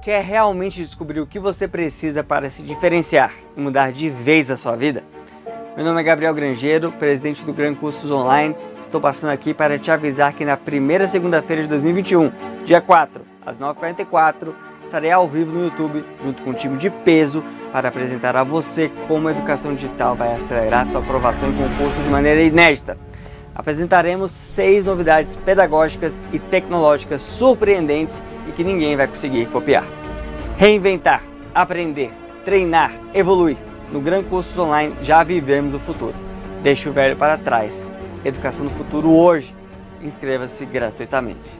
Quer realmente descobrir o que você precisa para se diferenciar e mudar de vez a sua vida? Meu nome é Gabriel Grangeiro, presidente do Gran Cursos Online. Estou passando aqui para te avisar que na primeira segunda-feira de 2021, dia 4, às 9h44, estarei ao vivo no YouTube, junto com um time de peso, para apresentar a você como a educação digital vai acelerar sua aprovação em concurso de maneira inédita apresentaremos seis novidades pedagógicas e tecnológicas surpreendentes e que ninguém vai conseguir copiar. Reinventar, aprender, treinar, evoluir. No Gran Cursos Online já vivemos o futuro. Deixe o velho para trás. Educação no Futuro hoje. Inscreva-se gratuitamente.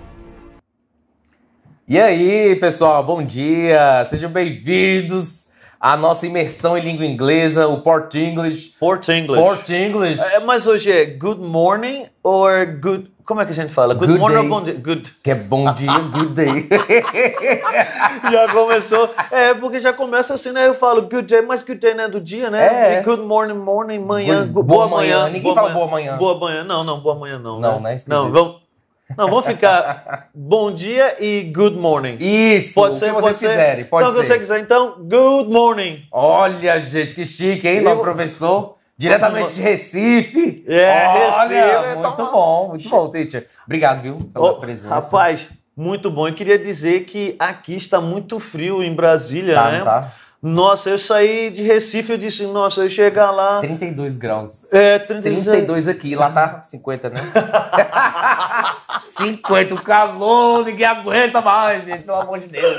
E aí, pessoal, bom dia! Sejam bem-vindos a nossa imersão em língua inglesa, o Port English. Port English. Port English. É, mas hoje é good morning or good. Como é que a gente fala? Good, good morning day. ou bom dia? Good. Que é bom dia, good day. já começou. É, porque já começa assim, né? Eu falo good day, mas good day não é do dia, né? É. E good morning, morning, manhã, boa, boa manhã. manhã. Ninguém boa fala manhã. boa manhã. Boa manhã, não, não, boa manhã não. Não, né? Não, é não vamos. Não, vamos ficar bom dia e good morning. Isso, pode ser, o que vocês pode quiserem. Pode então, ser. se você quiser, então, good morning. Olha, gente, que chique, hein? Eu... Nosso professor, diretamente de Recife. É, Olha, Recife. Muito tá bom, muito bom, teacher. Obrigado, viu, pela oh, presença. Rapaz, muito bom. Eu queria dizer que aqui está muito frio em Brasília, tá, né? Tá. Nossa, eu saí de Recife, eu disse, nossa, eu chegar lá. 32 graus. É, 32. 32 é- aqui, lá tá 50, né? 50, o calor, ninguém aguenta mais, gente, pelo amor de Deus.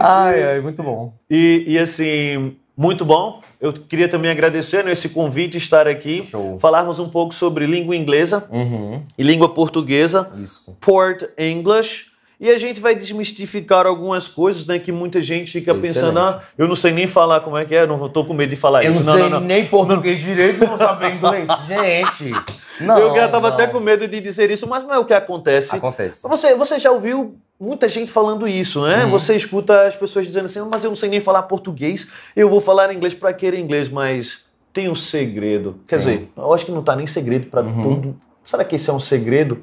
Ai, ai, muito bom. E, e assim, muito bom. Eu queria também agradecer né, esse convite estar aqui, Show. falarmos um pouco sobre língua inglesa uhum. e língua portuguesa. Isso. Port English. E a gente vai desmistificar algumas coisas, né? Que muita gente fica Excelente. pensando, ah, eu não sei nem falar como é que é, não tô com medo de falar eu isso. Eu não, sei não, não. nem português direito, não saber inglês. gente, não, Eu já tava até com medo de dizer isso, mas não é o que acontece. Acontece. Você, você já ouviu muita gente falando isso, né? Uhum. Você escuta as pessoas dizendo assim, ah, mas eu não sei nem falar português, eu vou falar inglês para querer inglês, mas tem um segredo. Quer é. dizer, eu acho que não está nem segredo para uhum. tudo. Será que esse é um segredo?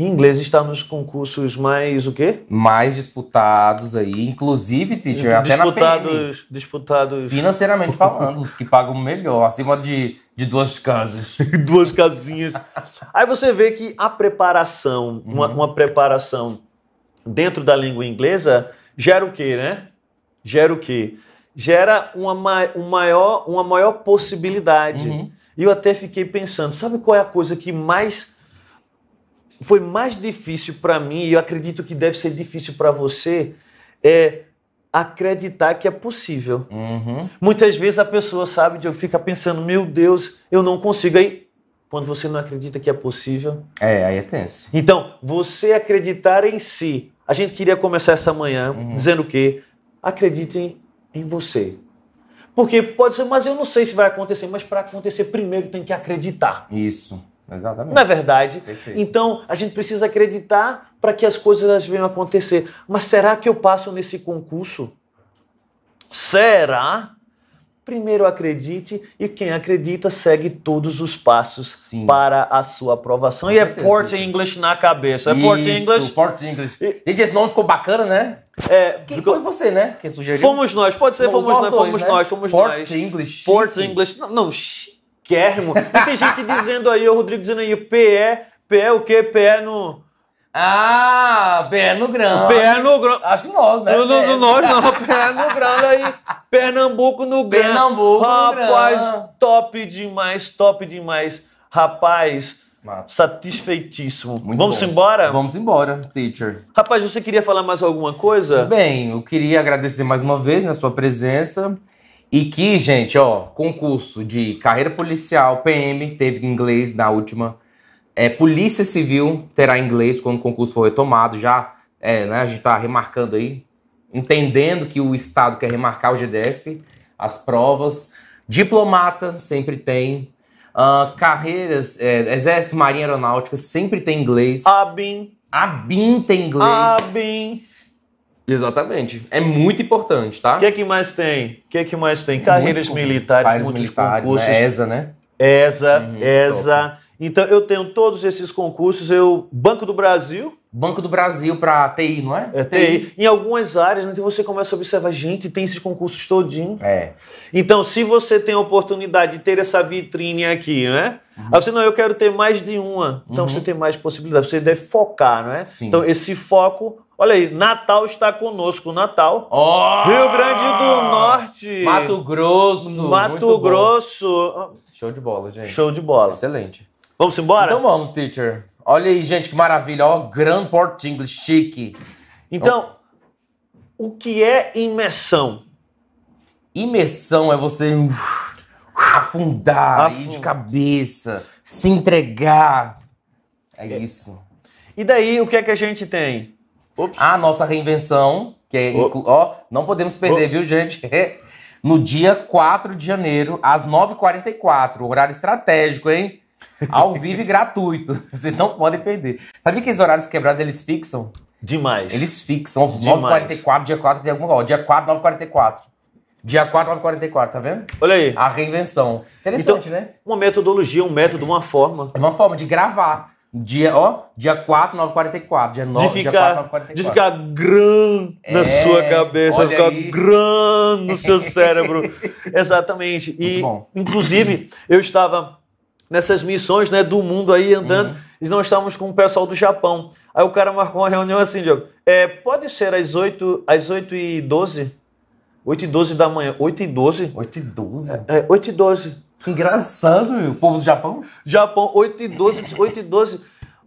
Em inglês está nos concursos mais o quê? Mais disputados aí, inclusive, teacher, até na PM. Disputados... Financeiramente falando, os que pagam melhor, acima de, de duas casas. duas casinhas. aí você vê que a preparação, uhum. uma, uma preparação dentro da língua inglesa, gera o quê, né? Gera o quê? Gera uma, um maior, uma maior possibilidade. Uhum. E eu até fiquei pensando, sabe qual é a coisa que mais foi mais difícil para mim, e eu acredito que deve ser difícil para você, é acreditar que é possível. Uhum. Muitas vezes a pessoa, sabe, eu fica pensando, meu Deus, eu não consigo. Aí, quando você não acredita que é possível. É, aí é tenso. Então, você acreditar em si. A gente queria começar essa manhã uhum. dizendo que acreditem em você. Porque pode ser, mas eu não sei se vai acontecer, mas para acontecer primeiro tem que acreditar. Isso. Exatamente. Não é verdade? Perfeito. Então, a gente precisa acreditar para que as coisas elas venham acontecer. Mas será que eu passo nesse concurso? Será? Primeiro acredite e quem acredita segue todos os passos Sim. para a sua aprovação. Com e é certeza. é Port English na cabeça. É Isso, Port English. Port English. E... Gente, esse nome ficou bacana, né? É, Quem ficou... foi você, né? Quem sugeriu? Fomos nós, pode ser, fomos, né? nós, fomos nós, dois, né? fomos nós, fomos Port nós. English. Port English. Não, não, Quermo, E tem gente dizendo aí, o Rodrigo dizendo aí, PE, PE o quê? PE no... Ah, pé no grão. Pé no grão. Acho que nós, né? No, no, nós não, pé no grão. aí, Pernambuco no grão. Pernambuco Rapaz, no grão. top demais, top demais. Rapaz, Massa. satisfeitíssimo. Muito Vamos bom. embora? Vamos embora, teacher. Rapaz, você queria falar mais alguma coisa? Bem, eu queria agradecer mais uma vez na né, sua presença. E que, gente, ó, concurso de carreira policial, PM, teve inglês na última. É, Polícia Civil terá inglês quando o concurso for retomado. Já, é, né, a gente tá remarcando aí, entendendo que o Estado quer remarcar o GDF, as provas. Diplomata sempre tem. Uh, carreiras, é, Exército, Marinha Aeronáutica sempre tem inglês. ABIN. ABIN tem inglês. ABIN. Exatamente. É muito importante, tá? O que é que mais tem? O que é que mais tem? Carreiras militares, muitos militares, né? concursos. Né? ESA, né? ESA, uhum, ESA. Top. Então eu tenho todos esses concursos, eu Banco do Brasil. Banco do Brasil para TI, não é? É TI. Em algumas áreas, né, você começa a observar, gente, tem esses concursos todinho. É. Então, se você tem a oportunidade de ter essa vitrine aqui, né? Uhum. Aí você, não, eu quero ter mais de uma. Então uhum. você tem mais possibilidades, você deve focar, não é? Sim. Então, esse foco Olha aí, Natal está conosco, Natal. Oh! Rio Grande do Norte. Mato Grosso. Mato Grosso. Bom. Show de bola, gente. Show de bola. Excelente. Vamos embora? Então vamos, teacher. Olha aí, gente, que maravilha. Ó, Grand Port English, chique. Então, o que é imersão? Imersão é você afundar, Afund... ir de cabeça, se entregar. É, é, isso. E daí, o que é que a gente tem? Ops. A nossa reinvenção, que é, inclu... ó, não podemos perder, Ops. viu, gente? no dia 4 de janeiro, às 9h44, horário estratégico, hein? Ao vivo e gratuito. Vocês não podem perder. Sabe que esses horários quebrados eles fixam? Demais. Eles fixam. 9h44, dia 4 tem algum gol. Dia 4, 9h44. Dia 4, 9h44, tá vendo? Olha aí. A reinvenção. Interessante, então, né? Uma metodologia, um método, uma forma. É uma forma de gravar. Dia, ó, dia 4, 9h44. Dia 9, de ficar, dia 4, 944. De ficar grande é, na sua cabeça, ficar aí. grande no seu cérebro. Exatamente. E, inclusive, eu estava nessas missões né, do mundo aí andando. Uhum. E nós estávamos com o pessoal do Japão. Aí o cara marcou uma reunião assim, Diogo. É, pode ser às 8, às 8 e 12? 8 e 12 da manhã. 8 e 12? 8 e 12? É, é 8 e 12. Que engraçado, meu. o povo do Japão? Japão, 8 e 12, 8 e 12.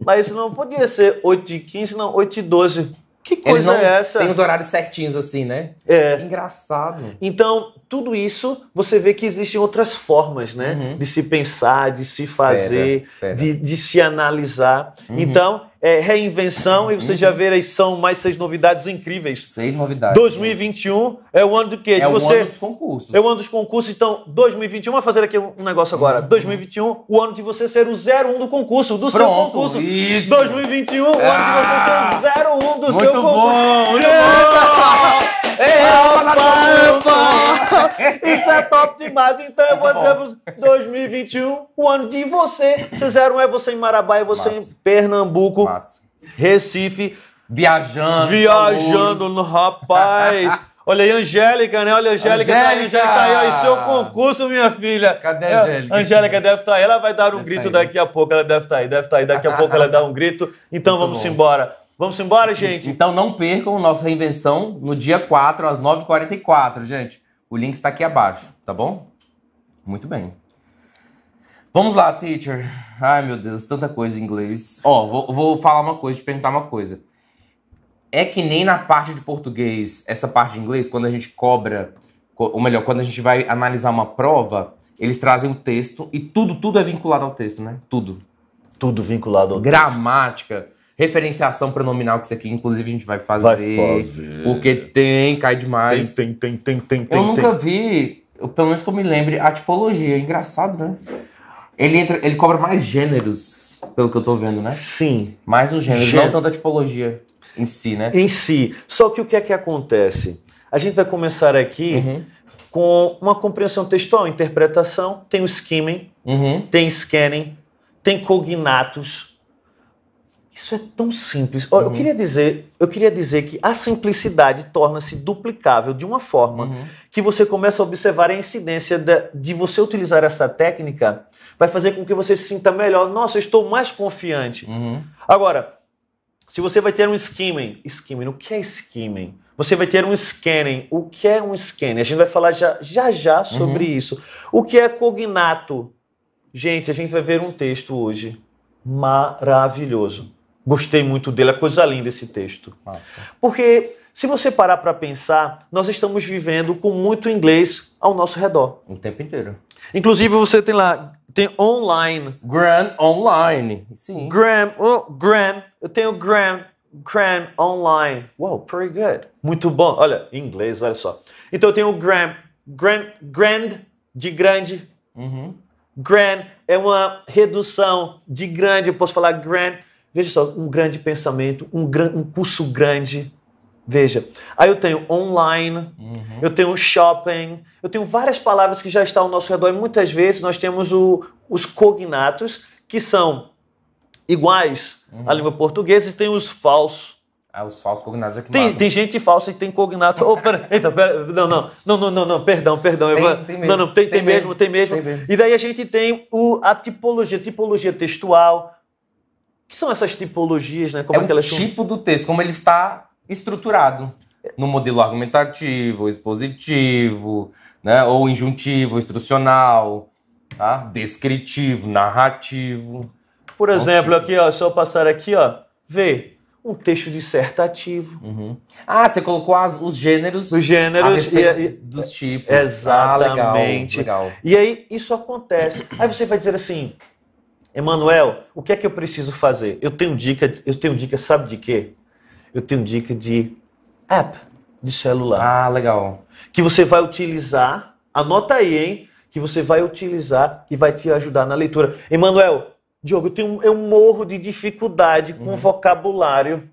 Mas não podia ser 8 e 15, não, 8 e 12. Que coisa é essa? Tem os horários certinhos assim, né? É. Engraçado. Então, tudo isso você vê que existem outras formas, né? Uhum. De se pensar, de se fazer, fera, fera. De, de se analisar. Uhum. Então, é, reinvenção e vocês já verem uhum. são mais seis novidades incríveis. Seis novidades. 2021 né? é o ano do quê? É de você... o ano dos concursos. É o ano dos concursos. Então, 2021, vamos fazer aqui um negócio agora. Uhum. 2021, o ano de você ser o 01 do concurso, do Pronto, seu concurso. Isso. 2021, ah, o ano de você ser o 01 ah, do seu concurso. Muito bom, muito bom. É, é, é, é, Isso é top demais. Então eu vou dizer 2021, o ano de você. Fizeram é você em Marabá, é você Massa. em Pernambuco, Massa. Recife. Viajando. Viajando, no, rapaz. Olha aí, Angélica, né? Olha, Angélica, Angélica. Tá, aí, Angélica tá aí, ó. seu concurso, minha filha. Cadê a é, Angélica? Angélica deve estar tá aí. Ela vai dar um deve tá grito tá daqui a pouco. Ela deve estar tá aí, deve estar tá aí. Daqui a pouco ela dá um grito. Então Muito vamos bom. embora. Vamos embora, gente? Então não percam nossa reinvenção no dia 4, às 9h44, gente. O link está aqui abaixo, tá bom? Muito bem. Vamos lá, teacher. Ai, meu Deus, tanta coisa em inglês. Ó, vou, vou falar uma coisa, te perguntar uma coisa. É que nem na parte de português, essa parte de inglês, quando a gente cobra, ou melhor, quando a gente vai analisar uma prova, eles trazem o texto e tudo, tudo é vinculado ao texto, né? Tudo. Tudo vinculado ao Gramática, texto. Referenciação pronominal, que isso aqui, inclusive, a gente vai fazer. Vai fazer. Porque tem, cai demais. Tem, tem, tem, tem, tem. Eu nunca tem. vi, pelo menos que eu me lembre, a tipologia. É engraçado, né? Ele, entra, ele cobra mais gêneros, pelo que eu tô vendo, né? Sim. Mais os gêneros, Gê... não tanto a tipologia em si, né? Em si. Só que o que é que acontece? A gente vai começar aqui uhum. com uma compreensão textual, interpretação. Tem o skimming, uhum. tem scanning, tem cognatos isso é tão simples. Olha, uhum. eu queria dizer, eu queria dizer que a simplicidade torna-se duplicável de uma forma uhum. que você começa a observar a incidência de, de, você utilizar essa técnica, vai fazer com que você se sinta melhor. Nossa, eu estou mais confiante. Uhum. Agora, se você vai ter um skimming, skimming, o que é skimming? Você vai ter um scanning. O que é um scanning? A gente vai falar já já, já sobre uhum. isso. O que é cognato? Gente, a gente vai ver um texto hoje maravilhoso Gostei muito dele, é coisa linda esse texto. Nossa. Porque se você parar para pensar, nós estamos vivendo com muito inglês ao nosso redor. O tempo inteiro. Inclusive você tem lá, tem online. Gram online. Sim. Gram, oh, Gram, eu tenho Gram, Gram online. Wow, pretty good. Muito bom. Olha, em inglês, olha só. Então eu tenho Gram, Gram, Grand de grande. Uhum. Grand é uma redução de grande, eu posso falar grand Veja só, um grande pensamento, um, gran, um curso grande. Veja, aí eu tenho online, uhum. eu tenho shopping, eu tenho várias palavras que já estão ao nosso redor e muitas vezes nós temos o, os cognatos, que são iguais uhum. à língua portuguesa, e tem os falsos. Ah, os falsos cognatos é que tem, tem gente falsa e tem cognato. Oh, pera, eita, pera, não, não, não, não, não, não, perdão, perdão. Tem, eu, tem mesmo, não, não, tem, tem, tem mesmo, mesmo, tem mesmo. E daí a gente tem o, a tipologia, tipologia textual, que são essas tipologias, né? Como é, é que elas tipo são? do texto, como ele está estruturado no modelo argumentativo, expositivo, né? Ou injuntivo, instrucional, tá? Descritivo, narrativo. Por são exemplo, tipos. aqui, ó, só passar aqui, ó, vê um texto dissertativo. Uhum. Ah, você colocou as, os gêneros. Os gêneros e, e, dos tipos. Exatamente. Ah, legal, legal. E aí isso acontece. Aí você vai dizer assim: Emanuel, o que é que eu preciso fazer? Eu tenho dica, eu tenho dica, sabe de quê? Eu tenho dica de app de celular. Ah, legal. Que você vai utilizar, anota aí, hein? Que você vai utilizar e vai te ajudar na leitura. Emanuel, Diogo, eu, tenho, eu morro de dificuldade com uhum. vocabulário.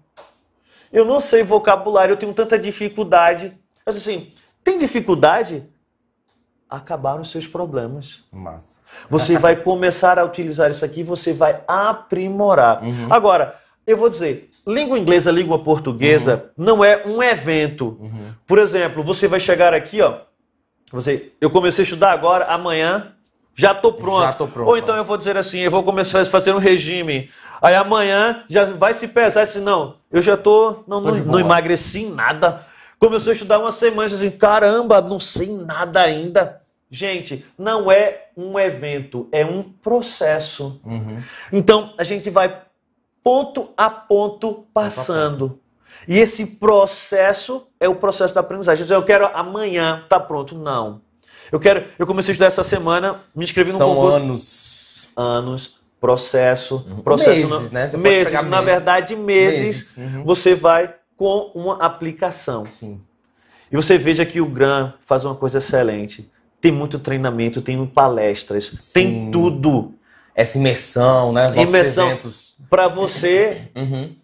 Eu não sei vocabulário, eu tenho tanta dificuldade. Mas assim, tem dificuldade? acabaram os seus problemas. Massa. Você vai começar a utilizar isso aqui, você vai aprimorar. Uhum. Agora, eu vou dizer, língua inglesa, língua portuguesa uhum. não é um evento. Uhum. Por exemplo, você vai chegar aqui, ó, você, eu comecei a estudar agora, amanhã já tô pronto. Já tô pronto. Ou então eu vou dizer assim, eu vou começar a fazer um regime. Aí amanhã já vai se pesar, assim, não, eu já tô, não, tô não, não emagreci nada. Começou a estudar uma semana, assim, caramba, não sei nada ainda. Gente, não é um evento, é um processo. Uhum. Então, a gente vai ponto a ponto passando. E esse processo é o processo da aprendizagem. Eu quero amanhã, tá pronto. Não. Eu quero. Eu comecei a estudar essa semana, me inscrevi no São concurso. anos. Anos, processo, uhum. processo. Meses, na, né? Você meses, na meses. verdade, meses. meses. Uhum. Você vai com uma aplicação. Sim. E você veja que o Gran faz uma coisa excelente tem muito treinamento, tem palestras, Sim. tem tudo. Essa imersão, né? Nossos imersão eventos. Pra você uhum.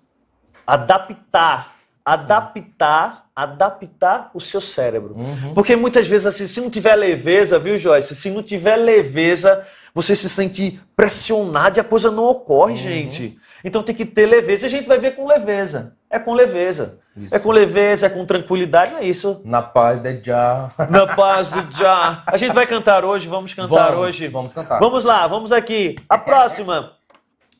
adaptar, adaptar, adaptar o seu cérebro. Uhum. Porque muitas vezes, assim, se não tiver leveza, viu, Joyce? Se não tiver leveza, você se sente pressionado e a coisa não ocorre, uhum. gente. Então tem que ter leveza. E a gente vai ver com leveza. É com leveza. É isso. É com leveza, é com tranquilidade, não é isso? Na paz de já. Na paz de já. A gente vai cantar hoje, vamos cantar vamos, hoje. Vamos cantar. Vamos lá, vamos aqui. A próxima.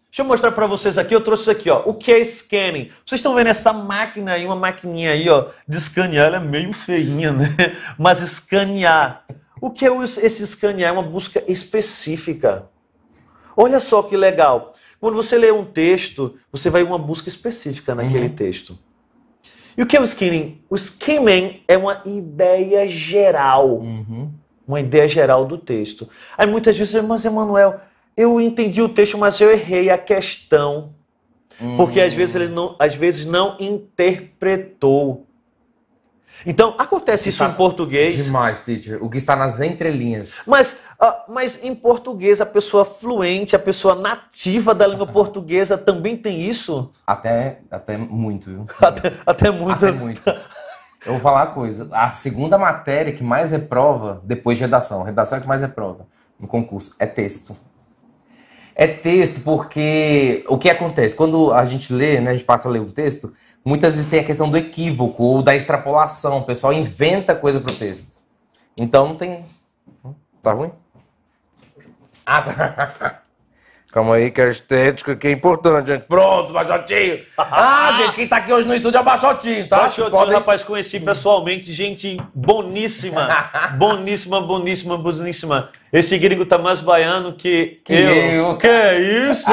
Deixa eu mostrar para vocês aqui, eu trouxe isso aqui, ó, o que é scanning. Vocês estão vendo essa máquina aí, uma maquininha aí, ó, de escanear, ela é meio feinha, né? Mas escanear. O que é esse escanear? É uma busca específica. Olha só que legal. Quando você lê um texto, você vai uma busca específica naquele uhum. texto. E o que é o skimming? O skimming é uma ideia geral. Uhum. Uma ideia geral do texto. Aí muitas vezes, mas Emanuel, eu entendi o texto, mas eu errei a questão. Uhum. Porque às hum. vezes ele não, às vezes não interpretou. Então, acontece isso tá em português. Demais, teacher. O que está nas entrelinhas. Mas, uh, mas em português, a pessoa fluente, a pessoa nativa da língua portuguesa também tem isso? Até, até muito, viu? Até, até muito. Até muito. Eu vou falar uma coisa. A segunda matéria que mais reprova, é depois de redação, redação é que mais reprova é no concurso, é texto. É texto porque o que acontece? Quando a gente lê, né, a gente passa a ler um texto, Muitas vezes tem a questão do equívoco ou da extrapolação. O pessoal inventa coisa pro texto. Então não tem. Hum? Tá ruim? Ah, tá. Calma aí, que a estética que é importante, gente. Pronto, Baixotinho. Ah, gente, quem tá aqui hoje no estúdio é o Baixotinho, tá? Baixotinho, podem... rapaz, conheci pessoalmente, gente boníssima. boníssima, boníssima, boníssima. Esse gringo tá mais baiano que, que eu. eu. Que isso?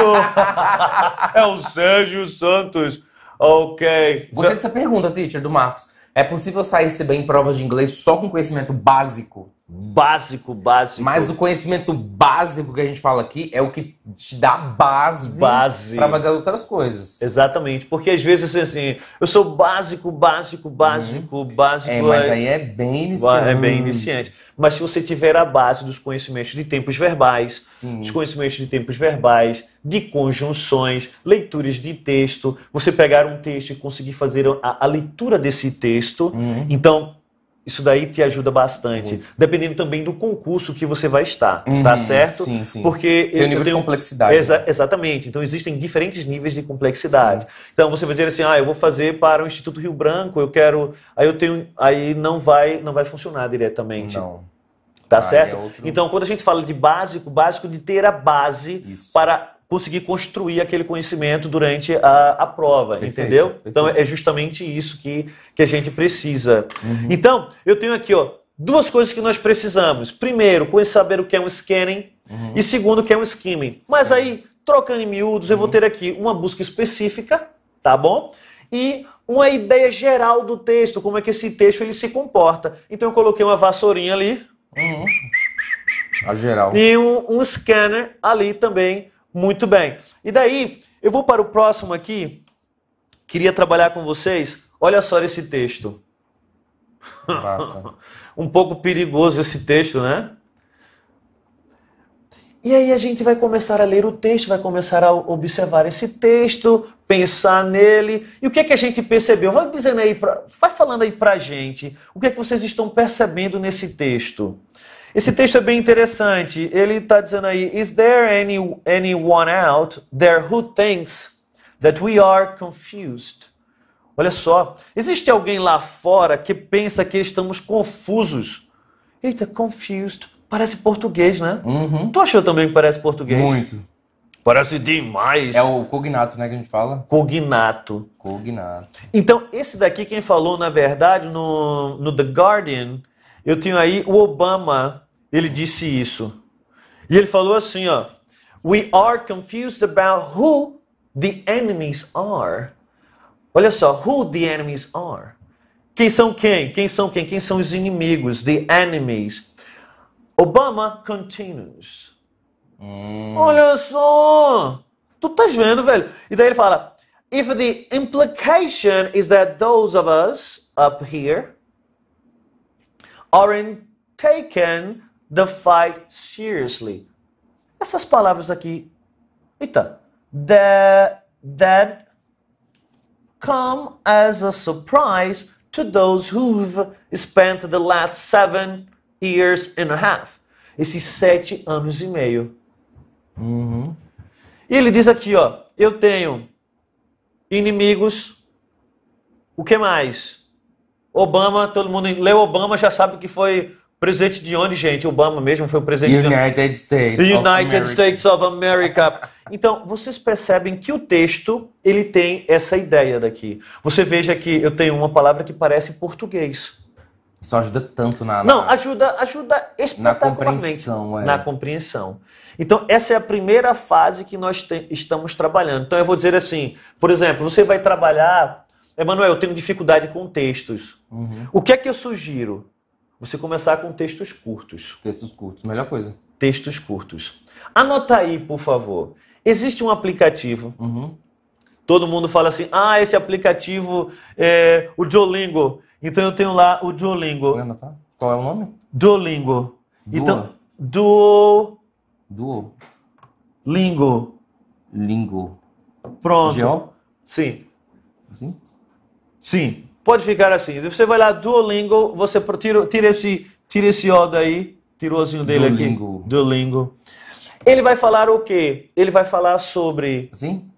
é o Sérgio Santos. Ok. Gostei dessa pergunta, teacher, do Marcos. É possível sair-se bem em provas de inglês só com conhecimento básico? Básico, básico. Mas o conhecimento básico que a gente fala aqui é o que te dá base, base. para fazer outras coisas. Exatamente, porque às vezes assim, assim, eu sou básico, básico, básico, uhum. básico. É, mas é aí é bem é iniciante. É bem iniciante. Mas se você tiver a base dos conhecimentos de tempos verbais, Sim. dos conhecimentos de tempos verbais, de conjunções, leituras de texto, você pegar um texto e conseguir fazer a, a leitura desse texto. Uhum. Então, isso daí te ajuda bastante. Uhum. Dependendo também do concurso que você vai estar, tá uhum. tá certo? Sim, sim. Porque tem o nível tenho... de complexidade. Exa né? Exatamente. Então existem diferentes níveis de complexidade. Sim. Então você vai dizer assim: "Ah, eu vou fazer para o Instituto Rio Branco, eu quero, aí eu tenho, aí não vai, não vai funcionar diretamente". Não. Tá ah, certo? É outro... Então, quando a gente fala de básico, básico de ter a base isso. para conseguir construir aquele conhecimento durante a, a prova, perfeito, entendeu? Perfeito. Então é justamente isso que, que a gente precisa. Uhum. Então, eu tenho aqui, ó, duas coisas que nós precisamos. Primeiro, saber o que é um scanning uhum. e segundo, o que é um skimming. Mas aí, trocando em miúdos, uhum. eu vou uhum. ter aqui uma busca específica, tá bom? E uma ideia geral do texto, como é que esse texto ele se comporta. Então eu coloquei uma vassourinha ali. Uhum. A geral. E um, um scanner ali também muito bem. E daí, eu vou para o próximo aqui. Queria trabalhar com vocês. Olha só esse texto. um pouco perigoso esse texto, né? E aí a gente vai começar a ler o texto, vai começar a observar esse texto, pensar nele. E o que é que a gente percebeu? Vai dizendo aí, pra, vai falando aí pra gente. O que é que vocês estão percebendo nesse texto? Esse texto é bem interessante. Ele está dizendo aí: Is there any, anyone out there who thinks that we are confused? Olha só, existe alguém lá fora que pensa que estamos confusos. Eita, confused. Parece português, né? Uhum. Tu achou também que parece português? Muito. Parece demais. É o cognato, né, que a gente fala? Cognato. Cognato. Então, esse daqui, quem falou, na verdade, no, no The Guardian, eu tenho aí o Obama ele disse isso. E ele falou assim, ó: We are confused about who the enemies are. Olha só, who the enemies are. Quem são quem? Quem são quem? Quem são os inimigos? The enemies. Obama continues. Hum. Olha só! Tu estás vendo, velho? E daí ele fala: If the implication is that those of us up here aren't taken the fight seriously. Essas palavras aqui. Eita. That, that come as a surprise to those who've spent the last seven years and a half. Esses sete anos e meio. Uhum. E ele diz aqui, ó. Eu tenho inimigos. O que mais? Obama, todo mundo leu Obama, já sabe que foi Presidente de onde, gente? Obama mesmo foi o presidente United de... States United of States of America. Então, vocês percebem que o texto, ele tem essa ideia daqui. Você veja que eu tenho uma palavra que parece português. Isso ajuda tanto na... Não, ajuda, ajuda espetacularmente. Na compreensão, é. Na compreensão. Então, essa é a primeira fase que nós te... estamos trabalhando. Então, eu vou dizer assim, por exemplo, você vai trabalhar... Emanuel, eu tenho dificuldade com textos. Uhum. O que é que eu sugiro? você começar com textos curtos. Textos curtos, melhor coisa. Textos curtos. Anota aí, por favor. Existe um aplicativo. Uhum. Todo mundo fala assim: ah, esse aplicativo é o Duolingo. Então eu tenho lá o Duolingo. Anotar? Qual é o nome? Duolingo. Duo. Então, Duo. Duo. Lingo. Lingo. Pronto. Geo? Sim. Assim? Sim? Sim pode ficar assim. Você vai lá, Duolingo, você tira, tira, esse, tira esse O daí, tira o Ozinho dele Duolingo. aqui. Duolingo. Ele vai falar o quê? Ele vai falar sobre. Sim?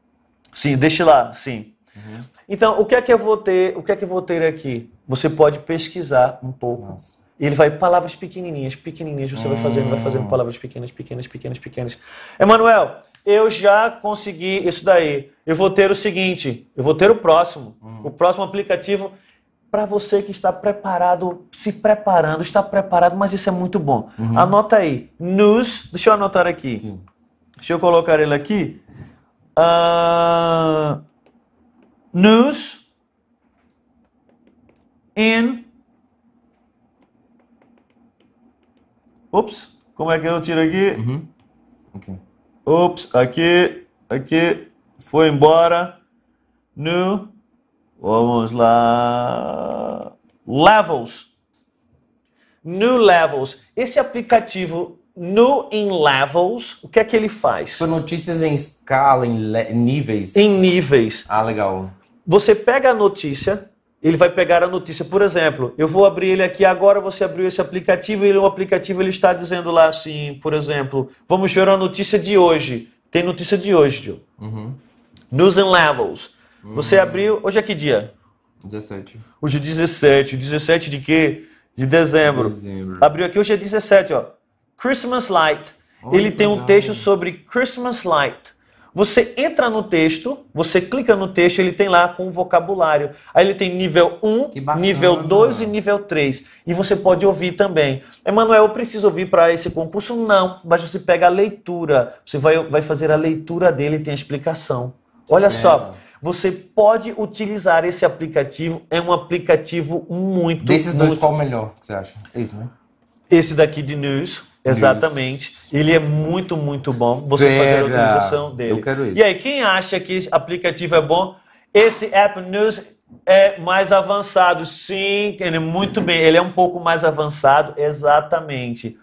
Sim, deixa lá, sim. Uhum. Então, o que é que eu vou ter? O que é que eu vou ter aqui? Você pode pesquisar um pouco. Nossa. Ele vai palavras pequenininhas, pequenininhas, você hum. vai fazendo, vai fazendo hum. palavras pequenas, pequenas, pequenas, pequenas. Emanuel, eu já consegui isso daí. Eu vou ter o seguinte, eu vou ter o próximo, uhum. o próximo aplicativo para você que está preparado, se preparando, está preparado, mas isso é muito bom. Uhum. Anota aí, news, deixa eu anotar aqui. Uhum. Deixa eu colocar ele aqui. Uh, news in Ops, como é que eu tiro aqui? Uhum. Okay. Ops, aqui, aqui, foi embora. No, vamos lá. Levels. New Levels. Esse aplicativo New in Levels, o que é que ele faz? Notícias em escala, em níveis. Em níveis. Ah, legal. Você pega a notícia, ele vai pegar a notícia. Por exemplo, eu vou abrir ele aqui agora, você abriu esse aplicativo e o aplicativo ele está dizendo lá assim, por exemplo, vamos ver a notícia de hoje. Tem notícia de hoje, Gil. Uhum. News and Levels. Uhum. Você abriu, hoje é que dia? 17. Hoje é 17. 17 de quê? De dezembro. dezembro. Abriu aqui, hoje é 17, ó. Christmas Light. Olha ele tem um texto sobre Christmas Light. Você entra no texto, você clica no texto, ele tem lá com o vocabulário. Aí ele tem nível 1, nível 2 e nível 3. E você pode ouvir também. Emanuel, eu preciso ouvir para esse concurso? Não, mas você pega a leitura. Você vai, vai fazer a leitura dele e tem a explicação. Olha é. só, você pode utilizar esse aplicativo. É um aplicativo muito. Desses muito... dois, qual o melhor que você acha? Esse, né? Esse daqui de News. Exatamente. Isso. Ele é muito, muito bom. Você Vera. fazer a utilização dele. Eu quero isso. E aí, quem acha que esse aplicativo é bom? Esse App News é mais avançado, sim, ele é muito bem, ele é um pouco mais avançado, exatamente.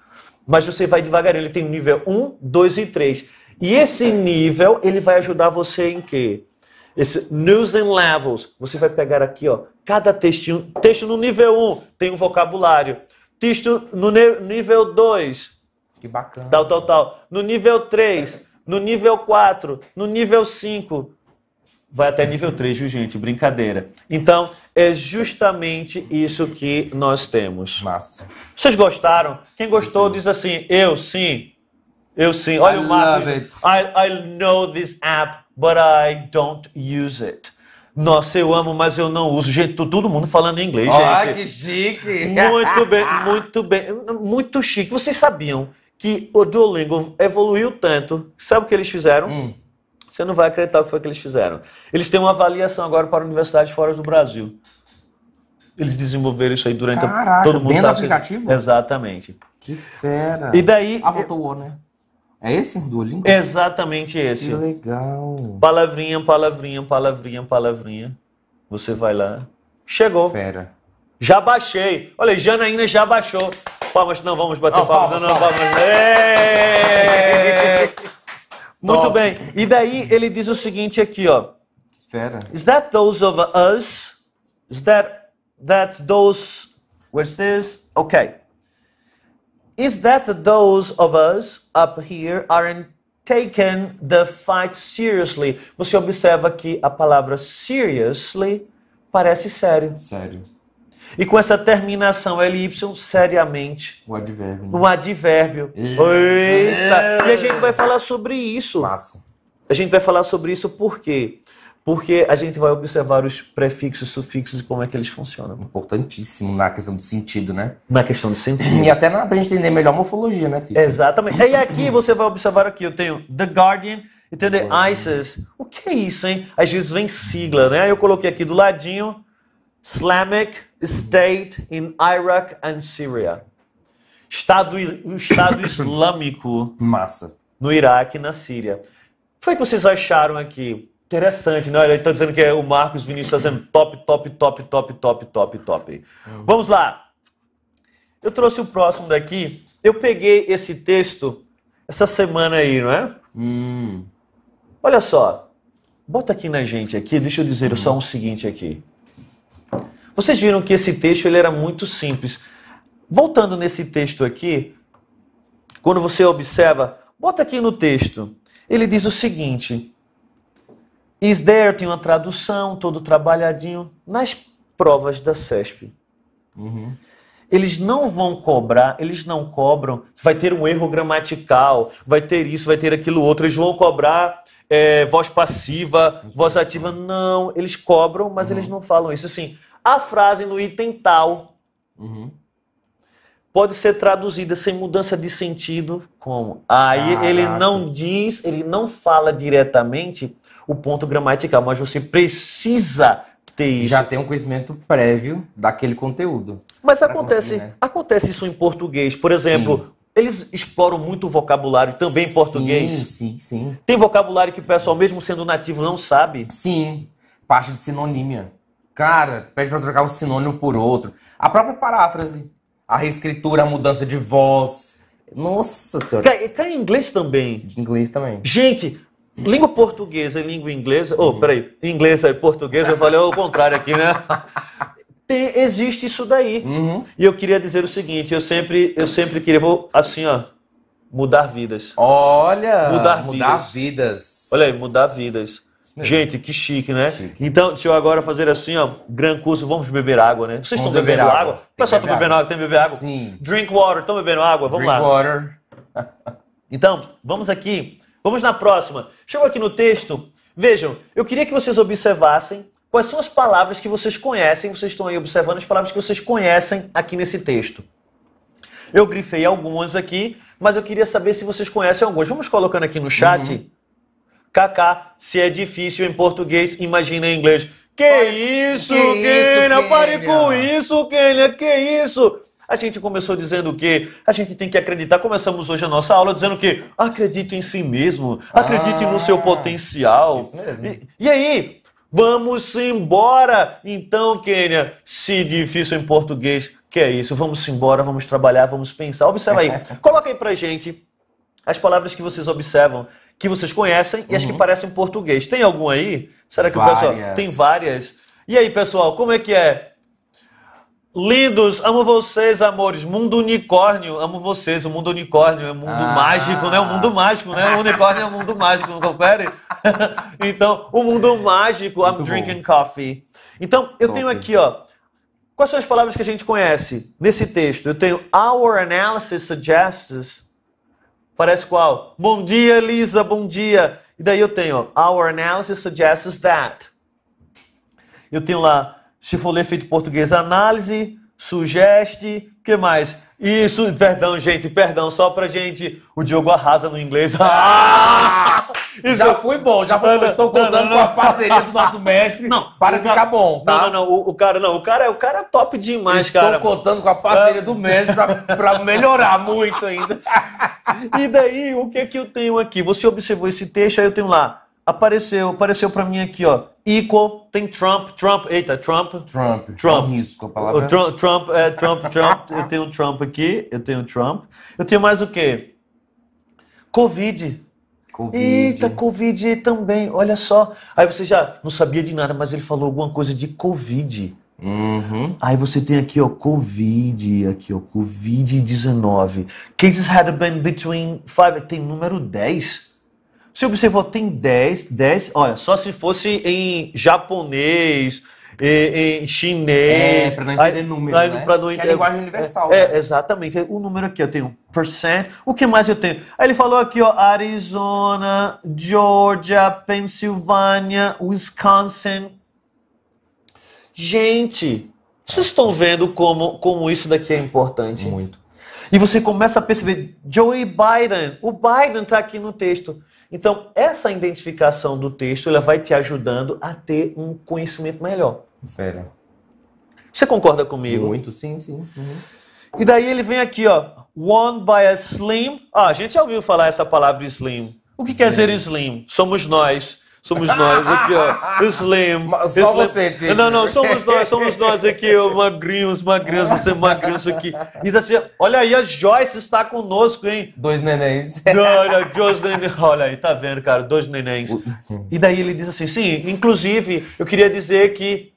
Mas você vai devagarinho, ele tem nível 1, 2 e 3. E esse nível, ele vai ajudar você em quê? Esse News and Levels, você vai pegar aqui, ó, cada textinho, texto no nível 1 tem um vocabulário texto no nível 2. Que bacana. Tal, tal, tal. No nível 3, no nível 4, no nível 5. Vai até nível 3, viu, gente? Brincadeira. Então, é justamente isso que nós temos. Massa. Vocês gostaram? Quem gostou diz assim, eu sim. Eu sim. Olha I o Marcos. I, I know this app, but I don't use it. Nossa, eu amo, mas eu não uso. Gente, todo mundo falando em inglês, Olha, gente. que chique! Muito bem, muito bem. Muito chique. Vocês sabiam que o Duolingo evoluiu tanto. Sabe o que eles fizeram? Hum. Você não vai acreditar o que foi que eles fizeram. Eles têm uma avaliação agora para universidades fora do Brasil. Eles desenvolveram isso aí durante Caraca, todo mundo dentro tá... do aplicativo? Exatamente. Que fera. E daí. Ah, votou o, né? É esse do Olímpico? Exatamente esse. Que legal. Palavrinha, palavrinha, palavrinha, palavrinha. Você vai lá. Chegou. Fera. Já baixei. Olha, Janaína já baixou. Palmas, não, vamos bater oh, palmas. palmas. Não, não, palmas. palmas. É! Muito bem. E daí ele diz o seguinte aqui, ó. Fera. Is that those of us? Is that that those? Where's this? Okay is that those of us up here aren't taken the fight seriously. Você observa que a palavra seriously parece sério. Sério. E com essa terminação é LY, seriamente. O advérbio. Né? O advérbio. Eita! E a gente vai falar sobre isso. Massa. A gente vai falar sobre isso porque porque a gente vai observar os prefixos, sufixos e como é que eles funcionam. Importantíssimo na questão do sentido, né? Na questão do sentido. E até na, pra gente entender melhor a morfologia, né, Exatamente. e aqui você vai observar aqui, eu tenho The Guardian e The ISIS. O que é isso, hein? Às vezes vem sigla, né? Eu coloquei aqui do ladinho, Islamic State in Iraq and Syria. Estado, Estado Islâmico Massa. no Iraque e na Síria. O que, foi que vocês acharam aqui? Interessante, né? Ele está dizendo que é o Marcos Vinícius fazendo top, top, top, top, top, top, top. Vamos lá. Eu trouxe o próximo daqui. Eu peguei esse texto essa semana aí, não é? Hum. Olha só. Bota aqui na gente aqui, deixa eu dizer hum. só um seguinte aqui. Vocês viram que esse texto ele era muito simples. Voltando nesse texto aqui, quando você observa, bota aqui no texto. Ele diz o seguinte: Is there tem uma tradução, todo trabalhadinho. Nas provas da CESP, uhum. eles não vão cobrar, eles não cobram. Vai ter um erro gramatical, vai ter isso, vai ter aquilo outro. Eles vão cobrar é, voz passiva, voz ativa. Não, eles cobram, mas uhum. eles não falam isso. Assim, a frase no item tal. Uhum pode ser traduzida sem mudança de sentido como aí ah, ele não diz, ele não fala diretamente, o ponto gramatical, mas você precisa ter isso. Já tem um conhecimento prévio daquele conteúdo. Mas acontece, né? acontece isso em português. Por exemplo, sim. eles exploram muito o vocabulário também em português. Sim, sim, sim. Tem vocabulário que o pessoal, mesmo sendo nativo, não sabe? Sim. Parte de sinonímia. Cara, pede para trocar um sinônimo por outro. A própria paráfrase, a reescritura, a mudança de voz. Nossa senhora. Cai, cai em inglês também. De inglês também. Gente, Língua portuguesa e língua inglesa. Oh, peraí, inglesa e portuguesa, eu falei o contrário aqui, né? Tem, existe isso daí. Uhum. E eu queria dizer o seguinte: eu sempre, eu sempre queria, vou assim, ó, mudar vidas. Olha! Mudar, mudar vidas. vidas. Olha aí, mudar vidas. Gente, que chique, né? Chique. Então, deixa eu agora fazer assim, ó. Gran curso, vamos beber água, né? Vocês estão tá bebendo água? água? O pessoal está bebendo água, tem beber água? Sim. Drink water, estão bebendo água? Vamos Drink lá. Drink water. então, vamos aqui Vamos na próxima. Chegou aqui no texto. Vejam, eu queria que vocês observassem quais são as palavras que vocês conhecem. Vocês estão aí observando as palavras que vocês conhecem aqui nesse texto. Eu grifei algumas aqui, mas eu queria saber se vocês conhecem algumas. Vamos colocando aqui no chat. Uhum. Kaká, se é difícil em português, imagina em inglês. Que Pare... isso, Kenya? Pare com isso, Kenya. que isso? A gente começou dizendo que a gente tem que acreditar. Começamos hoje a nossa aula dizendo que acredite em si mesmo, acredite ah, no seu ah, potencial. Isso mesmo. E, e aí, vamos embora. Então, Quênia, se difícil em português, que é isso. Vamos embora, vamos trabalhar, vamos pensar. Observa aí. Coloca aí pra gente as palavras que vocês observam, que vocês conhecem uhum. e as que uhum. parecem português. Tem algum aí? Será que várias. o pessoal tem várias? E aí, pessoal, como é que é? Lindos, amo vocês, amores. Mundo unicórnio, amo vocês. O mundo unicórnio é um mundo ah. mágico, né? O mundo mágico, né? O unicórnio é um mundo mágico, não confere? então, o mundo mágico, Muito I'm bom. drinking coffee. Então, eu Top. tenho aqui, ó. Quais são as palavras que a gente conhece nesse texto? Eu tenho Our analysis suggests. Parece qual? Bom dia, Lisa, bom dia. E daí eu tenho ó, Our analysis suggests that. Eu tenho lá se for ler feito português, análise, sugeste, que mais? Isso, perdão, gente, perdão, só pra gente. O Diogo arrasa no inglês. Ah! Isso. Já foi bom, já foi bom. Estou contando não, não, com a parceria do nosso mestre não, para ficar cara, bom, tá? Não, não, não. O, o, cara, não, o cara, é, o cara é top demais, Estou cara. Estou contando com a parceria do mestre para melhorar muito ainda. e daí, o que é que eu tenho aqui? Você observou esse texto, aí eu tenho lá apareceu, apareceu para mim aqui, ó. Equal, tem Trump, Trump, eita, Trump. Trump. Trump. É risco a palavra. Trump, Trump, é, Trump, Trump. eu tenho Trump aqui, eu tenho Trump. Eu tenho mais o quê? Covid. COVID. Eita, Covid também, olha só. Aí você já não sabia de nada, mas ele falou alguma coisa de Covid. Uhum. Aí você tem aqui, ó, Covid, aqui, ó, Covid-19. Cases had been between five tem número 10. Você observou, tem 10, 10. Olha, só se fosse em japonês, em, em chinês. É, para não entender aí, número. Aí, né? não, que é a linguagem universal. É, né? é, exatamente. O número aqui, eu tenho percent. O que mais eu tenho? Aí ele falou aqui, ó: Arizona, Georgia, Pensilvânia, Wisconsin. Gente, vocês estão vendo como, como isso daqui é importante? Muito. E você começa a perceber, Joe Biden, o Biden está aqui no texto. Então, essa identificação do texto ela vai te ajudando a ter um conhecimento melhor. Sério. Você concorda comigo? Muito, sim, sim. Uhum. E daí ele vem aqui, ó. Won by a slim. Ah, a gente já ouviu falar essa palavra slim. O que slim. quer dizer slim? Somos nós Somos nós aqui, ó. Slim. Só slim. você, Tim. Não, não, somos nós, somos nós aqui, ó, magrinhos, magrinhos, assim, é magrinhos aqui. E tá assim, olha aí, a Joyce está conosco, hein? Dois nenéns. Olha, dois nenéns. Olha aí, tá vendo, cara? Dois nenéns. E daí ele diz assim: sim, inclusive, eu queria dizer que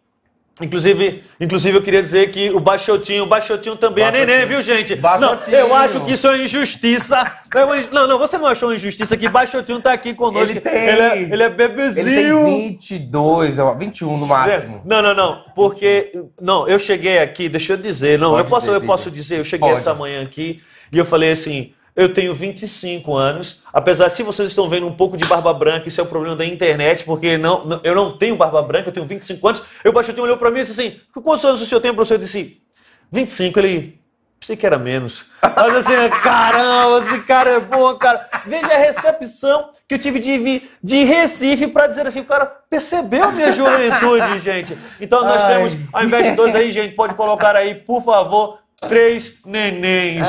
Inclusive, inclusive, eu queria dizer que o Baixotinho, o Baixotinho também Baixotinho. é neném, viu, gente? Baixotinho. Não, eu acho que isso é injustiça. É não, não, você não achou injustiça que Baixotinho tá aqui conosco. Ele tem... Ele é, ele é bebezinho. Ele tem 22, 21 no máximo. É. Não, não, não, porque... Não, eu cheguei aqui, deixa eu dizer. Não, Pode eu posso, dizer, eu posso dizer, eu cheguei Pode. essa manhã aqui e eu falei assim... Eu tenho 25 anos, apesar se vocês estão vendo um pouco de barba branca, isso é o problema da internet, porque não, não eu não tenho barba branca, eu tenho 25 anos. Eu baixo o olhou para mim e disse assim: "Quantos anos o senhor tem, professor?" Eu disse: "25". Ele Pensei que era menos. Mas assim, caramba, esse cara é bom, cara. Veja a recepção que eu tive de de Recife para dizer assim, o cara percebeu minha juventude, gente. Então nós Ai. temos, ao invés de dois aí, gente, pode colocar aí, por favor, três nenéns.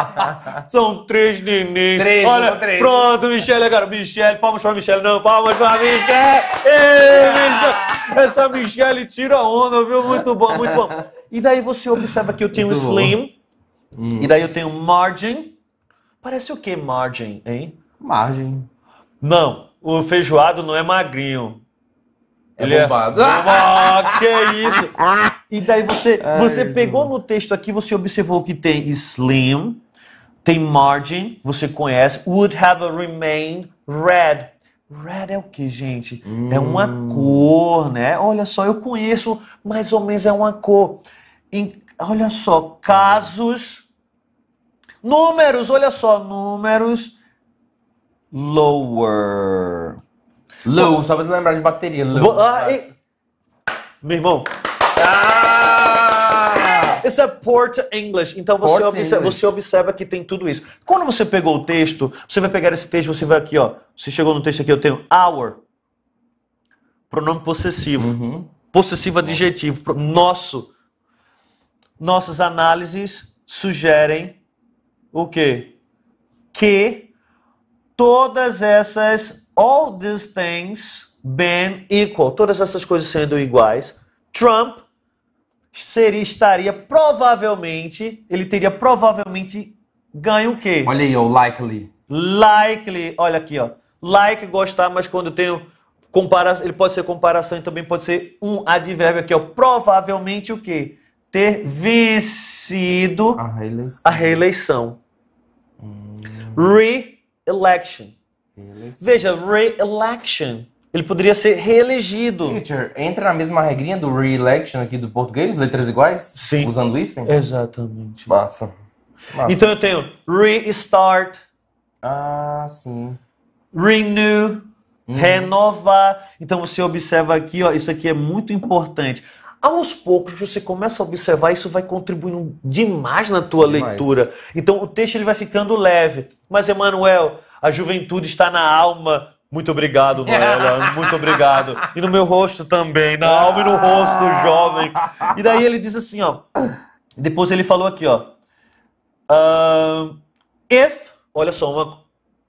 São três nenéns. Três, Olha, três. pronto, Michelle agora. Michele Michelle, palmas pra Michelle, não, palmas pra Michelle. Michelle. Essa Michelle tira onda, viu? Muito bom, muito bom. E daí você observa que eu tenho muito slim, hum. e daí eu tenho margin. Parece o que margin, hein? Margin. Não, o feijoado não é magrinho. É ele é bombado. É... Ah, que isso! E daí você, Ai, você pegou no texto aqui, você observou que tem slim, tem margin, você conhece, would have remained red. Red é o que, gente? É hum. É uma cor, né? Olha só, eu conheço mais ou menos é uma cor. Em, olha só, casos, números, olha só, números lower. Low, só pra você lembrar de bateria. Low. Bo- ah, e- Meu irmão. Ah! Isso é Port English. Então você, Port English. você observa que tem tudo isso. Quando você pegou o texto, você vai pegar esse texto, você vai aqui, ó. Você chegou no texto aqui, eu tenho our. Pronome possessivo. Uhum. Possessivo adjetivo. Nosso. Nossas análises sugerem o quê? Que todas essas all these things being equal, todas essas coisas sendo iguais, Trump seria, estaria provavelmente, ele teria provavelmente ganho o quê? Olha aí, o likely. Likely, olha aqui, ó. Like, gostar, mas quando tem compara ele pode ser comparação e também pode ser um advérbio aqui, ó. Provavelmente o quê? Ter vencido a reeleição. A reeleição. Hum. Re-election. Eleição. Veja, re-election. Ele poderia ser reelegido. entra na mesma regrinha do re-election aqui do português, letras iguais? Sim. Usando o então? hífen? Exatamente. Massa. Massa. Então eu tenho restart. Ah, sim. Renew. Hum. Renovar. Então você observa aqui, ó, isso aqui é muito importante. Aos poucos você começa a observar, isso vai contribuindo demais na tua demais. leitura. Então o texto ele vai ficando leve. Mas Emanuel, a juventude está na alma. Muito obrigado, Noela. Muito obrigado. E no meu rosto também, na alma e no rosto, jovem. E daí ele diz assim, ó. Depois ele falou aqui, ó. Uh, if, olha só, uma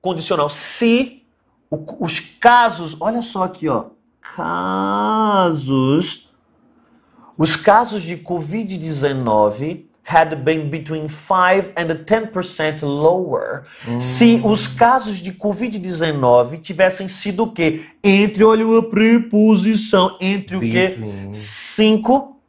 condicional. Se o, os casos, olha só aqui, ó. Casos. Os casos de Covid-19 had been between 5 and 10% lower hum. se os casos de Covid-19 tivessem sido o quê? Entre, olha a preposição, entre between. o quê? 5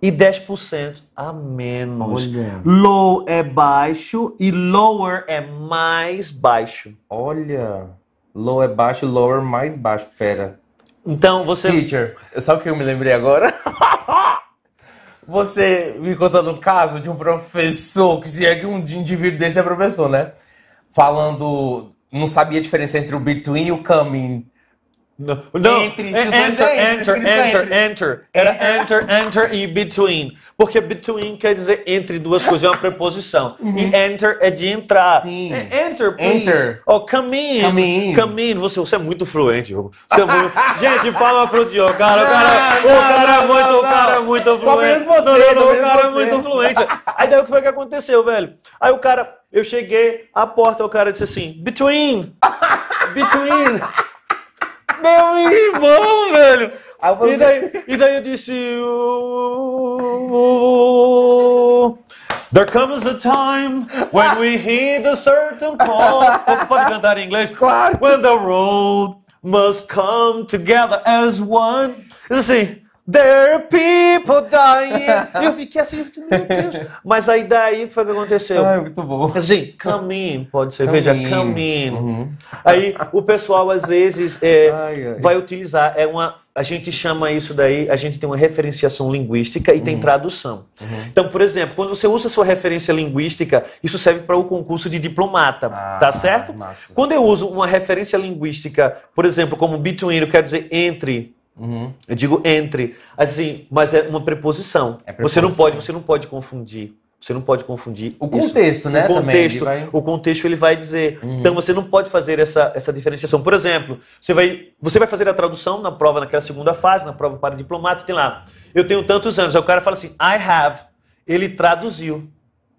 e 10% a menos. Olha. Low é baixo e lower é mais baixo. Olha, low é baixo, lower mais baixo, fera. Então você. Teacher, sabe o que eu me lembrei agora? você me contando um caso de um professor, que se é que um indivíduo desse é professor, né? Falando, não sabia a diferença entre o between e o coming. Não, Entre, é, enter, enter, enter, enter, enter, Era enter, enter e between. Porque between quer dizer entre duas coisas, é uma preposição. Uhum. E enter é de entrar. Sim. É, enter, please. Enter. Oh, come in. Come in. Come in. Você, você é muito fluente. Você é muito... Gente, palma pro Diogo, cara. O cara, não, o cara não, é muito, o cara é muito fluente. Tô você, não, o cara é muito fluente. Aí daí o que foi que aconteceu, velho? Aí o cara, eu cheguei, à porta, o cara disse assim, between. Between. Meu irmão, velho! você... e, daí, e daí eu disse. There comes a time when we heed a certain call. pode cantar em inglês? Claro! When the road must come together as one. assim. There are people dying. eu fiquei assim, meu Deus. Mas aí daí o que foi que aconteceu? Ah, muito bom. Assim, caminho, pode ser, come veja, caminho. Uhum. Aí o pessoal às vezes é, ai, ai. vai utilizar, é uma. A gente chama isso daí, a gente tem uma referenciação linguística e uhum. tem tradução. Uhum. Então, por exemplo, quando você usa sua referência linguística, isso serve para o um concurso de diplomata, ah, tá certo? Massa. Quando eu uso uma referência linguística, por exemplo, como between, eu quero dizer entre, Uhum. Eu digo entre, assim, mas é uma preposição. É preposição. Você não pode, você não pode confundir. Você não pode confundir. O contexto, isso. né? O contexto, também, vai... o contexto ele vai dizer. Uhum. Então você não pode fazer essa, essa diferenciação. Por exemplo, você vai, você vai fazer a tradução na prova, naquela segunda fase, na prova para diplomata, tem lá. Eu tenho tantos anos. Aí o cara fala assim, I have. Ele traduziu.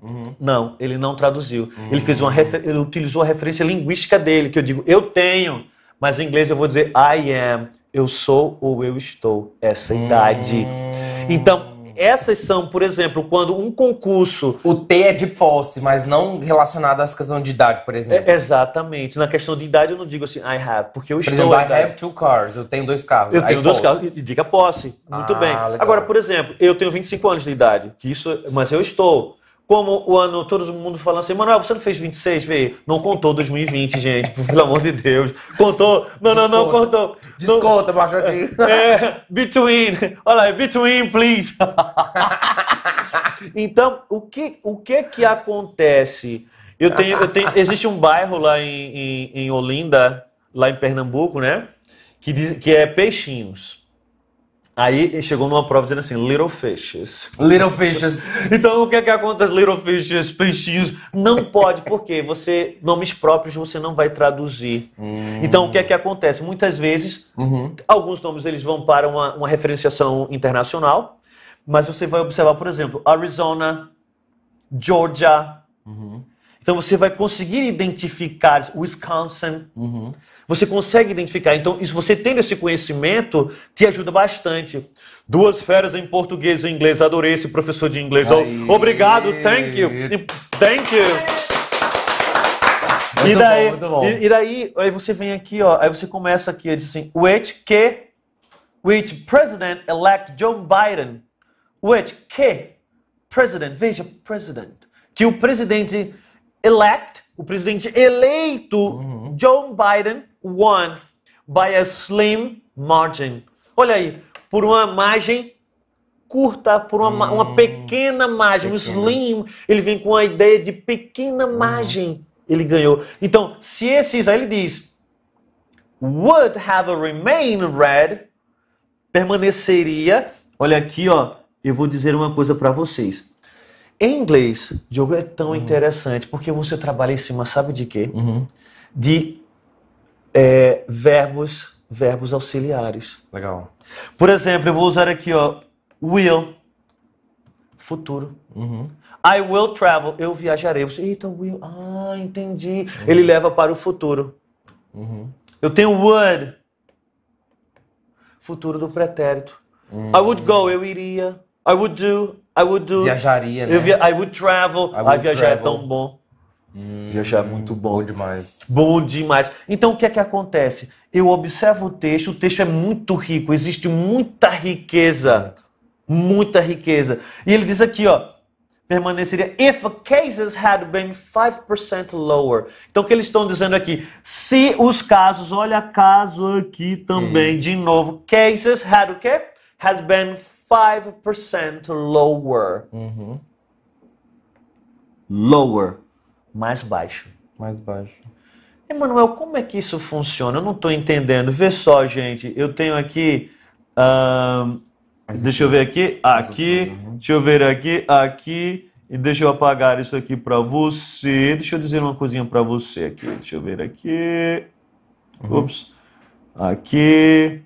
Uhum. Não, ele não traduziu. Uhum. Ele, fez uma uhum. refer... ele utilizou a referência linguística dele, que eu digo, eu tenho. Mas em inglês eu vou dizer I am eu sou ou eu estou, essa idade. Hum. Então, essas são, por exemplo, quando um concurso. O T é de posse, mas não relacionado às questões de idade, por é, exemplo. É, exatamente. Na questão de idade, eu não digo assim, I have, porque eu por estou. Exemplo, I have two cars, eu tenho dois carros. Eu tenho I dois posse. carros, e diga posse. Muito ah, bem. Legal. Agora, por exemplo, eu tenho 25 anos de idade, que isso, mas eu estou como o ano, todo mundo falando assim, Manuel, você não fez 26, veio? Não contou 2020, gente, pelo amor de Deus. Contou, não, não, não, contou. Desconta, não... baixadinho. É, between, olha lá, between, please. então, o que, o que é que acontece? Eu tenho, eu tenho, existe um bairro lá em, em, em Olinda, lá em Pernambuco, né? Que, diz, que é Peixinhos. Aí chegou numa prova dizendo assim, little fishes. Little fishes. Então o que é que acontece, little fishes, peixinhos? Não pode, porque você, nomes próprios você não vai traduzir. Hum. Então o que é que acontece? Muitas vezes, uhum. alguns nomes eles vão para uma, uma referenciação internacional, mas você vai observar, por exemplo, Arizona, Georgia, uhum. Então você vai conseguir identificar Wisconsin. Uhum. Você consegue identificar. Então, isso, você tendo esse conhecimento te ajuda bastante. Duas férias em português e inglês. Adorei esse professor de inglês. Aí. Obrigado, thank you. Thank you. e daí, bom, e, e, daí, aí você vem aqui, ó, aí você começa aqui, diz assim, which que, which president-elect Joe Biden, which que, president, veja, president, que o presidente elect, o presidente eleito uhum. Joe Biden won by a slim margin. Olha aí, por uma margem curta, por uma, uma hum, pequena margem. Pequena. O slim, ele vem com a ideia de pequena hum. margem. Ele ganhou. Então, se aí ele diz would have remained red, permaneceria. Olha aqui, ó, eu vou dizer uma coisa para vocês. Em inglês, Diogo, é tão uhum. interessante porque você trabalha em cima, sabe de quê? Uhum. De é, verbos, verbos auxiliares. Legal. Por exemplo, eu vou usar aqui, ó, will, futuro. Uhum. I will travel, eu viajarei. Você, eita, will, ah, entendi. Uhum. Ele leva para o futuro. Uhum. Eu tenho would, futuro do pretérito. Hum. I would go, eu iria. I would do, I would do. Viajaria, né? Via, I would travel. I would ah, viajar é travel. é tão bom. Hum, viajar é muito bom. Bom demais. Bom demais. Então o que é que acontece? Eu observo o texto, o texto é muito rico, existe muita riqueza. Muita riqueza. E ele diz aqui, ó, permaneceria if cases had been 5% lower. Então o que eles estão dizendo aqui? Se os casos, olha caso aqui também, hum. de novo, cases had o quê? Had been 5% lower. Uhum. Lower. Mais baixo. Mais baixo. Emanuel, como é que isso funciona? Eu não estou entendendo. Vê só, gente. Eu tenho aqui. deixa eu ver aqui. Aqui. Deixa eu ver aqui. Aqui. E deixa eu apagar isso aqui para você. Deixa eu dizer uma coisinha para você aqui. Deixa eu ver aqui. Ups. Uhum. Aqui.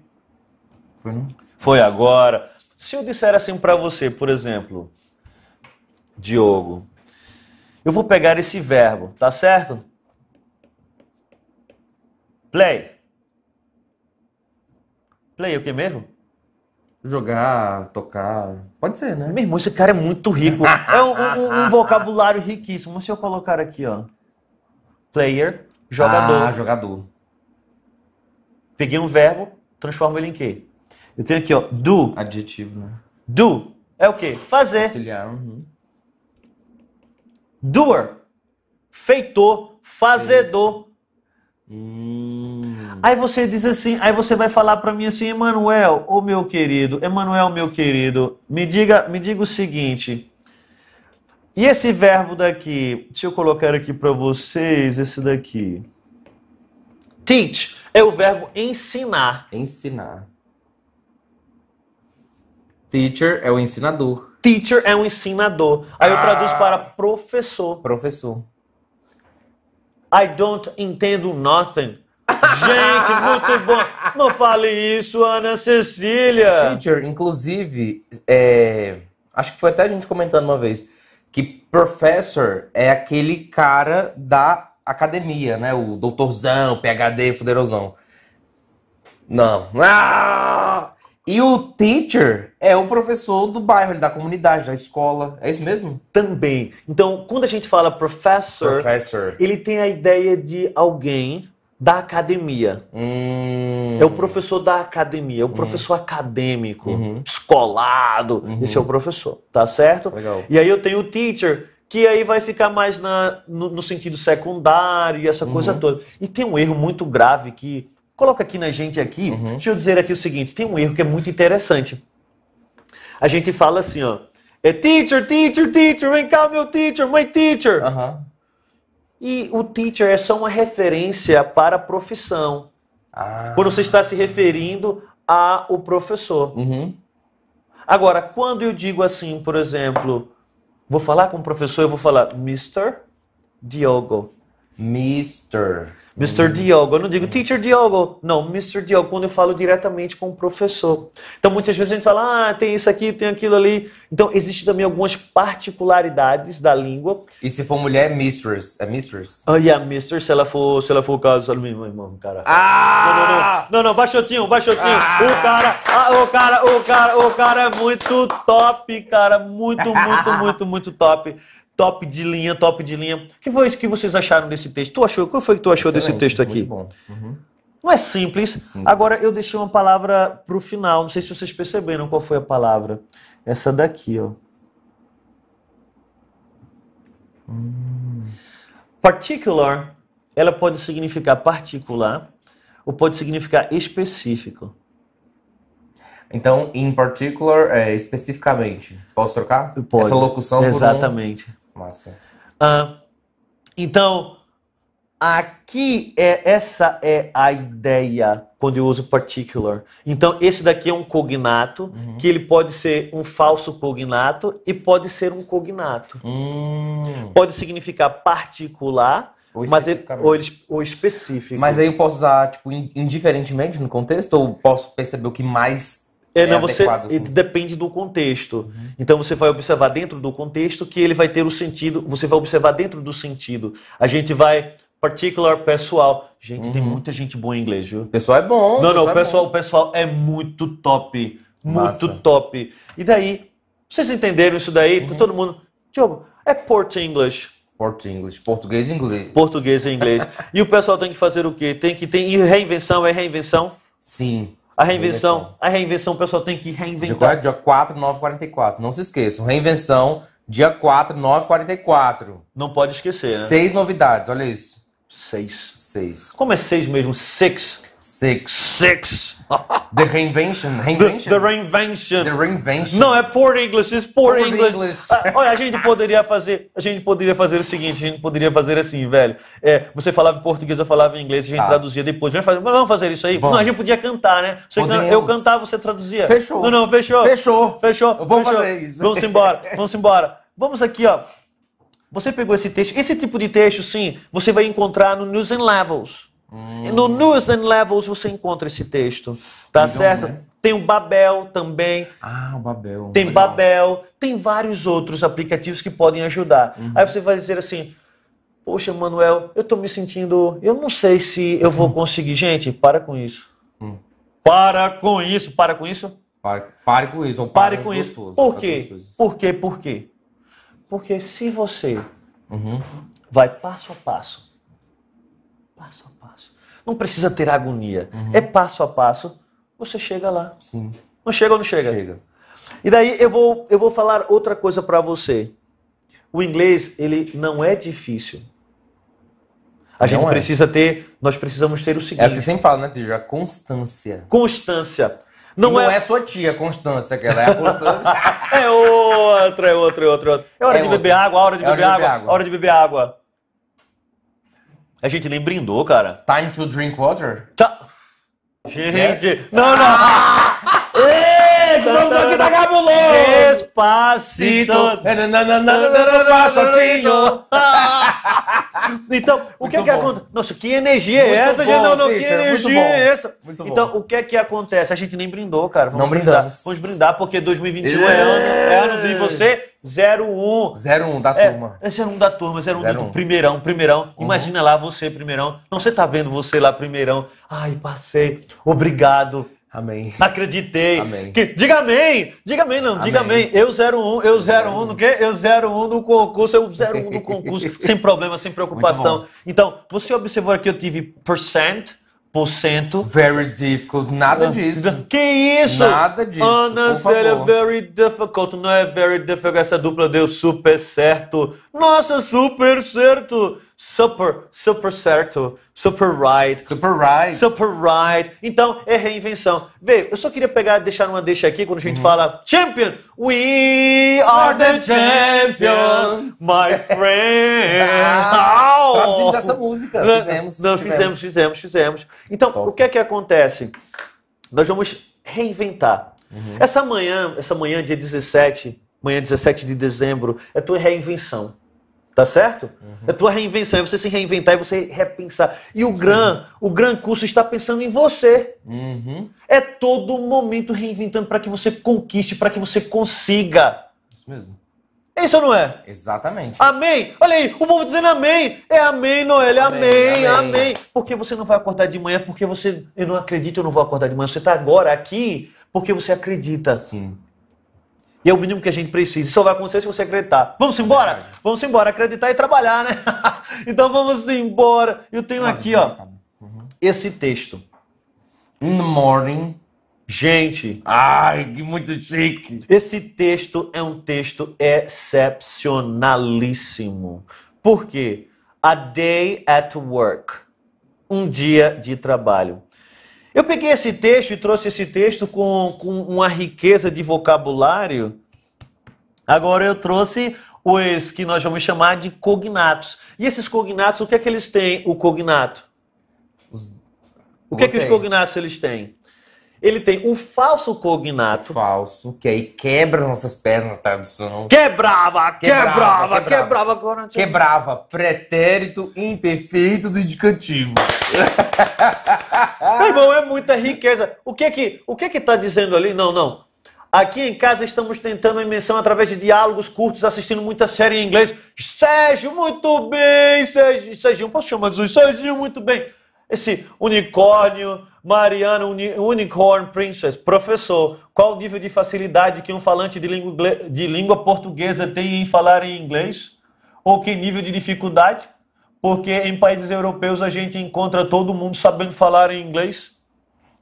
Foi, Foi agora. Se eu disser assim para você, por exemplo, Diogo, eu vou pegar esse verbo, tá certo? Play. Play é o que mesmo? Jogar, tocar. Pode ser, né? Meu irmão, esse cara é muito rico. é um, um, um, vocabulário riquíssimo. Mas se eu colocar aqui, ó. Player, jogador. Ah, jogador. Peguei um verbo, transformo ele em quê? Eu tenho aqui, ó, do. Adjetivo, né? Do é o quê? Fazer. Auxiliar. Uhum. Doer. Feitor. Fazedor. Hum. Aí você diz assim, aí você vai falar para mim assim, Emanuel, ô meu querido, Emanuel, meu querido, me diga, me diga o seguinte. E esse verbo daqui, deixa eu colocar aqui para vocês, esse daqui. Teach é o verbo ensinar. Ensinar. Teacher é o ensinador. Teacher é o ensinador. Aí eu ah. traduzo para professor. Professor. I don't entendo nothing. Gente, muito bom. Não fale isso, Ana Cecília. Teacher, inclusive, é, acho que foi até a gente comentando uma vez que professor é aquele cara da academia, né? O doutorzão, PhD, fuderosão. Não. Ah! E o teacher é o professor do bairro, da comunidade, da escola. É isso mesmo? Também. Então, quando a gente fala professor, professor. ele tem a ideia de alguém da academia. Hum. É o professor da academia, é o hum. professor acadêmico, uhum. escolado. Uhum. Esse é o professor, tá certo? Legal. E aí eu tenho o teacher, que aí vai ficar mais na, no, no sentido secundário e essa uhum. coisa toda. E tem um erro muito grave que Coloca aqui na gente aqui, uhum. deixa eu dizer aqui o seguinte, tem um erro que é muito interessante. A gente fala assim, ó, é teacher, teacher, teacher, vem cá meu teacher, my teacher. Uhum. E o teacher é só uma referência para a profissão. Ah. Quando você está se referindo ao professor. Uhum. Agora, quando eu digo assim, por exemplo, vou falar com o professor, eu vou falar Mr. Diogo. Mr. Mr. Hum. Diogo. Eu não digo Teacher Diogo. Não, Mr. Diogo, quando eu falo diretamente com o professor. Então, muitas vezes a gente fala, ah, tem isso aqui, tem aquilo ali. Então, existem também algumas particularidades da língua. E se for mulher, é mistress. É mistress? oh, yeah, mistress, se ela for, se ela for o caso. Meu irmão, cara. Ah! Não, não, não. Não, não, baixotinho, baixotinho. Ah! O cara, ah, o cara, o cara, o cara é muito top, cara. Muito, muito, muito, muito top top de linha, top de linha. O que foi isso que vocês acharam desse texto? Tu achou? Qual foi que tu achou Excelente, desse texto aqui? bom. Uhum. Não é simples. simples. Agora eu deixei uma palavra para o final. Não sei se vocês perceberam qual foi a palavra. Essa daqui, ó. Particular, ela pode significar particular ou pode significar específico. Então, in particular, é, especificamente. Posso trocar? Pode. Essa locução Exatamente. um... Massa. Ah, então, aqui é essa é a ideia quando eu uso particular. Então, esse daqui é um cognato, uhum. que ele pode ser um falso cognato e pode ser um cognato. Hum. Pode significar particular, ou mas ele, ou, ou específico. Mas aí eu posso usar, tipo, indiferentemente no contexto, ou posso perceber o que mais é, não, é você assim. depende do contexto. Uhum. Então você vai observar dentro do contexto que ele vai ter o sentido, você vai observar dentro do sentido. A gente vai particular pessoal. Gente, uhum. tem muita gente boa em inglês, viu? O pessoal é bom. Não, não, o pessoal, é o pessoal é muito top, muito Massa. top. E daí, vocês entenderam isso daí? Tá uhum. Todo mundo, Diogo, é Port English. Port English, português e inglês. Português e inglês. e o pessoal tem que fazer o quê? Tem que tem e reinvenção, é reinvenção? Sim. A reinvenção, A reinvenção, o pessoal tem que reinventar. Dia 4, dia 4, 9, 44. Não se esqueçam. Reinvenção, dia 4, 9, 44. Não pode esquecer, né? Seis novidades, olha isso. Seis. Seis. Como é seis mesmo? Six. Six. Six. The Reinvention. Reinvention? The, the, Reinvention. The Reinvention. Não, é Poor English. It's Poor, poor English. English. Ah, olha, a gente poderia fazer, a gente poderia fazer o seguinte, a gente poderia fazer assim, velho. É, você falava em português, eu falava em inglês, a gente tá. traduzia depois. Vamos fazer, vamos fazer isso aí? Vamos. Não, a gente podia cantar, né? eu cantava, você traduzia. Fechou. Não, não, fechou. Fechou. Fechou. Vamos fechou. fazer isso. Vamos embora, vamos embora. Vamos aqui, ó. Você pegou esse texto, esse tipo de texto, sim, você vai encontrar no News and Levels. Hum. No News and Levels você encontra esse texto, tá Legal, certo? Né? Tem o Babel também. Ah, o Babel. Tem Legal. Babel, tem vários outros aplicativos que podem ajudar. Uhum. Aí você vai dizer assim: Poxa, Manuel, eu estou me sentindo. Eu não sei se eu vou uhum. conseguir. Gente, para com isso. Hum. Para com isso, para com isso. Pare, pare com isso. Ou pare, pare com isso. Coisas, por quê? Por quê? Por quê? Porque se você uhum. vai passo a passo, passo a não precisa ter agonia. Uhum. É passo a passo, você chega lá. Sim. Não chega ou não chega? Chega. E daí eu vou, eu vou falar outra coisa para você. O inglês, ele não é difícil. A não gente é. precisa ter, nós precisamos ter o seguinte. É o que você sempre fala, né, Tija? Constância. Constância. Não, não é... é... sua tia, Constância, que ela é a Constância. é outra, é outra, é outra. É, é hora é de outra. beber água, hora de, é beber, hora de água, beber água, hora de beber água. A gente nem brindou, cara. Time to drink water? Tá. Gente, yes. não, não. Ah! gente, vamos aqui da Gabulô! Despacito! Passatinho! então, o que é que acontece? Nossa, que energia é essa, gente? Não, não, que energia é essa? Então, o que é que acontece? A gente nem brindou, cara. Vamos não brindamos. Brindar. Vamos brindar, porque 2021 é ano, é ano de você 01. 01 é, é da turma. É, 01 da turma, 01, 01. do primeirão, primeirão. Uhum. Imagina lá você, primeirão. Não, você tá vendo você lá, primeirão. Ai, passei. Obrigado. Amém. Acreditei. Amém. Que, diga amém. Diga amém, não. Amém. Diga amém. Eu 01, eu 01 no quê? Eu 01 no concurso, eu 01 no concurso. sem problema, sem preocupação. Então, você observou aqui, eu tive percent, por cento. Very difficult. Nada disso. Que isso? Nada disso. Ana Célia, very difficult. Não é very difficult. Essa dupla deu super certo. Nossa, super certo super, super certo, super right. Super right. Super right. Então, é reinvenção. Vê, eu só queria pegar, deixar uma deixa aqui quando a gente uhum. fala champion. We are the champion, my friend. ah, fizemos essa música. Não, fizemos, não, fizemos, fizemos, fizemos, fizemos. Então, Top. o que é que acontece? Nós vamos reinventar. Uhum. Essa manhã, essa manhã, dia 17, manhã 17 de dezembro, é tua reinvenção. Tá certo? Uhum. É tua reinvenção, é você se reinventar, é você repensar. E o gran, o gran curso está pensando em você. Uhum. É todo momento reinventando para que você conquiste, para que você consiga. Isso mesmo. É isso ou não é? Exatamente. Amém? Olha aí, o povo dizendo amém. É amém, Noel, é amém, amém, amém. Porque você não vai acordar de manhã, porque você. Eu não acredito, eu não vou acordar de manhã. Você está agora aqui porque você acredita. Sim. E é o mínimo que a gente precisa. Isso só vai acontecer se você acreditar. Vamos embora? Vamos embora, acreditar e trabalhar, né? então vamos embora. Eu tenho aqui, ó, uhum. esse texto. In the morning. Gente. Ai, que muito chique. Esse texto é um texto excepcionalíssimo. Por quê? A day at work. Um dia de trabalho. Eu peguei esse texto e trouxe esse texto com, com uma riqueza de vocabulário. Agora eu trouxe os que nós vamos chamar de cognatos. E esses cognatos, o que é que eles têm, o cognato? O que é que os cognatos eles têm? Ele tem o falso cognato. O falso, que aí quebra nossas pernas na tradução. Quebrava, quebrava, quebrava. Quebrava, quebrava, pretérito imperfeito do indicativo. Meu irmão, é muita riqueza. O que é que, o que é que tá dizendo ali? Não, não. Aqui em casa estamos tentando a imersão através de diálogos curtos, assistindo muita série em inglês. Sérgio, muito bem, Sérgio. Sérgio, posso chamar de Jesus? Sérgio, muito bem. Esse unicórnio, Mariana uni, Unicorn Princess. Professor, qual o nível de facilidade que um falante de língua, de língua portuguesa tem em falar em inglês? Ou que nível de dificuldade? Porque em países europeus a gente encontra todo mundo sabendo falar em inglês.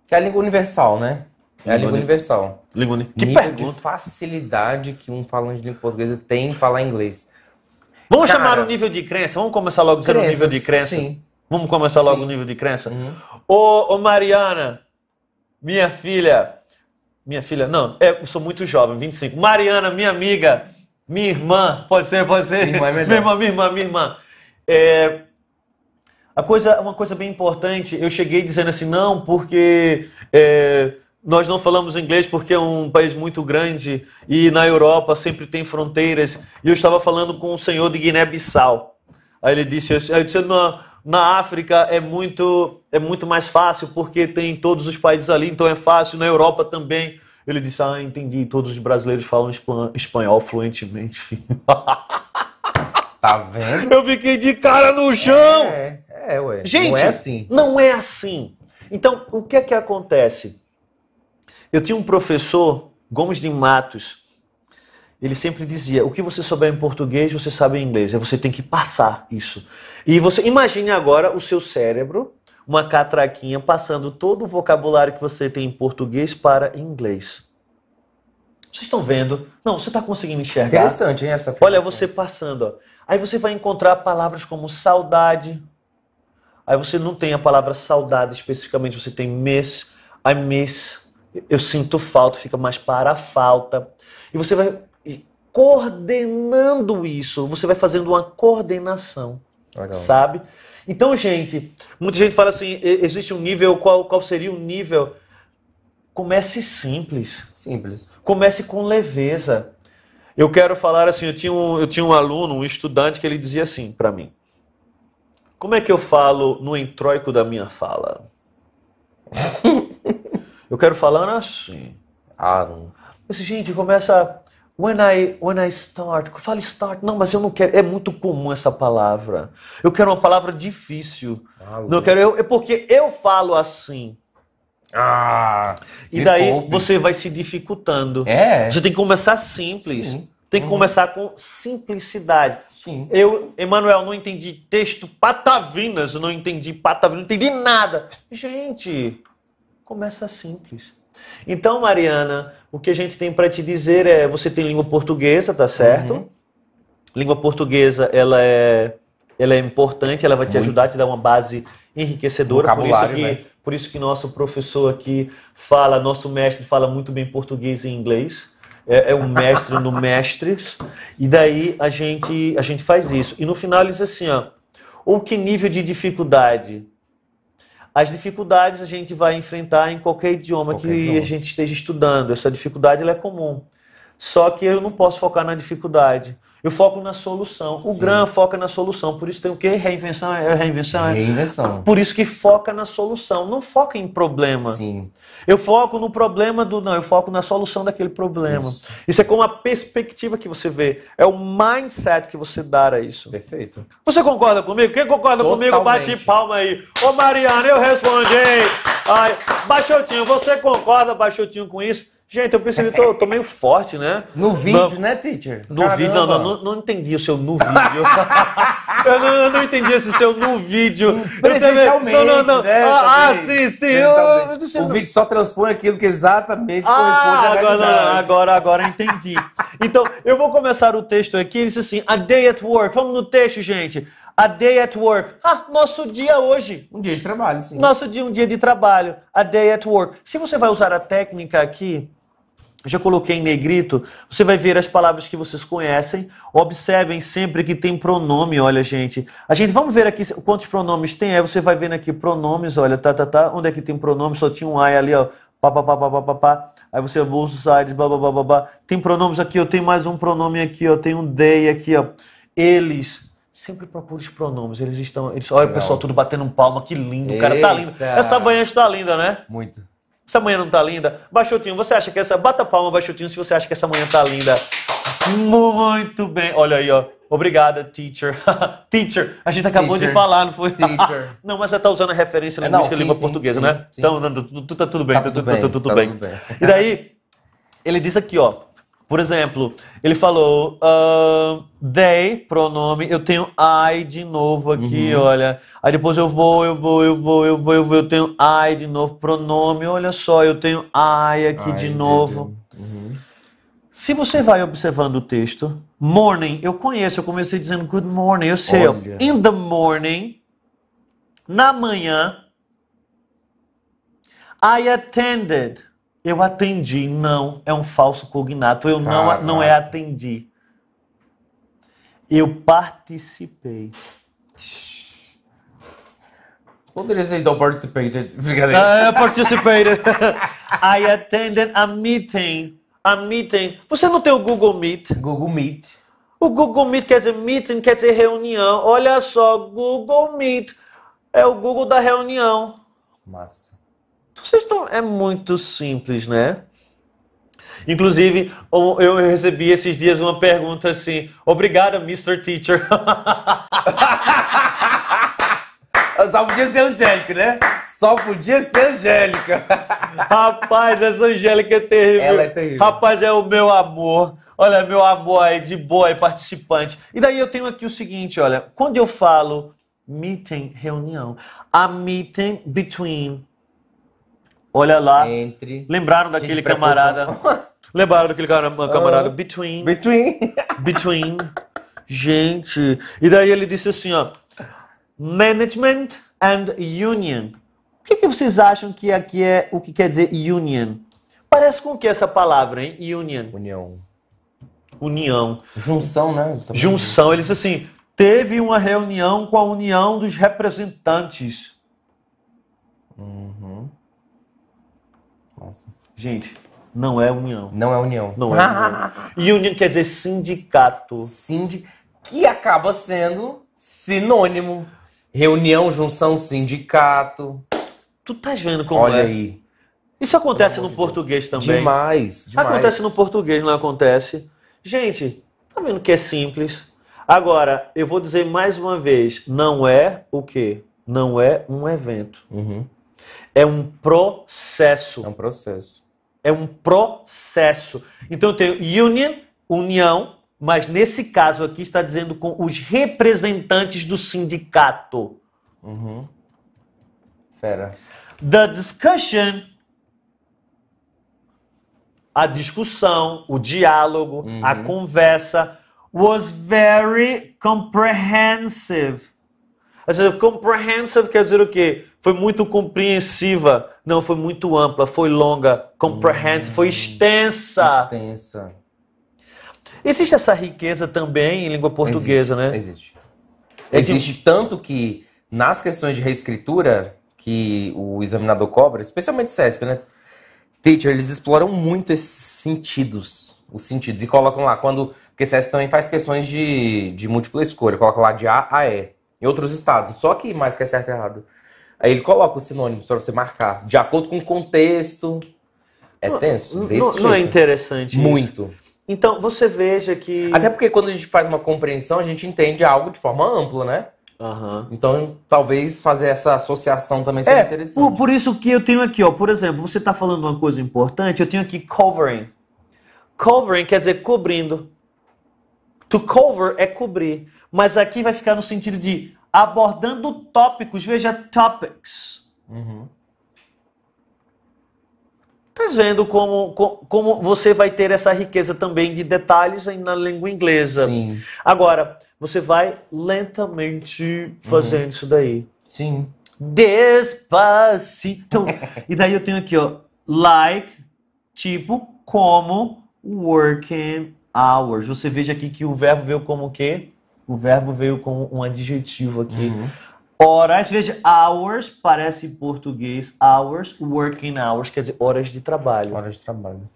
Que é a língua universal, né? É a língua universal. Língua Que nível pergunta. de facilidade que um falante de língua portuguesa tem em falar inglês. Vamos Cara, chamar o nível de crença. Vamos começar logo dizendo o nível de crença. Sim. Vamos começar logo Sim. o nível de crença? Uhum. Ô, ô, Mariana, minha filha. Minha filha, não, é, eu sou muito jovem, 25. Mariana, minha amiga, minha irmã, pode ser, pode ser. Minha irmã, é minha irmã, minha irmã. Minha irmã. É, a coisa, uma coisa bem importante, eu cheguei dizendo assim, não, porque é, nós não falamos inglês porque é um país muito grande e na Europa sempre tem fronteiras. E eu estava falando com o um senhor de Guiné-Bissau. Aí ele disse, eu disse, não, na África é muito, é muito mais fácil porque tem todos os países ali, então é fácil. Na Europa também. Ele disse: Ah, entendi, todos os brasileiros falam espanhol fluentemente. Tá vendo? Eu fiquei de cara no chão! É, é, ué. Gente, não é assim. Não é assim. Então, o que é que acontece? Eu tinha um professor, Gomes de Matos, ele sempre dizia: o que você souber em português, você sabe em inglês. você tem que passar isso. E você imagine agora o seu cérebro, uma catraquinha, passando todo o vocabulário que você tem em português para inglês. Vocês estão vendo? Não, você está conseguindo enxergar. Interessante, hein, essa Olha, você passando. Ó. Aí você vai encontrar palavras como saudade. Aí você não tem a palavra saudade especificamente, você tem miss, I miss, eu sinto falta, fica mais para a falta. E você vai coordenando isso. Você vai fazendo uma coordenação, Legal. sabe? Então, gente, muita gente fala assim, existe um nível, qual, qual seria o um nível? Comece simples. Simples. Comece com leveza. Eu quero falar assim, eu tinha um, eu tinha um aluno, um estudante, que ele dizia assim para mim, como é que eu falo no entróico da minha fala? eu quero falar assim. Ah, não. disse, gente, começa When I, when I start, fala start, não, mas eu não quero, é muito comum essa palavra. Eu quero uma palavra difícil. Ah, não quero, eu, é porque eu falo assim. Ah, e daí poupe. você vai se dificultando. É. Você tem que começar simples. Sim. Tem que uhum. começar com simplicidade. Sim. Eu, Emanuel, não entendi texto patavinas, não entendi patavinas, não entendi nada. Gente, começa simples. Então, Mariana, o que a gente tem para te dizer é: você tem língua portuguesa, tá certo? Uhum. Língua portuguesa, ela é, ela é importante, ela vai te Muito. ajudar, te dar uma base enriquecedora. Por isso, que, né? por isso que nosso professor aqui fala, nosso mestre fala muito bem português e inglês. É, é um mestre no mestres. E daí a gente, a gente faz isso. E no final ele diz assim: ó, ou que nível de dificuldade as dificuldades a gente vai enfrentar em qualquer idioma qualquer que idioma. a gente esteja estudando. Essa dificuldade é comum. Só que eu não posso focar na dificuldade. Eu foco na solução. O Sim. GRAM foca na solução. Por isso tem o quê? Reinvenção é reinvenção? É reinvenção. Por isso que foca na solução. Não foca em problema. Sim. Eu foco no problema do... Não, eu foco na solução daquele problema. Isso, isso é como a perspectiva que você vê. É o mindset que você dá a isso. Perfeito. Você concorda comigo? Quem concorda Totalmente. comigo, bate palma aí. Ô, Mariana, eu respondi. Ai, Baixotinho, você concorda, Baixotinho, com isso? Gente, eu percebi que eu tô meio forte, né? No vídeo, no, né, teacher? No Caramba. vídeo, não, não, não, entendi o seu no vídeo. eu, não, eu, não, entendi esse seu no vídeo. Presencialmente, eu não, não, não. Né, ah, ah, sim, sim. Eu, o vídeo só transpõe aquilo que exatamente ah, corresponde à agora, realidade. Agora, agora entendi. então, eu vou começar o texto aqui. Ele disse assim, a day at work. Vamos no texto, gente. A day at work. Ah, nosso dia hoje. Um dia de trabalho, sim. Nosso dia, um dia de trabalho. A day at work. Se você vai usar a técnica aqui, já coloquei em negrito, você vai ver as palavras que vocês conhecem. Observem sempre que tem pronome, olha, gente. A gente, vamos ver aqui quantos pronomes tem. Aí você vai vendo aqui pronomes, olha, tá, tá, tá. Onde é que tem pronome? Só tinha um ai ali, ó. Pá, pá, pá, pá, pá, pá, pá. Aí você, bolsos, sides, blá, blá, blá, blá, blá. Tem pronomes aqui, eu tenho mais um pronome aqui, ó. Tem um they aqui, ó. Eles. Sempre procure os pronomes. Eles estão. Eles, olha o pessoal tudo batendo um palma, que lindo. O cara tá lindo. Essa banha está linda, né? Muito. Essa manhã não tá linda? Baixotinho, você acha que essa. Bata palma, Baixotinho, se você acha que essa manhã tá linda. Muito bem. Olha aí, ó. Obrigada, teacher. teacher, a gente acabou teacher. de falar, não foi? Teacher. não, mas você tá usando a referência é, linguística é, língua portuguesa, né? Então, não, tu, tá tudo bem, tá, tudo, tá bem, tudo, tá bem. tudo bem. E daí, ele diz aqui, ó. Por exemplo, ele falou uh, they, pronome, eu tenho I de novo aqui, uhum. olha. Aí depois eu vou, eu vou, eu vou, eu vou, eu vou, eu tenho I de novo, pronome, olha só, eu tenho I aqui I de novo. Uhum. Se você vai observando o texto, morning, eu conheço, eu comecei dizendo good morning, eu sei, olha. in the morning, na manhã, I attended eu atendi. Não, é um falso cognato. Eu não, não é atendi. Eu participei. Poderia ser então participated. Brincadeira. Uh, ah, é participated. I attended a meeting. A meeting. Você não tem o Google Meet? Google Meet. O Google Meet quer dizer meeting, quer dizer reunião. Olha só, Google Meet é o Google da reunião. Massa. Vocês estão... É muito simples, né? Inclusive, eu recebi esses dias uma pergunta assim: Obrigado, Mr. Teacher. Só podia ser Angélica, né? Só podia ser Angélica. Rapaz, essa Angélica é terrível. Ela é terrível. Rapaz, é o meu amor. Olha, é meu amor aí, de boa, aí, participante. E daí eu tenho aqui o seguinte, olha. Quando eu falo meeting, reunião, a meeting between Olha lá. Entre. Lembraram daquele Gente, camarada. Lembraram daquele ah. camarada. Uh, between. Between. between. Gente. E daí ele disse assim, ó. Management and Union. O que, que vocês acham que aqui é o que quer dizer union? Parece com o que essa palavra, hein? Union. União. União. Junção, né? Junção. Ele disse assim: teve uma reunião com a União dos Representantes. Uhum. Gente, não é união. Não é união. Não é união. União quer dizer sindicato. Sindi que acaba sendo sinônimo. Reunião, junção, sindicato. Tu tá vendo como Olha é? aí. Isso acontece no português Deus. também. Demais, demais. Acontece no português, não acontece? Gente, tá vendo que é simples? Agora, eu vou dizer mais uma vez, não é o quê? Não é um evento. Uhum. É um processo. É um processo. É um processo. Então eu tenho union, união, mas nesse caso aqui está dizendo com os representantes do sindicato. Uhum. Fera. The discussion a discussão, o diálogo, uhum. a conversa was very comprehensive. comprehensive quer dizer o quê? foi muito compreensiva, não, foi muito ampla, foi longa, comprehensive, hum, foi extensa. Extensa. Existe essa riqueza também em língua portuguesa, existe, né? Existe. É existe tanto que nas questões de reescritura que o examinador cobra, especialmente CESP, né? Teacher, eles exploram muito esses sentidos, os sentidos, e colocam lá quando porque CESP também faz questões de, de múltipla escolha, coloca lá de A a E, em outros estados, só que mais que é certo e é errado. Aí ele coloca os sinônimos para você marcar, de acordo com o contexto. É tenso? Desse não, não é interessante Muito. Isso. Então, você veja que... Até porque quando a gente faz uma compreensão, a gente entende algo de forma ampla, né? Uhum. Então, talvez fazer essa associação também seja é, interessante. Por, por isso que eu tenho aqui, ó, por exemplo, você está falando uma coisa importante, eu tenho aqui covering. Covering quer dizer cobrindo. To cover é cobrir. Mas aqui vai ficar no sentido de abordando tópicos, veja, topics. Uhum. Tá vendo como, como você vai ter essa riqueza também de detalhes na língua inglesa. Sim. Agora, você vai lentamente fazendo uhum. isso daí. Sim. Despacito. e daí eu tenho aqui, ó, like, tipo, como, working hours. Você veja aqui que o verbo veio como o quê? o verbo veio com um adjetivo aqui. Uhum. Horas, veja, hours parece em português hours, working hours, quer dizer, horas de trabalho. Horas de trabalho.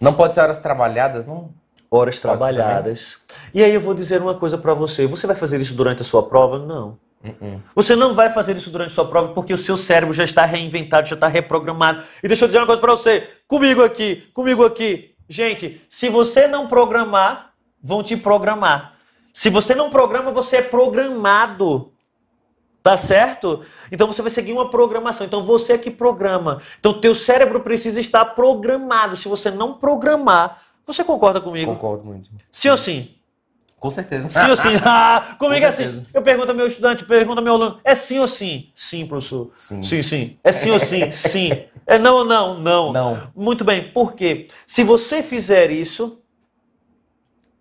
Não pode ser horas trabalhadas, não? Horas pode trabalhadas. E aí eu vou dizer uma coisa para você. Você vai fazer isso durante a sua prova? Não. Uh -uh. Você não vai fazer isso durante a sua prova porque o seu cérebro já está reinventado, já está reprogramado. E deixa eu dizer uma coisa para você. Comigo aqui, comigo aqui. Gente, se você não programar, vão te programar. Se você não programa, você é programado. Tá certo? Então você vai seguir uma programação. Então você é que programa. Então teu cérebro precisa estar programado. Se você não programar, você concorda comigo? Concordo muito. Sim ou sim? Com certeza. Sim ou sim? Ah, comigo é é Com é assim. Eu pergunto ao meu estudante, pergunto ao meu aluno, é sim ou sim? Sim, professor. Sim. Sim, sim. É sim ou sim? Sim. É não ou não? Não. Não. Muito bem. Por quê? Se você fizer isso,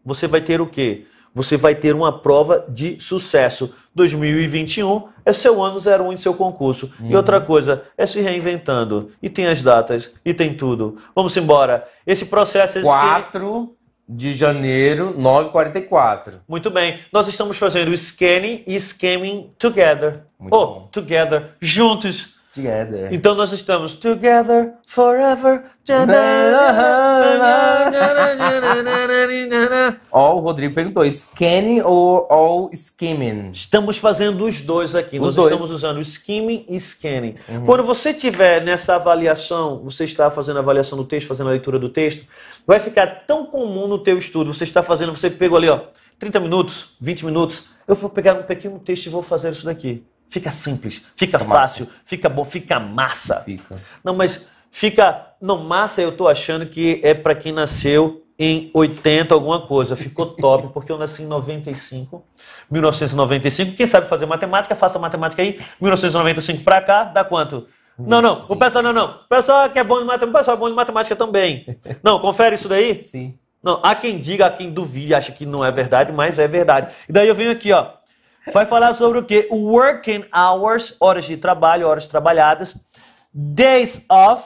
você vai ter o quê? você vai ter uma prova de sucesso. 2021 é seu ano 01 em seu concurso. Uhum. E outra coisa, é se reinventando. E tem as datas, e tem tudo. Vamos embora. Esse processo... Esse 4 de janeiro, 9h44. Muito bem. Nós estamos fazendo scanning e scamming together. Muito oh, bom. together, juntos Together. Então nós estamos together forever. Ó, o Rodrigo perguntou: scanning ou all skimming? Estamos fazendo os dois aqui. Os nós dois. estamos usando skimming e scanning. Uhum. Quando você tiver nessa avaliação, você está fazendo a avaliação do texto, fazendo a leitura do texto, vai ficar tão comum no teu estudo. Você está fazendo, você pegou ali, ó, 30 minutos, 20 minutos. Eu vou pegar um pequeno texto e vou fazer isso daqui. Fica simples, fica, fica fácil, massa. fica bom, fica massa. Fica. Não, mas fica. Não, massa eu tô achando que é para quem nasceu em 80 alguma coisa. Ficou top, porque eu nasci em 95, 1995. Quem sabe fazer matemática, faça matemática aí. 1995 para cá, dá quanto? Não, não. Sim. O pessoal não, não. O pessoal que é bom de matemática, o pessoal é bom de matemática também. Não, confere isso daí? Sim. Não, há quem diga, há quem duvide, acha que não é verdade, mas é verdade. E daí eu venho aqui, ó. Vai falar sobre o quê? Working hours, horas de trabalho, horas trabalhadas. Days off.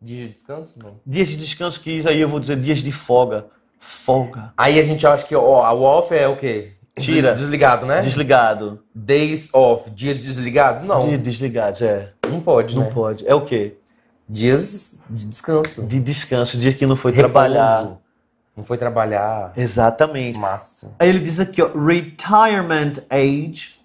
Dias de descanso? Não. Dias de descanso, que aí eu vou dizer dias de folga. Folga. Aí a gente acha que ó, a off é o quê? Tira. Desligado, né? Desligado. Days off, dias desligados? Não. Dias desligados, é. Não pode, Não né? pode. É o quê? Dias de descanso. De descanso, dia que não foi Repouso. trabalhar. Não foi trabalhar. Exatamente. Massa. Aí ele diz aqui, ó, retirement age.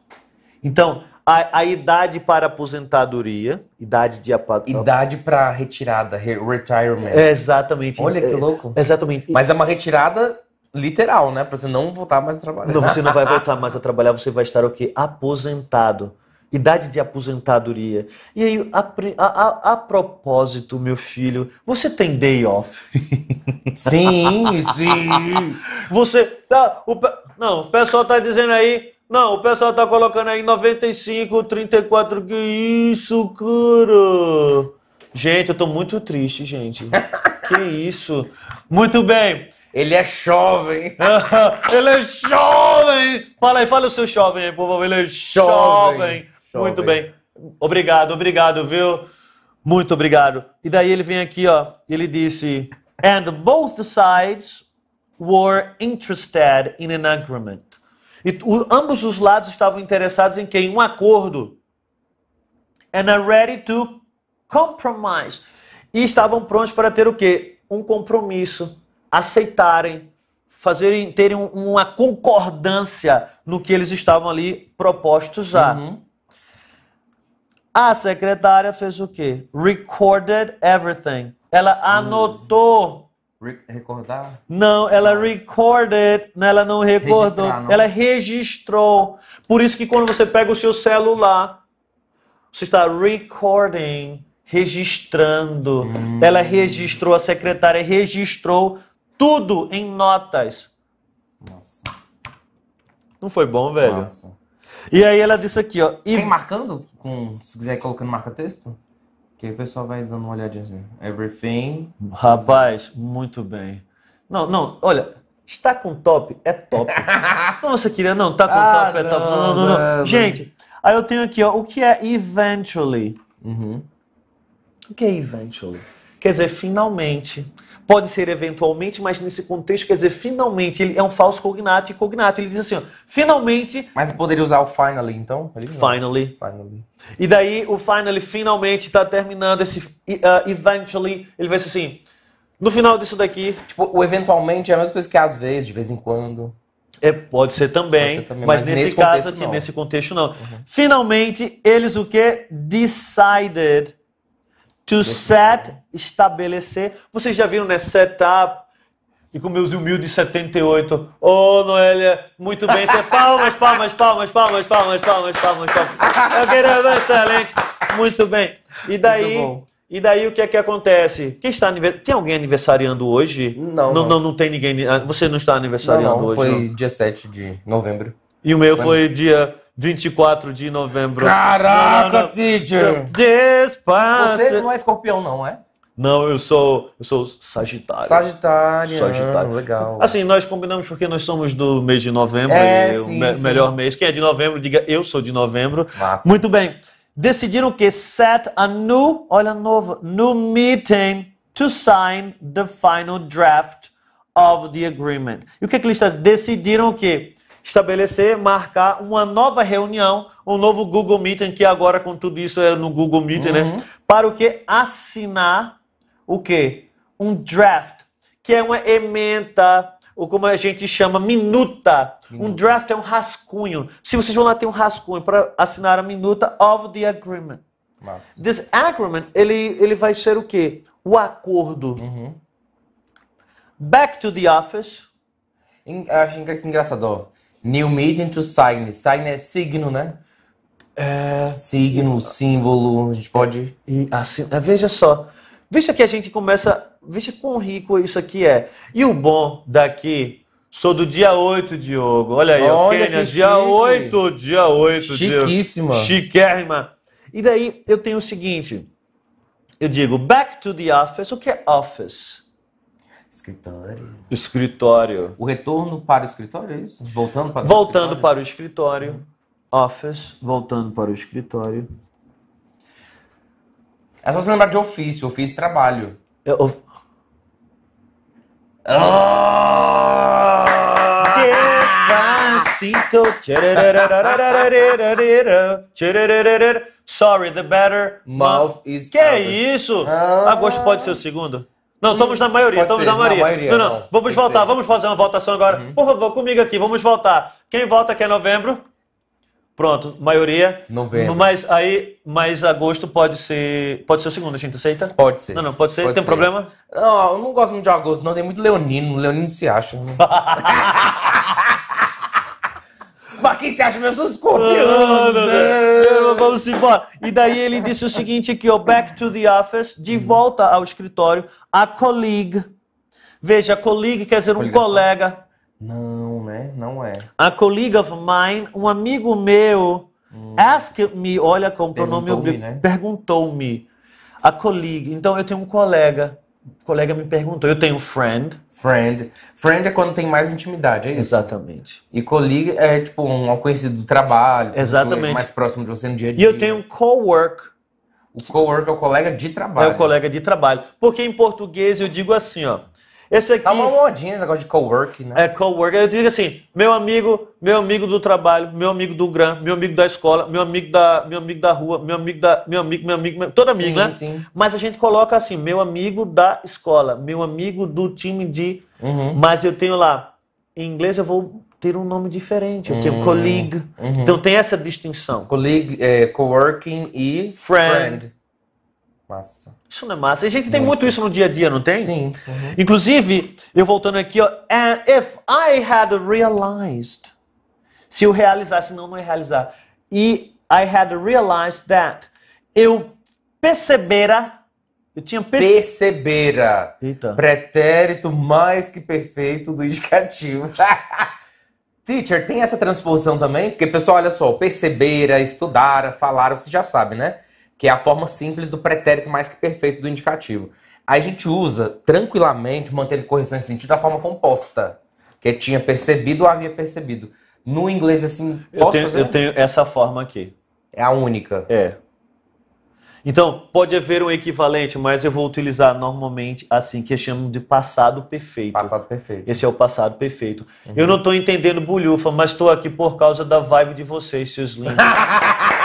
Então, a, a idade para aposentadoria, idade de aposentadoria. Idade para retirada, retirement. É, exatamente. Olha que é, louco. É, exatamente. Mas é uma retirada literal, né? Para você não voltar mais a trabalhar. Não, você não vai voltar mais a trabalhar, você vai estar o quê? Aposentado idade de aposentadoria. E aí, a, a, a, propósito, meu filho, você tem day off? Sim, sim. Você. Tá, o, não, o pessoal tá dizendo aí. Não, o pessoal tá colocando aí 95, 34, que isso, cara? Gente, eu tô muito triste, gente. Que isso? Muito bem. Ele é jovem. Ele é jovem. Fala aí, fala o seu jovem aí, por favor. Ele é jovem. jovem. Muito bem. bem. Obrigado, obrigado, viu? Muito obrigado. E daí ele vem aqui, ó, ele disse: And both sides were interested in an agreement. E o, ambos os lados estavam interessados em quem? Um acordo. And are ready to compromise. E estavam prontos para ter o quê? Um compromisso, aceitarem, fazerem, terem uma concordância no que eles estavam ali propostos a. Uhum. A secretária fez o quê? Recorded everything. Ela anotou. Re recordar? Não, ela recorded, né? ela não recordou, não. ela registrou. Por isso que quando você pega o seu celular, você está recording, registrando. Hum. Ela registrou, a secretária registrou tudo em notas. Nossa. Não foi bom, velho? Nossa. E aí ela disse aqui, ó. E... Tem marcando? Com, se quiser colocando marca-texto? Que aí o pessoal vai dando uma olhadinha assim. Everything. Rapaz, muito bem. Não, não, olha, está com top, é top. Nossa, querida, não, Está com ah, top, é top. Não, não, não. não. Gente, aí eu tenho aqui, ó, o que é eventually? Uhum. O que é eventually? Quer dizer, finalmente pode ser eventualmente, mas nesse contexto quer dizer finalmente. Ele é um falso cognato e cognato. Ele diz assim, ó, finalmente. Mas poderia usar o finally, então? Finally. finally. E daí o finally finalmente está terminando esse uh, eventually. Ele vai ser assim. No final disso daqui. Tipo, o eventualmente é a mesma coisa que às vezes, de vez em quando. É, pode ser também, pode ser também mas, mas, nesse, nesse caso aqui, não. nesse contexto não. Uhum. Finalmente, eles o que? Decided To set, estabelecer. Vocês já viram, né? Setup. E com meus humildes 78. Ô, oh, Noélia, muito bem. Palmas, palmas, palmas, palmas, palmas, palmas, palmas, palmas. Eu quero excelente. Muito bem. E daí, e daí o que é que acontece? Quem está anivers... Tem alguém aniversariando hoje? Não, não. Não, não, não tem ninguém. Ah, você não está aniversariando não, não, hoje? Foi não? dia 7 de novembro. E o meu foi, foi dia 24 de novembro. Caraca, não, não, teacher! Você não é escorpião, não, é? Não, eu sou, eu sou sagitário. Sagitário. Sagitário. Legal. Assim, nós combinamos porque nós somos do mês de novembro, é, sim, o me sim. melhor mês. Quem é de novembro, diga eu sou de novembro. Massa. Muito bem. Decidiram que set a new, olha novo, new meeting to sign the final draft of the agreement. E o que é que eles decidiram que estabelecer, marcar uma nova reunião, um novo Google Meeting, que agora com tudo isso é no Google Meeting, né? uhum. né? Para o que? Assinar o quê? Um draft, que é uma emenda, ou como a gente chama, minuta. minuta. Um draft é um rascunho. Se vocês vão lá, tem um rascunho para assinar a minuta of the agreement. Massa. This agreement, ele, ele vai ser o quê? O acordo. Uhum. Back to the office. acho que engraçado. New meeting to sign. Sign é signo, né? É... Signo, símbolo, a gente pode. E assim, é, veja só. Veja que a gente começa. Veja quão rico isso aqui é. E o bom daqui. Sou do dia 8, Diogo. Olha aí, Olha o né? Kenia. Dia chique. 8, dia 8. Chiquíssima. Diogo. Chiquérrima. E daí eu tenho o seguinte. Eu digo back to the office. O que é office? Escritório. Escritório. O retorno para o escritório, é isso? Voltando para o Voltando escritório? para o escritório. Uhum. Office, voltando para o escritório. É só se lembrar de ofício, ofício trabalho. Eu, é, of... oh! Sorry, the better mouth is. Que é isso? Ah. Agosto pode ser o segundo? Não, hum. estamos hum, na maioria, estamos na maioria. maioria. Não, não, não. vamos voltar, ser. vamos fazer uma votação agora. Uhum. Por favor, comigo aqui, vamos voltar. Quem vota que é novembro? Pronto, maioria. Novembro. Mas aí, mas agosto pode ser, pode ser o segundo, a gente aceita? Pode ser. Não, não, pode ser. Pode tem ser. problema? Não, eu não gosto muito de agosto, não. Tem muito leonino, leonino se acha. pra quem você acha meus São os né? Né? Vamos embora. E daí ele disse o seguinte aqui, ó, back to the office, de uhum. volta ao escritório, a colleague. Veja, colleague quer dizer um colega. Não, né? Não é. A colleague of mine, um amigo meu, hum. asked me, olha com o pronome Perguntou-me, né? perguntou-me. A colleague, então eu tenho um colega. O colega me perguntou, eu tenho um friend. Friend. Friend é quando tem mais intimidade, é isso? Exatamente. E colleague é tipo um conhecido do trabalho. É Exatamente. mais próximo de você no dia a dia. E eu tenho co-work. O co-work é o colega de trabalho. É o colega de trabalho. Porque em português eu digo assim, ó. Esse aqui. Tá uma modinha esse negócio de coworking, né? É, coworking. Eu digo assim: meu amigo, meu amigo do trabalho, meu amigo do GRAM, meu amigo da escola, meu amigo da, meu amigo da rua, meu amigo da. Meu amigo, meu amigo, meu, todo amigo, sim, né? Sim. Mas a gente coloca assim: meu amigo da escola, meu amigo do time de. Uhum. Mas eu tenho lá, em inglês eu vou ter um nome diferente. Eu uhum. tenho hum, colleague. Uhum. Então tem essa distinção. Colleague, é, coworking e friend. friend. Massa. Isso não é massa. A gente tem muito, isso no dia a dia, não tem? Sim. Uhum. Inclusive, eu voltando aqui, ó. And if I had realized. Se eu realizasse, não, não ia é realizar. E I had realized that. Eu percebera. Eu tinha perce... percebera. Eita. Pretérito mais que perfeito do indicativo. Teacher, tem essa transposição também? Porque, pessoal, olha só, percebera, estudara, falara, você já sabe, né? que é a forma simples do pretérito mais que perfeito do indicativo. a gente usa tranquilamente, mantendo correção em sentido, da forma composta, que tinha percebido ou havia percebido. No inglês, assim, eu tenho, eu tenho essa forma aqui. É a única. É. Então, pode haver um equivalente, mas eu vou utilizar normalmente assim, que eu chamo de passado perfeito. Passado perfeito. Esse é o passado perfeito. Uhum. Eu não estou entendendo bulhufa, mas estou aqui por causa da vibe de vocês, seus lindos.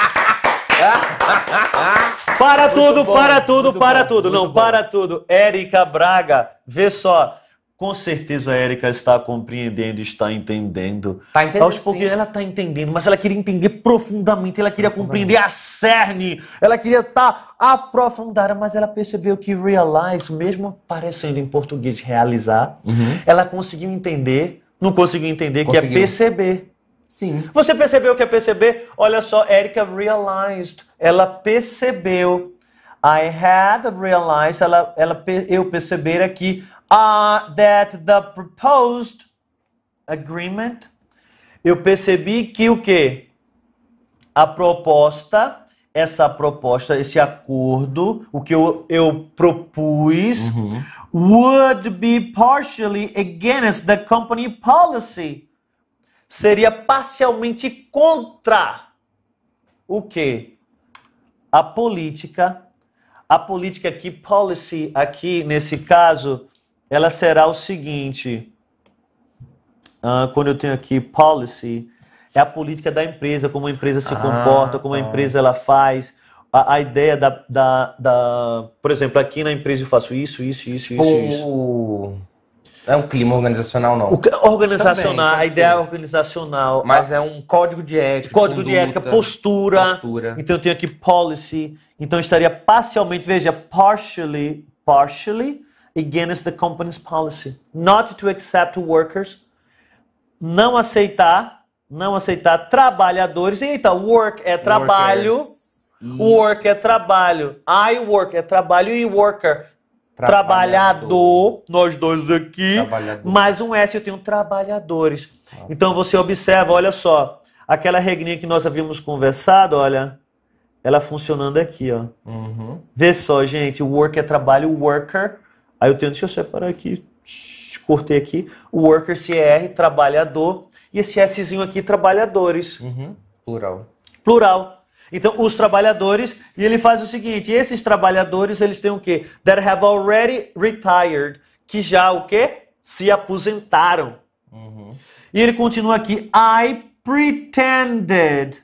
Para tudo, para tudo, para tudo. Não, para tudo. Érica Braga, vê só. Com certeza a Érica está compreendendo, está entendendo. Está entendendo Aos pouquinhos ela está entendendo, mas ela queria entender profundamente, ela queria compreender a cerne, ela queria estar tá aprofundada, mas ela percebeu que realize, mesmo parecendo em português realizar, uhum. ela conseguiu entender, não conseguiu entender, conseguiu. que é perceber. Sim. Você percebeu o que é perceber? Olha só, Erika realized. Ela percebeu. I had realized. Ela, ela, eu perceber aqui. Uh, that the proposed agreement. Eu percebi que o quê? A proposta essa proposta, esse acordo, o que eu, eu propus, uhum. would be partially against the company policy seria parcialmente contra o que? A política. A política aqui, policy, aqui nesse caso, ela será o seguinte. Uh, quando eu tenho aqui policy, é a política da empresa, como a empresa se ah, comporta, como a tá. empresa ela faz. A, a ideia da, da, da, Por exemplo, aqui na empresa eu faço isso, isso, isso, tipo isso, isso. É um clima organizacional, não. O, é organizacional, Também, a ideia ser. organizacional. Mas é um código de ética. Código conduta, de ética, postura, postura. Então eu tenho aqui policy. Então estaria parcialmente, veja, partially, partially against the company's policy. Not to accept workers. Não aceitar, não aceitar trabalhadores. Eita, work é trabalho. Workers. Work é trabalho. I work é trabalho e worker trabalhador, nós dois aqui, mais um S, eu tenho trabalhadores. Nossa. Ah. Então você observa, olha só, aquela regrinha que nós havíamos conversado, olha, ela funcionando aqui, ó. Uhum. Vê só, gente, o work é trabalho, worker. Aí eu tenho, deixa eu separar aqui, cortei aqui, o worker CR, trabalhador, e esse Szinho aqui, trabalhadores. Uhum. Plural. Plural. Então, os trabalhadores, e ele faz o seguinte, esses trabalhadores, eles têm o quê? That have already retired, que já o quê? Se aposentaram. Uhum. E ele continua aqui, I pretended.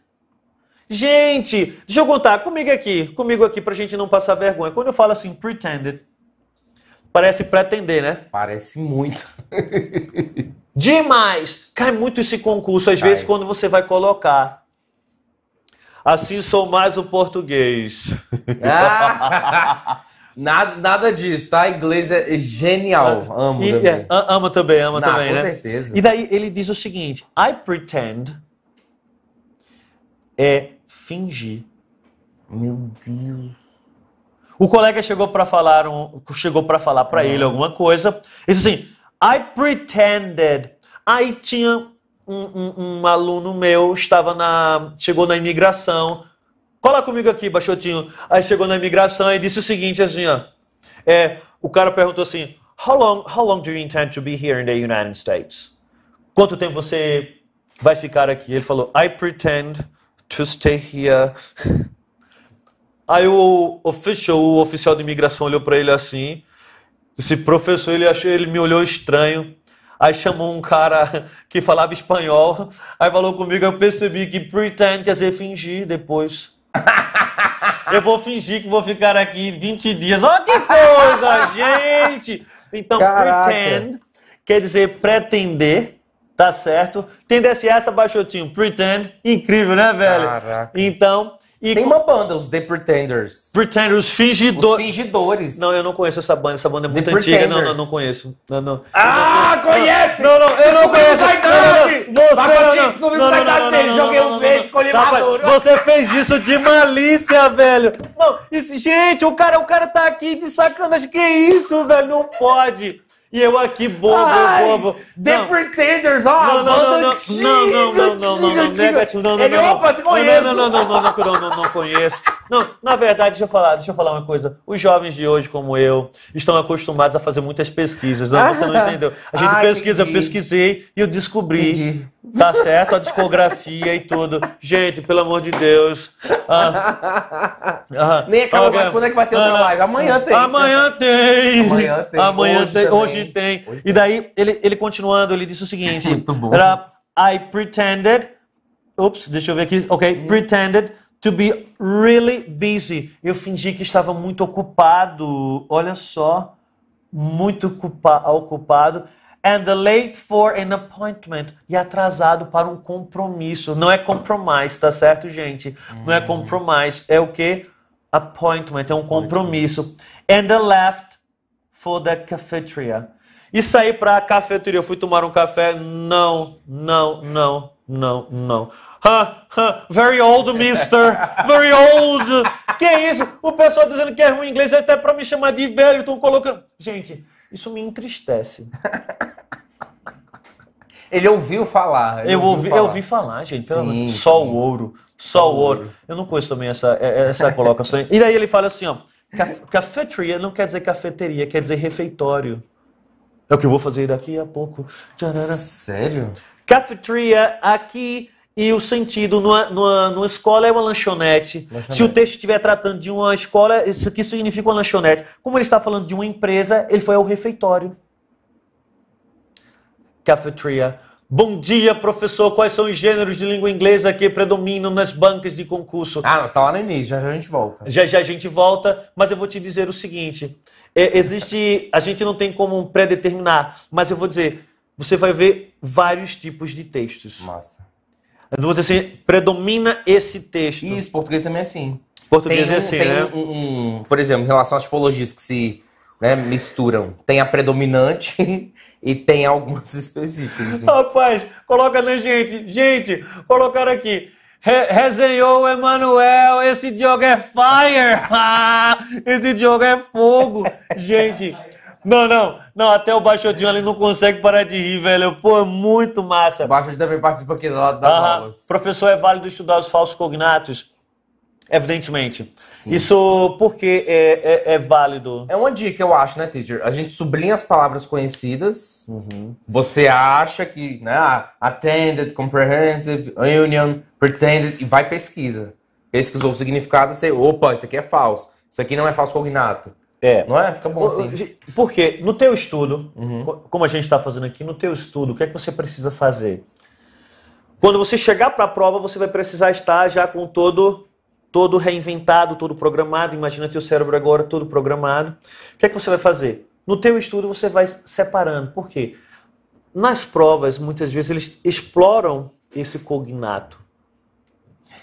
Gente, deixa eu contar comigo aqui, comigo aqui pra gente não passar vergonha. Quando eu falo assim, pretended, parece pretender, né? Parece muito. Demais! Cai muito esse concurso, às Cai. vezes, quando você vai colocar. Assim sou mais o português. Ah, nada, nada disso, tá? Inglês é genial. Amo e, também. É, amo também, amo Não, também, com né? Com certeza. E daí ele diz o seguinte: I pretend é fingir. Meu Deus. O colega chegou para falar um, chegou para falar para é. ele alguma coisa. Ele disse assim: I pretended. I tinha um, um, aluno meu estava na. chegou na imigração. Cola comigo aqui, Baixotinho. Aí chegou na imigração e disse o seguinte assim, ó. É, o cara perguntou assim: How long, how long do you intend to be here in the United States? Quanto tempo você vai ficar aqui? Ele falou: I pretend to stay here. Aí o official, o oficial de imigração olhou para ele assim. Esse professor, ele achou, ele me olhou estranho. Aí chamou um cara que falava espanhol, aí falou comigo, eu percebi que pretend quer dizer fingir depois. Eu vou fingir que vou ficar aqui 20 dias. Olha que coisa, gente! Então, Caraca. pretend quer dizer pretender, tá certo? Tem DSS, baixotinho, pretend. Incrível, né, velho? Caraca. Então, e Tem uma banda, os The Pretenders. Pretenders, os Fingidores. Não, eu não conheço essa banda, essa banda é muito The antiga. Não, não, não conheço. Não, não. Ah, não, conhece! Não, não, eu não conheço. Não, não, não. o não, dele, joguei um verde com limadura. Você fez isso de malícia, velho. Não, isso, gente, o cara, o cara tá aqui de sacanagem. Que isso, velho? Não pode. E eu aqui, bobo, Ai, bobo. The não. Pretenders, ó, não, não, não, antiga, não, não, não, não, não, não, negativo, não, não, Ele, não, opa, não, Não, não, não, não, não, não, não, não, não conheço. Não, na verdade, deixa eu falar, deixa eu falar uma coisa. Os jovens de hoje, como eu, estão acostumados a fazer muitas pesquisas, não, você não entendeu. A gente ah, pesquisa, eu pesquisei e eu descobri entendi Tá certo a discografia e tudo. Gente, pelo amor de Deus. Ah, ah, Nem acabou okay. Quando é que vai ter outra ah, live? Amanhã tem. Amanhã tem. Amanhã tem. Amanhã hoje tem. Hoje tem. e daí, ele, ele continuando, ele disse o seguinte. Muito bom. Era, I pretended... Ups, deixa eu ver aqui. Ok. Hum. Pretended to be really busy. Eu fingi que estava muito ocupado. Olha só. Muito ocupa ocupado and late for an appointment e atrasado para um compromisso. Não é compromise, tá certo, gente? Hum. Não é uhum. compromise, é o que? Appointment, é um compromisso. And left for the cafeteria. E saí para a cafeteria, eu fui tomar um café. Não, não, não, não, não. Huh, huh, very old, mister. Very old. que isso? O pessoal dizendo que é ruim inglês até para me chamar de velho, estão colocando. Gente, isso me entristece. Ele ouviu falar. Ele eu, ouvi, falar. eu ouvi falar, gente. sim, só sim. o ouro. Só o ouro. Eu não conheço também essa, é, é, essa colocação. e daí ele fala assim, ó. Cafeteria não quer dizer cafeteria, quer dizer refeitório. É o que eu vou fazer daqui a pouco. Tcharará. Sério? Cafeteria aqui e o sentido numa, numa, numa escola é uma lanchonete. lanchonete. Se o texto estiver tratando de uma escola, isso aqui significa uma lanchonete. Como ele está falando de uma empresa, ele foi ao refeitório. Cafeteria. Bom dia, professor. Quais são os gêneros de língua inglesa que predominam nas bancas de concurso? Ah, tá lá no início, já, já a gente volta. Já já a gente volta, mas eu vou te dizer o seguinte: é, existe. A gente não tem como predeterminar, mas eu vou dizer: você vai ver vários tipos de textos. Massa. Você assim, predomina esse texto. Isso, português também é assim. Português tem, é assim, tem né? Um, um, por exemplo, em relação às tipologias que se né, misturam, tem a predominante. e tem algumas específicas. Assim. Rapaz, coloca na gente. Gente, colocaram aqui. Re resenhou o Emanuel, esse jogo é fire! esse jogo é fogo! Gente, não, não, não, até o Baixodinho ali não consegue parar de rir, velho. Pô, é muito massa. O Baixodinho também participa aqui do lado da ah, aulas. Professor, é válido estudar os falsos cognatos? Evidentemente. Sim. Isso porque é, é, é, válido. É uma dica, eu acho, né, teacher? A gente sublinha as palavras conhecidas. Uhum. Você acha que, né, ah, attended, comprehensive, union, pretended, e vai pesquisa. Pesquisou o significado, você, opa, isso aqui é falso. Isso aqui não é falso cognato. É. Não é? Fica bom assim. Porque no teu estudo, uhum. como a gente está fazendo aqui, no teu estudo, o que é que você precisa fazer? Quando você chegar para a prova, você vai precisar estar já com todo todo reinventado, todo programado. Imagina teu cérebro agora todo programado. O que é que você vai fazer? No teu estudo você vai separando. Por quê? Nas provas, muitas vezes, eles exploram esse cognato.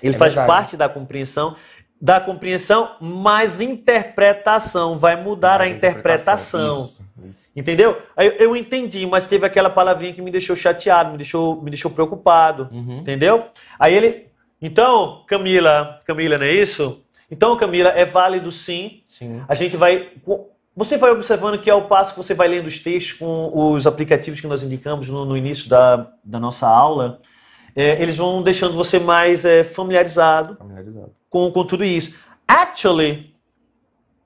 Ele é faz verdade. parte da compreensão, da compreensão, mas interpretação. Vai mudar mas a interpretação. interpretação. Isso, isso. Entendeu? Eu, eu, entendi, mas teve aquela palavrinha que me deixou chateado, me deixou, me deixou preocupado. Uhum. Entendeu? Aí ele então, Camila, Camila, não é isso? Então, Camila, é válido sim. sim. A gente vai. Você vai observando que ao passo que você vai lendo os textos com os aplicativos que nós indicamos no, no início da, da nossa aula, é, eles vão deixando você mais é, familiarizado, familiarizado. Com, com tudo isso. Actually,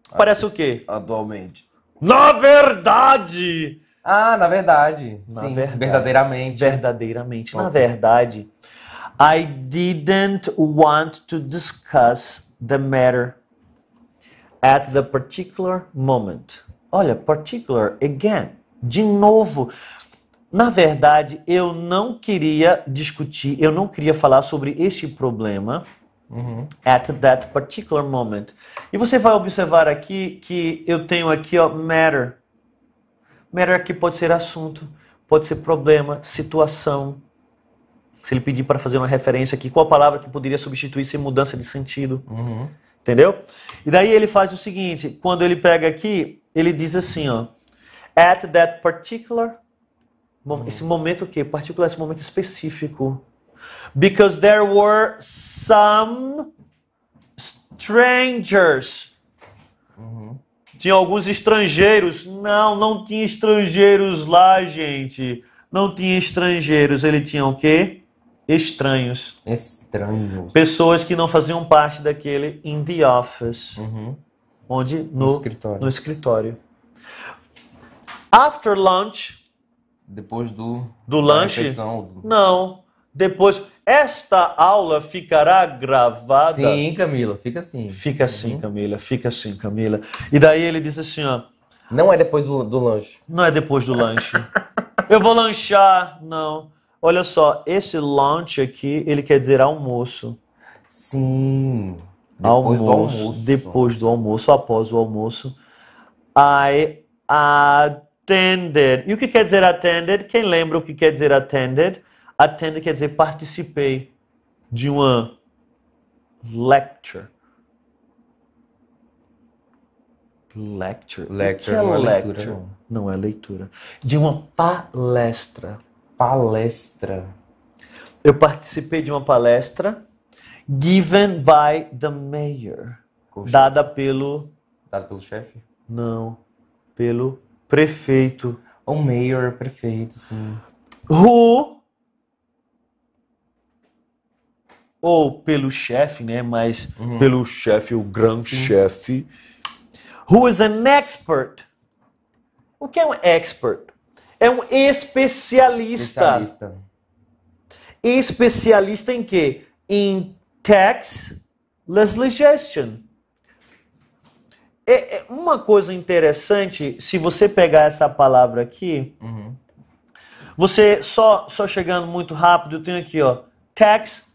Acho parece o quê? Atualmente. Na verdade! Ah, na verdade. Na Sim, verdade. Verdadeiramente. Verdadeiramente. Na verdade. I didn't want to discuss the matter at the particular moment. Olha, particular again, de novo. Na verdade, eu não queria discutir, eu não queria falar sobre este problema uhum. at that particular moment. E você vai observar aqui que eu tenho aqui ó, matter. Matter aqui pode ser assunto, pode ser problema, situação, se ele pedir para fazer uma referência aqui, qual palavra que poderia substituir sem mudança de sentido? Uhum. Entendeu? E daí ele faz o seguinte: quando ele pega aqui, ele diz assim, ó, at that particular, uhum. esse momento o quê? Particular, esse momento específico. Because there were some strangers. Uhum. Tinha alguns estrangeiros. Não, não tinha estrangeiros lá, gente. Não tinha estrangeiros. Ele tinha o quê? estranhos. Estranhos. Pessoas que não faziam parte daquele in the office. Uhum. Onde? No, no, escritório. no escritório. After lunch. Depois do. Do lanche? Não. Depois. Esta aula ficará gravada. Sim, Camila, fica assim. Fica assim, uhum. Camila, fica assim, Camila. E daí ele diz assim, ó. Não é depois do, do lanche. Não é depois do lanche. Eu vou lanchar, não. Olha só, esse lunch aqui, ele quer dizer almoço. Sim. Depois almoço, do almoço. Depois do almoço, após o almoço. I attended. E o que quer dizer attended? Quem lembra o que quer dizer attended? Attended quer dizer participei de uma lecture. Lecture. Lecture, o que é não é Não é leitura. De uma palestra palestra? Eu participei de uma palestra given by the mayor, dada pelo dada pelo chefe? Não, pelo prefeito. O mayor, prefeito, sim. Who ou pelo chefe, né? Mas uhum. pelo chefe, o grande chefe. Who is an expert? O que é um expert? É um especialista. Especialista, especialista em quê? Em tax legislation. É, é uma coisa interessante, se você pegar essa palavra aqui, uhum. você só, só chegando muito rápido, eu tenho aqui, ó, tax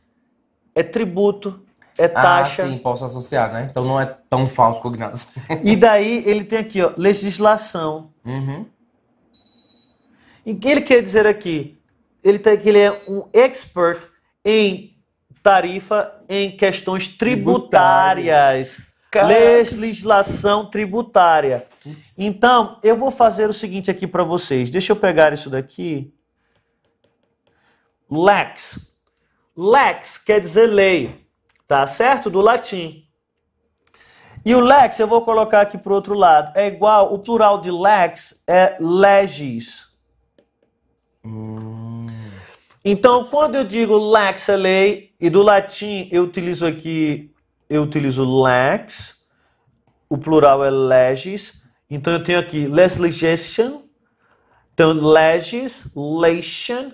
é tributo, é ah, taxa. Ah, sim, posso associar, né? Então não é tão falso cognado. e daí ele tem aqui, ó, legislação. Uhum. E o que ele quer dizer aqui? Ele tá, que ele é um expert em tarifa em questões tributárias. Legislação tributária. Então, eu vou fazer o seguinte aqui para vocês. Deixa eu pegar isso daqui. Lex. Lex quer dizer lei, tá certo? Do latim. E o lex, eu vou colocar aqui para o outro lado, é igual, o plural de lex é legis. Então, quando eu digo lax lei, e do latim eu utilizo aqui, eu utilizo lex, o plural é legis, então eu tenho aqui legislation, então legislation,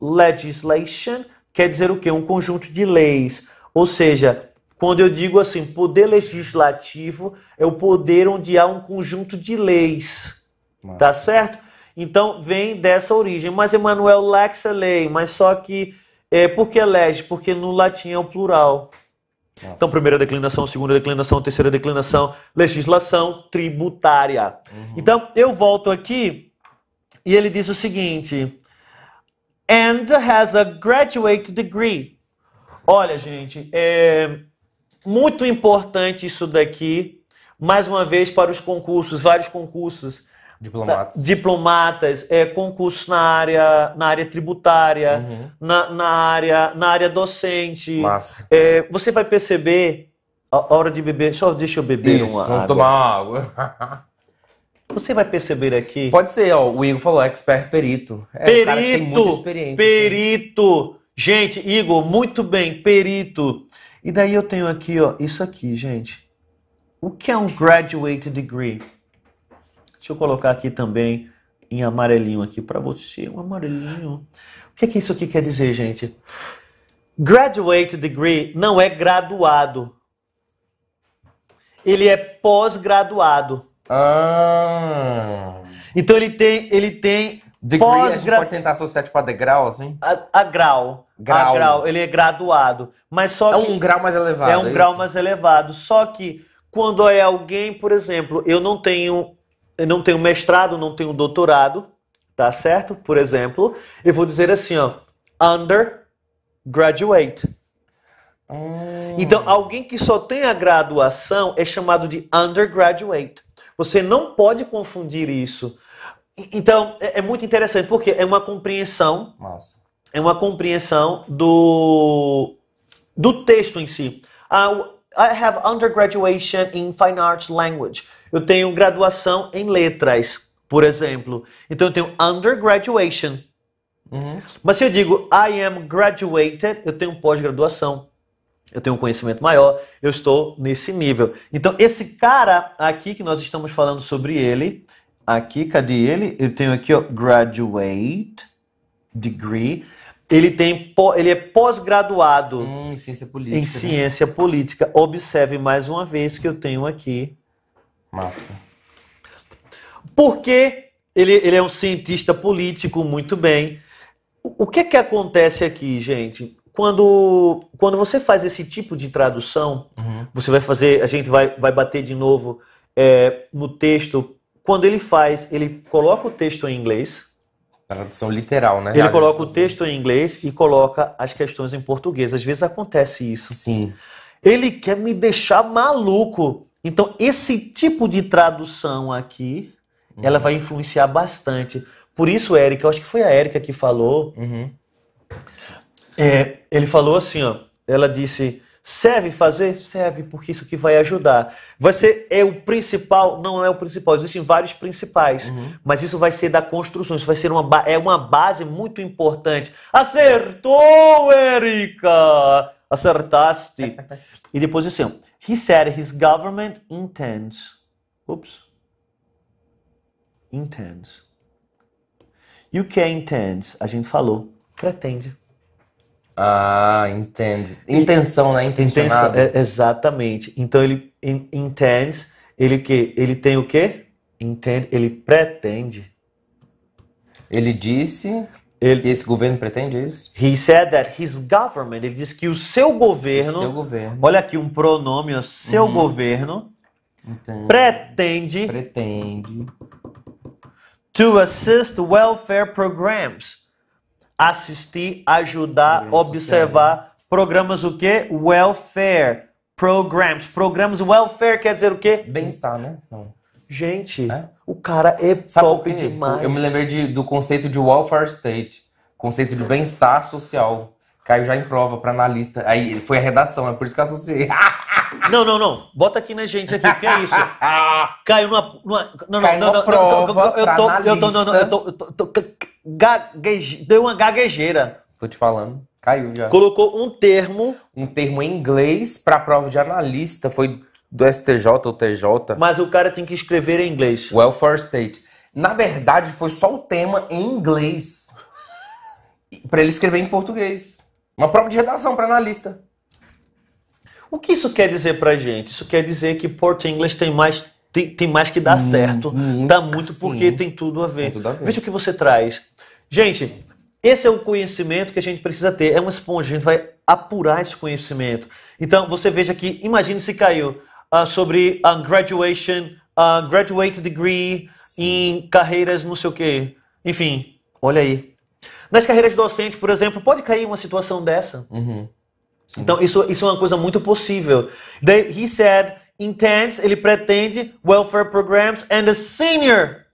legislation quer dizer o quê? Um conjunto de leis. Ou seja, quando eu digo assim, poder legislativo é o poder onde há um conjunto de leis. Tá certo? Então vem dessa origem. Mas Emmanuel Lexa é lei, mas só que é, por que lege? Porque no latim é o plural. Nossa. Então, primeira declinação, segunda declinação, terceira declinação, legislação tributária. Uhum. Então, eu volto aqui e ele diz o seguinte: and has a graduate degree. Olha, gente, é muito importante isso daqui, mais uma vez, para os concursos, vários concursos. Diplomatas. Diplomatas, é, concurso na área, na área tributária, uhum. na, na, área, na área docente. Massa. É, você vai perceber, a, hora de beber, só deixa eu beber Isso, uma vamos água. tomar uma água. você vai perceber aqui... Pode ser, ó, o Igor falou, expert perito. É perito, um tem muita Perito! Assim. Gente, Igor, muito bem, perito. E daí eu tenho aqui, ó, isso aqui, gente. O que é um graduate degree? Deixa eu colocar aqui também em amarelinho aqui para você, um amarelinho. O que é que isso aqui quer dizer, gente? Graduate degree não é graduado. Ele é pós-graduado. Ah. Então ele tem, ele tem Degree, pós a gente pode tentar associar tipo a degrau, assim? A, a grau. Grau. A grau. Ele é graduado. Mas só é que, um grau mais elevado. É um é grau mais elevado. Só que quando é alguém, por exemplo, eu não tenho não tenho mestrado, não tenho doutorado, tá certo? Por exemplo, eu vou dizer assim, ó, undergraduate. Hum. Então, alguém que só tem a graduação é chamado de undergraduate. Você não pode confundir isso. Então, é, é muito interessante, porque é uma compreensão. Nossa. É uma compreensão do, do texto em si. Ah, o I have undergraduation in fine arts language. Eu tenho graduação em letras, por exemplo. Então eu tenho undergraduation. Uhum. Mas se eu digo I am graduated, eu tenho pós-graduação. Eu tenho um conhecimento maior, eu estou nesse nível. Então, esse cara aqui que nós estamos falando sobre ele, aqui, cadê ele? Eu tenho aqui, ó, graduate, degree. Ele, tem, ele é pós-graduado hum, em ciência política. Em né? ciência né? política. Observe mais uma vez que eu tenho aqui. Massa. Porque ele, ele é um cientista político, muito bem. O, o que é que acontece aqui, gente? Quando, quando você faz esse tipo de tradução, uhum. você vai fazer, a gente vai, vai bater de novo é, no texto. Quando ele faz, ele coloca o texto em inglês Tradução literal, né? Ele coloca o texto em inglês e coloca as questões em português. Às vezes acontece isso. Sim. Ele quer me deixar maluco. Então, esse tipo de tradução aqui, uhum. ela vai influenciar bastante. Por isso, Érica, eu acho que foi a Érica que falou. Uhum. É, ele falou assim, ó. Ela disse: Serve fazer? Serve, porque isso aqui vai ajudar. Você é o principal? Não é o principal. Existem vários principais, uhum. mas isso vai ser da construção, isso vai ser uma, é uma base muito importante. Acertou, Erika! Acertaste. e depois assim, he said his government intends. Ups. Intends. E o que é intends? A gente falou, pretende. Ah, entende. Intenção, né? Intencionado. Intenção, é, exatamente. Então ele in, intends, ele que ele tem o quê? Entende, ele pretende. Ele disse ele, que esse governo pretende é isso? He said that his government, ele disse que o seu governo, o seu governo. olha aqui um pronome, O seu uhum. governo Entendo. pretende pretende to assist welfare programs assistir, ajudar, programas observar. Sociais, Programas o quê? Welfare. Programs. Programas welfare quer dizer o quê? Bem-estar, né? Não. Gente, é? o cara é Sabe top demais. Eu me lembrei de, do conceito de welfare state, conceito de bem-estar social. Caiu já em prova para analista. Aí foi a redação, é por isso que eu associei. Não, não, não. Bota aqui na gente aqui, que é isso? Caiu numa, numa não, Caiu não, não, não, prova não, eu, tô, eu tô, eu tô, eu tô, eu tô gagueje... deu uma gaguejeira. Tô te falando. Caiu já. Colocou um termo. Um termo em inglês pra prova de analista. Foi do STJ ou TJ. Mas o cara tem que escrever em inglês. Welfare State. Na verdade, foi só o tema em inglês. para ele escrever em português. Uma prova de redação para analista. O que isso quer dizer pra gente? Isso quer dizer que Port English tem mais tem, tem mais que dar hum, certo. Hum, dá muito sim. porque tem tudo a ver. Tudo a ver. Veja o que você traz. Gente, esse é o conhecimento que a gente precisa ter. É uma esponja, a gente vai apurar esse conhecimento. Então, você veja aqui, imagine se caiu uh, sobre a graduation, uh, graduate degree em carreiras não sei o quê. Enfim, olha aí. Nas carreiras docentes, docente, por exemplo, pode cair uma situação dessa. Uhum. Então, isso, isso é uma coisa muito possível. They, he said intends, ele pretende welfare programs and the senior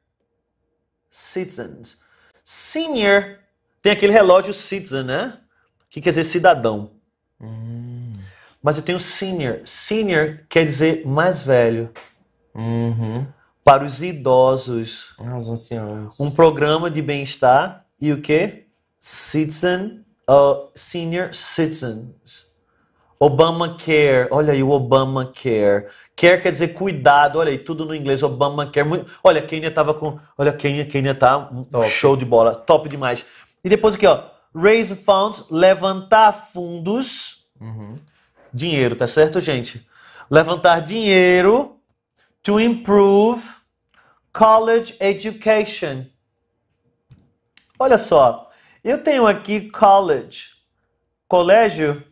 citizens. Senior tem aquele relógio citizen, né? Que quer dizer cidadão. Hum. Mas eu tenho senior. Senior quer dizer mais velho. Uhum. Para os idosos. Para ah, os anciãos. Um programa de bem-estar e o quê? Citizen, uh, senior citizens. Obamacare, olha aí o Obamacare. Care quer dizer cuidado, olha aí, tudo no inglês, Obamacare. Care. olha, Kenya tava com. Olha, Kenya, Kenya tá top. show de bola, top demais. E depois aqui, ó. Raise funds, levantar fundos. Uhum. Dinheiro, tá certo, gente? Levantar dinheiro to improve college education. Olha só, eu tenho aqui college, colégio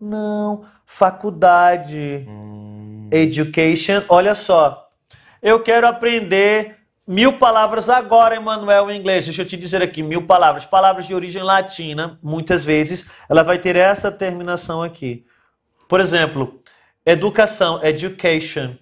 não, faculdade. Hum. Education, olha só. Eu quero aprender mil palavras agora, Emanuel, em inglês. Deixa eu te dizer aqui, mil palavras. Palavras de origem latina, muitas vezes, ela vai ter essa terminação aqui. Por exemplo, educação, education.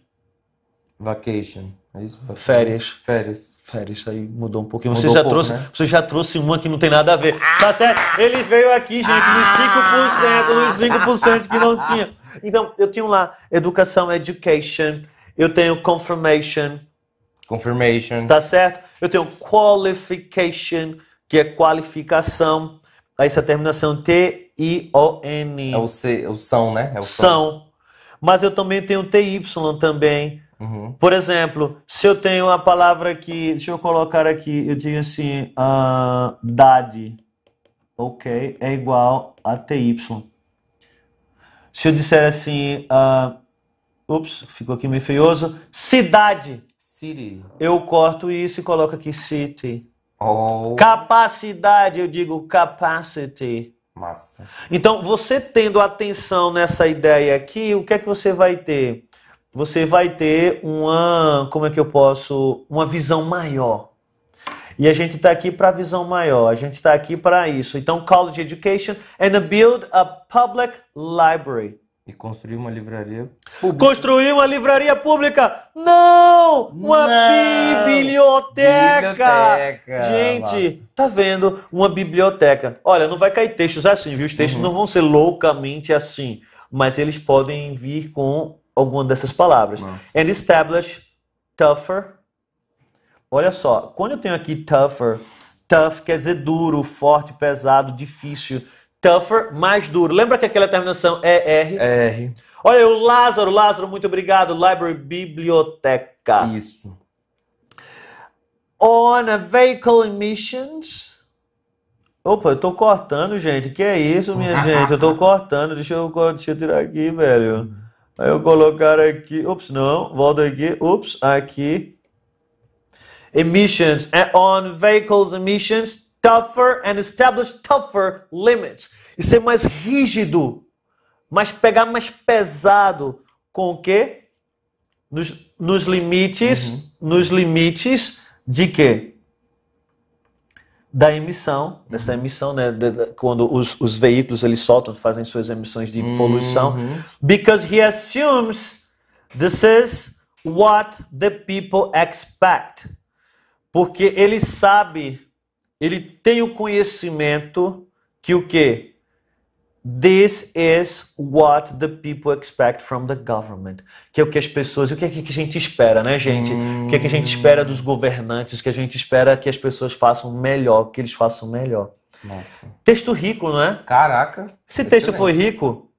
Vacation, é isso? Férias. Férias. Fera, isso aí mudou um pouquinho. Mudou você, já pouco, trouxe, né? você já trouxe uma que não tem nada a ver. Tá certo? Ele veio aqui, gente, nos 5%, ah! nos 5% que não tinha. Então, eu tenho lá educação, education, eu tenho confirmation. Confirmation. Tá certo? Eu tenho qualification, que é qualificação. Aí essa terminação T-I-O-N. É o, C, o são, né? É o são. são. Mas eu também tenho t T-Y também. Uhum. Por exemplo, se eu tenho uma palavra que, deixa eu colocar aqui, eu digo assim, uh, dade, ok, é igual a ty. Se eu disser assim, uh, ups, ficou aqui meio feioso, cidade, City. eu corto isso e coloco aqui city. Oh. Capacidade, eu digo capacity. Massa. Então, você tendo atenção nessa ideia aqui, o que é que você vai ter? você vai ter uma, como é que eu posso, uma visão maior. E a gente está aqui para a visão maior, a gente está aqui para isso. Então, College Education and build a public library. E construir uma livraria pública. Construir uma livraria pública! Não! Uma Não! biblioteca! biblioteca! Gente, Nossa. tá vendo? Uma biblioteca. Olha, não vai cair textos assim, viu? Os textos uhum. não vão ser loucamente assim, mas eles podem vir com alguma dessas palavras. Nossa. And establish tougher. Olha só, quando eu tenho aqui tougher, tough quer dizer duro, forte, pesado, difícil. Tougher, mais duro. Lembra que aquela terminação é R? É R. Olha, o Lázaro, Lázaro, muito obrigado. Library, biblioteca. Isso. On a vehicle emissions. Opa, eu tô cortando, gente. Que é isso, minha gente? Eu tô cortando. Deixa eu, deixa eu tirar aqui, velho. Aí eu colocar aqui, ups, não, volta aqui, ups, aqui. Emissions, é on vehicles emissions, tougher and establish tougher limits. E ser mais rígido, mas pegar mais pesado com o quê? Nos, nos limites, uhum. nos limites de quê? da emissão, dessa uhum. emissão, né, de, de, quando os, os veículos eles soltam, fazem suas emissões de uhum. poluição, because he assumes this is what the people expect. Porque ele sabe, ele tem o conhecimento que o que This is what the people expect from the government. Que é o que as pessoas, o que é que a gente espera, né, gente? O que é que a gente espera dos governantes, que a gente espera que as pessoas façam melhor, que eles façam melhor. Nossa. Texto rico, não é? Caraca. Esse excelente. texto foi rico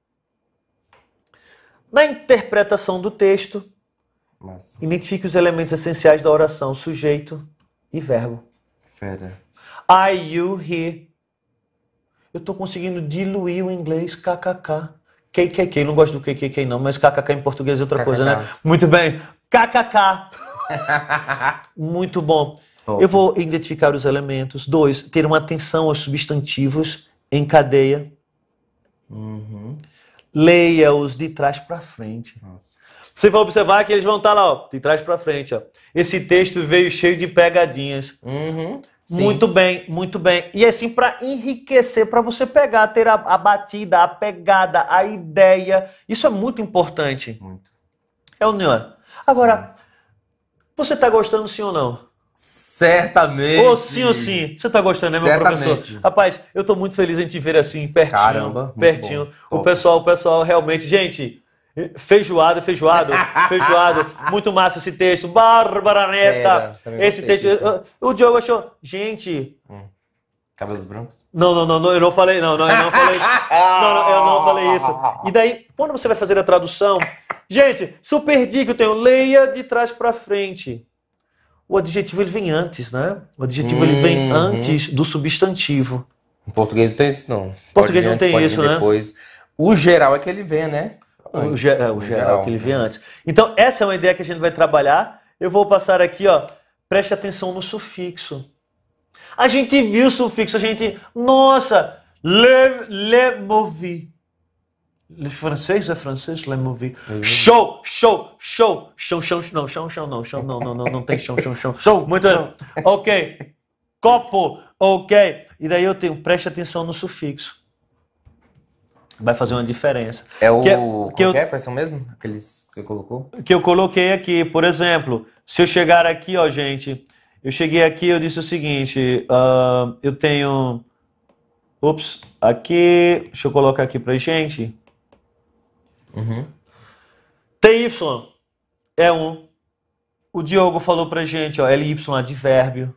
na interpretação do texto. Nossa. Identifique os elementos essenciais da oração, sujeito e verbo. Fera. I, you, he, eu estou conseguindo diluir o inglês kkk. KKK, não gosto do KKK não, mas kkk em português é outra coisa, né? Muito bem. KKK. Muito bom. Eu vou identificar os elementos. Dois, ter uma atenção aos substantivos em cadeia. Uhum. Leia-os de trás para frente. Você vai observar que eles vão estar tá lá, ó, de trás para frente. Ó. Esse texto veio cheio de pegadinhas. Uhum. Sim. Muito bem, muito bem. E assim, é para enriquecer, para você pegar, ter a, a, batida, a pegada, a ideia. Isso é muito importante. Muito. É o Neon. É? Agora, você está gostando sim ou não? Certamente. Ou sim ou sim. Você está gostando, né, meu Certamente. professor? Rapaz, eu estou muito feliz em te ver assim, pertinho. Caramba. Pertinho. O pessoal, o pessoal realmente. Gente, Feijoado, feijoado, feijoado. Muito massa esse texto. Bárbara Neta. É, esse texto. O Diogo achou. Gente. Hum. Cabelos brancos? Não, não, não, não, eu não falei, não, não, eu não falei isso. não, não, eu não falei isso. E daí, quando você vai fazer a tradução. Gente, super dica, que eu tenho, leia de trás para frente. O adjetivo ele vem antes, né? O adjetivo hum, ele vem hum. antes do substantivo. Em português não tem isso, não. Português pode não tem isso, né? Depois. O geral é que ele vem, né? antes. O, ge o, geral, geral, que ele vê antes. Então, essa é uma ideia que a gente vai trabalhar. Eu vou passar aqui, ó. Preste atenção no sufixo. A gente viu o sufixo, a gente. Nossa! Le, le movi. Le francês é francês? Le movi. Show, show, show, show, show, não, show, show, não, show, não, não, não, não tem show, show, show. Show, muito bem. Ok. Copo, ok. E daí eu tenho, preste atenção no sufixo vai fazer uma diferença. É o que, é- que eu, quais é são mesmo? Aqueles que você colocou? Que eu coloquei aqui, por exemplo, se eu chegar aqui, ó, gente, eu cheguei aqui, eu disse o seguinte, uh, eu tenho, ups, aqui, deixa eu colocar aqui pra gente. Uhum. TY é um. O Diogo falou pra gente, ó, LY advérbio.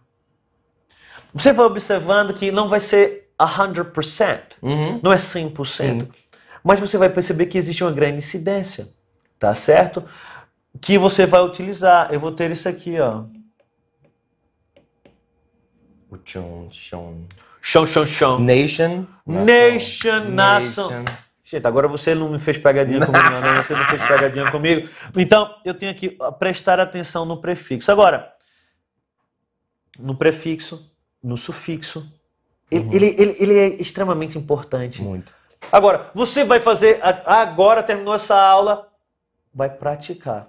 Você vai observando que não vai ser 100%. Uhum. Não é 100%. Sim. Mas você vai perceber que existe uma grande incidência, tá certo? Que você vai utilizar. Eu vou ter isso aqui, ó. O chon, chon. Chon, chon, chon. Nation. Nation, nação. Nation. Gente, agora você não me fez pegadinha comigo, não, né? Você não fez pegadinha comigo. Então, eu tenho que prestar atenção no prefixo. Agora, no prefixo, no sufixo, ele, uhum. ele, ele, ele, é extremamente importante. Muito. Agora, você vai fazer. Agora terminou essa aula, vai praticar.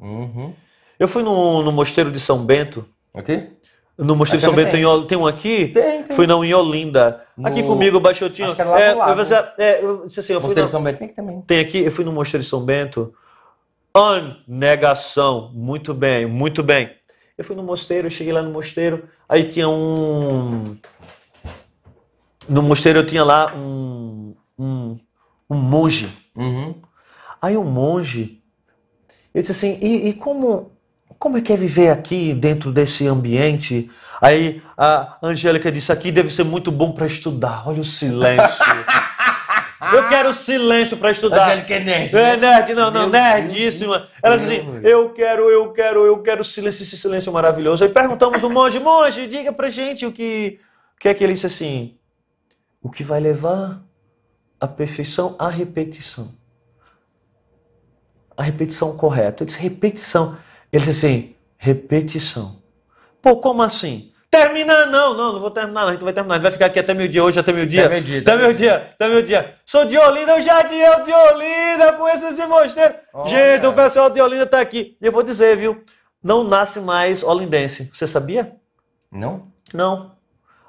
Uhum. Eu fui no, no Mosteiro de São Bento. Aqui? No Mosteiro de São Bento tem. Tem, um aqui? Tem, tem. Fui não, em Olinda. No... Aqui comigo, Baixotinho. Acho que era lá é, lado, eu, né? é, é, eu assim, eu Mosteiro de São Bento tem aqui também. Tem aqui, eu fui no Mosteiro de São Bento. An, negação. Muito bem, muito bem. Eu fui no mosteiro, cheguei lá no mosteiro, aí tinha um no mosteiro eu tinha lá um, um, um monge. Uhum. Aí o um monge, eu disse assim, e, e, como, como é que é viver aqui dentro desse ambiente? Aí a Angélica disse, aqui deve ser muito bom para estudar, olha o silêncio. eu quero silêncio para estudar. Angélica é nerd. É né? nerd, não, não, nerdíssima. Ela disse assim, eu quero, eu quero, eu quero silêncio, esse silêncio maravilhoso. Aí perguntamos o monge, monge, diga pra gente o que, o que é que ele disse assim o que vai levar à perfeição, à repetição. A repetição correta. Eu disse repetição. Ele disse assim, repetição. Pô, como assim? Terminar, não, não, não vou terminar, não. a gente vai terminar, a gente vai ficar aqui até meio dia hoje, até meio dia. Até meio dia, até meio dia, até meio dia. Sou de Olinda, eu já de eu de Olinda, com esse mosteiro. Gente, o pessoal de Olinda tá aqui. E eu vou dizer, viu, não nasce mais olindense. Você sabia? Não? Não.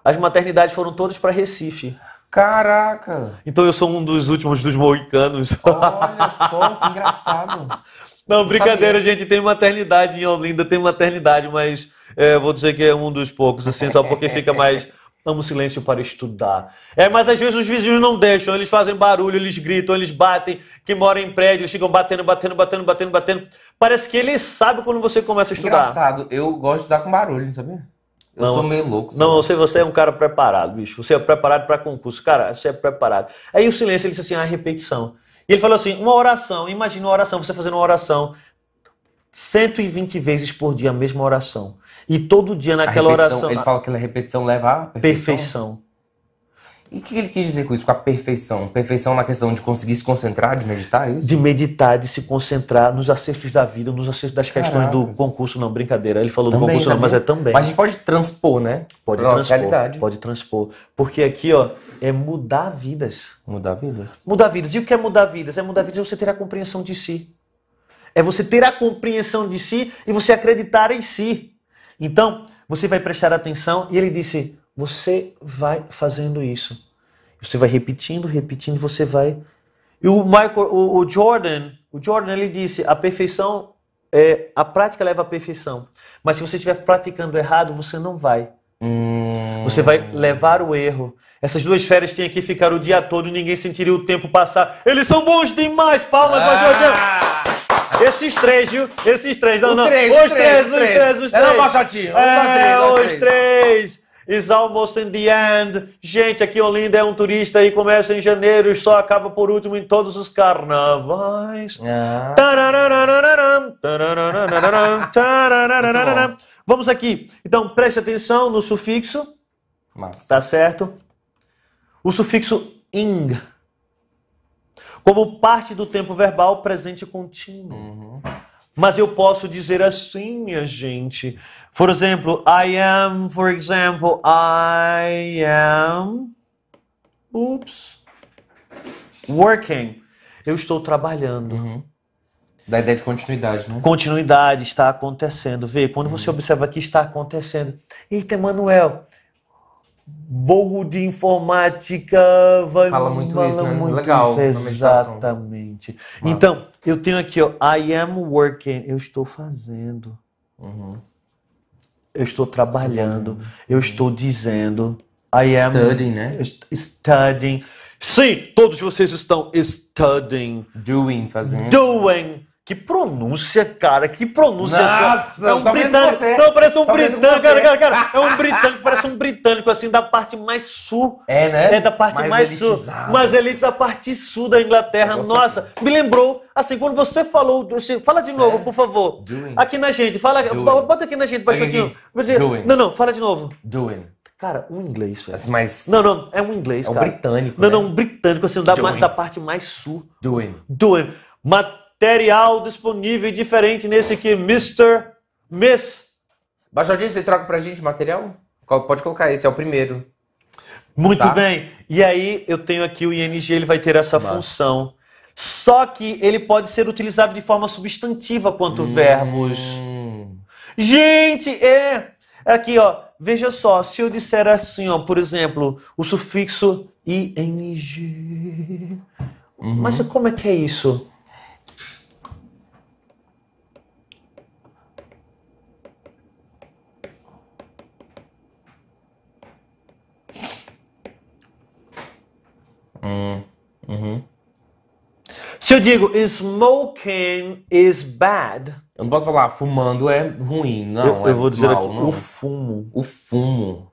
As maternidades foram todas para Recife. Caraca! Então eu sou um dos últimos dos moicanos. Olha só, que engraçado. Não, brincadeira, gente. Tem maternidade em Olinda, tem maternidade, mas é, vou dizer que é um dos poucos, assim, só porque fica mais. Amo silêncio para estudar. É, mas às vezes os vizinhos não deixam, eles fazem barulho, eles gritam, eles batem. Que mora em prédio, eles ficam batendo, batendo, batendo, batendo, batendo. Parece que eles sabem quando você começa a estudar. Engraçado, eu gosto de estudar com barulho, sabe? Eu não, sou meio louco. Não, eu sei, você é um cara preparado, bicho. Você é preparado para concurso. Cara, você é preparado. Aí o silêncio, ele disse assim, a ah, é repetição. E ele falou assim, uma oração, imagina uma oração, você fazendo uma oração 120 vezes por dia a mesma oração. E todo dia naquela oração... Ele fala que a repetição leva à perfeição. perfeição. E o que ele quis dizer com isso, com a perfeição? Perfeição na questão de conseguir se concentrar, de meditar, é isso? De meditar, de se concentrar nos acertos da vida, nos acertos das questões Caraca. do concurso, não, brincadeira. Ele falou também, do concurso, também. não, mas é também. Mas a gente pode transpor, né? Pode Nossa, transpor. Realidade. Pode transpor. Porque aqui, ó, é mudar vidas. Mudar vidas. Mudar vidas. E o que é mudar vidas? É mudar vidas é você ter a compreensão de si. É você ter a compreensão de si e você acreditar em si. Então, você vai prestar atenção, e ele disse: você vai fazendo isso. Você vai repetindo, repetindo, você vai. E o Michael, o, o Jordan, o Jordan ele disse: a perfeição é, a prática leva à perfeição. Mas se você estiver praticando errado, você não vai. Hum. Você vai levar o erro. Essas duas férias tinham que ficar o dia todo e ninguém sentiria o tempo passar. Eles são bons demais, palmas, ah. Jordan. Esses três, viu? Esses três, não, os não. Três, os, três, três, os três, os três, é, os três. É, três. Era É, os três is almost in the end. Gente, aqui Olinda é um turista e começa em janeiro e só acaba por último em todos os carnavais. Ah. Vamos aqui. Então, preste atenção no sufixo. Massa. Tá certo? O sufixo ing. Como parte do tempo verbal presente contínuo. Uhum. Mas eu posso dizer assim, minha gente. Por exemplo, I am, for example, I am. Oops. Working. Eu estou trabalhando. Uhum. Da ideia de continuidade, né? Continuidade está acontecendo. Vê, quando uhum. você observa que está acontecendo. Eita, Manuel, burro de informática. Vai, fala muito fala isso, né? Muito Legal. Isso, exatamente. Então, eu tenho aqui, ó, I am working. Eu estou fazendo. Uhum. Eu estou trabalhando. Uhum. Eu estou dizendo. I am studying, né? Studying. Sim, todos vocês estão studying. Doing, fazendo. Doing. Que pronúncia, cara, que pronúncia Nossa, É um britânico. Não, parece um britânico, cara, cara, cara. É um britânico, parece um britânico, assim, da parte mais sul. É, né? É da parte mais, mais sul. Mas ele da parte sul da Inglaterra. Nossa, assim. me lembrou, assim, quando você falou. Fala de novo, por favor. Doing. Aqui na gente, fala. Doing. Bota aqui na gente, baixinho. Não, não, fala de novo. Doing. Cara, um inglês, velho. Mas. Não, não, é um inglês. É um cara. britânico. Não, né? não, um britânico, assim, da, da parte mais sul. Doing. Doing. Mas material disponível e diferente nesse aqui, Mr. Miss. Baixadinho, você troca pra gente material? Pode colocar, esse é o primeiro. Muito tá? bem. E aí eu tenho aqui o ING, ele vai ter essa função. Só que ele pode ser utilizado de forma substantiva quanto hum. verbos. Gente, é, é aqui, ó. Veja só, se eu disser assim, ó, por exemplo, o sufixo ing. Uhum. Mas como é que é isso? uhum. Se eu digo smoking is bad. Eu não posso falar fumando é ruim, não. Eu, eu é vou dizer mal, aqui, não. o fumo. O fumo.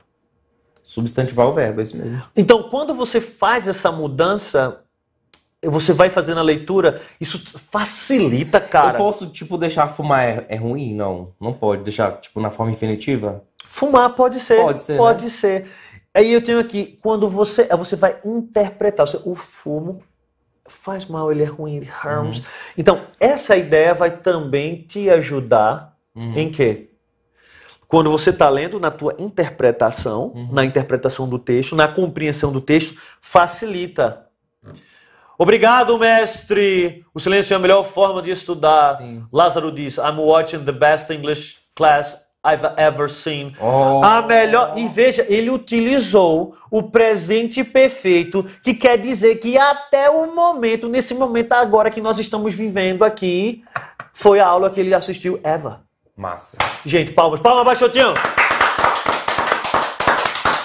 Substantivar o verbo, é isso mesmo. Então, quando você faz essa mudança, você vai fazendo a leitura, isso facilita, cara. Eu posso, tipo, deixar fumar é, é ruim? Não. Não pode deixar, tipo, na forma infinitiva? Fumar pode ser. Pode ser. Né? Pode né? ser. Aí eu tenho aqui, quando você, você vai interpretar, o fumo faz mal, ele é ruim, ele harms. Uhum. Então, essa ideia vai também te ajudar uhum. em quê? Quando você está lendo na tua interpretação, uhum. na interpretação do texto, na compreensão do texto, facilita. Obrigado, mestre! O silêncio é a melhor forma de estudar. Sim. Lázaro diz, I'm watching the best English class I've ever seen. Oh. A melhor. E veja, ele utilizou o presente perfeito, que quer dizer que até o momento, nesse momento agora que nós estamos vivendo aqui, foi a aula que ele assistiu Eva. Massa. Gente, palmas, palmas baixotinho.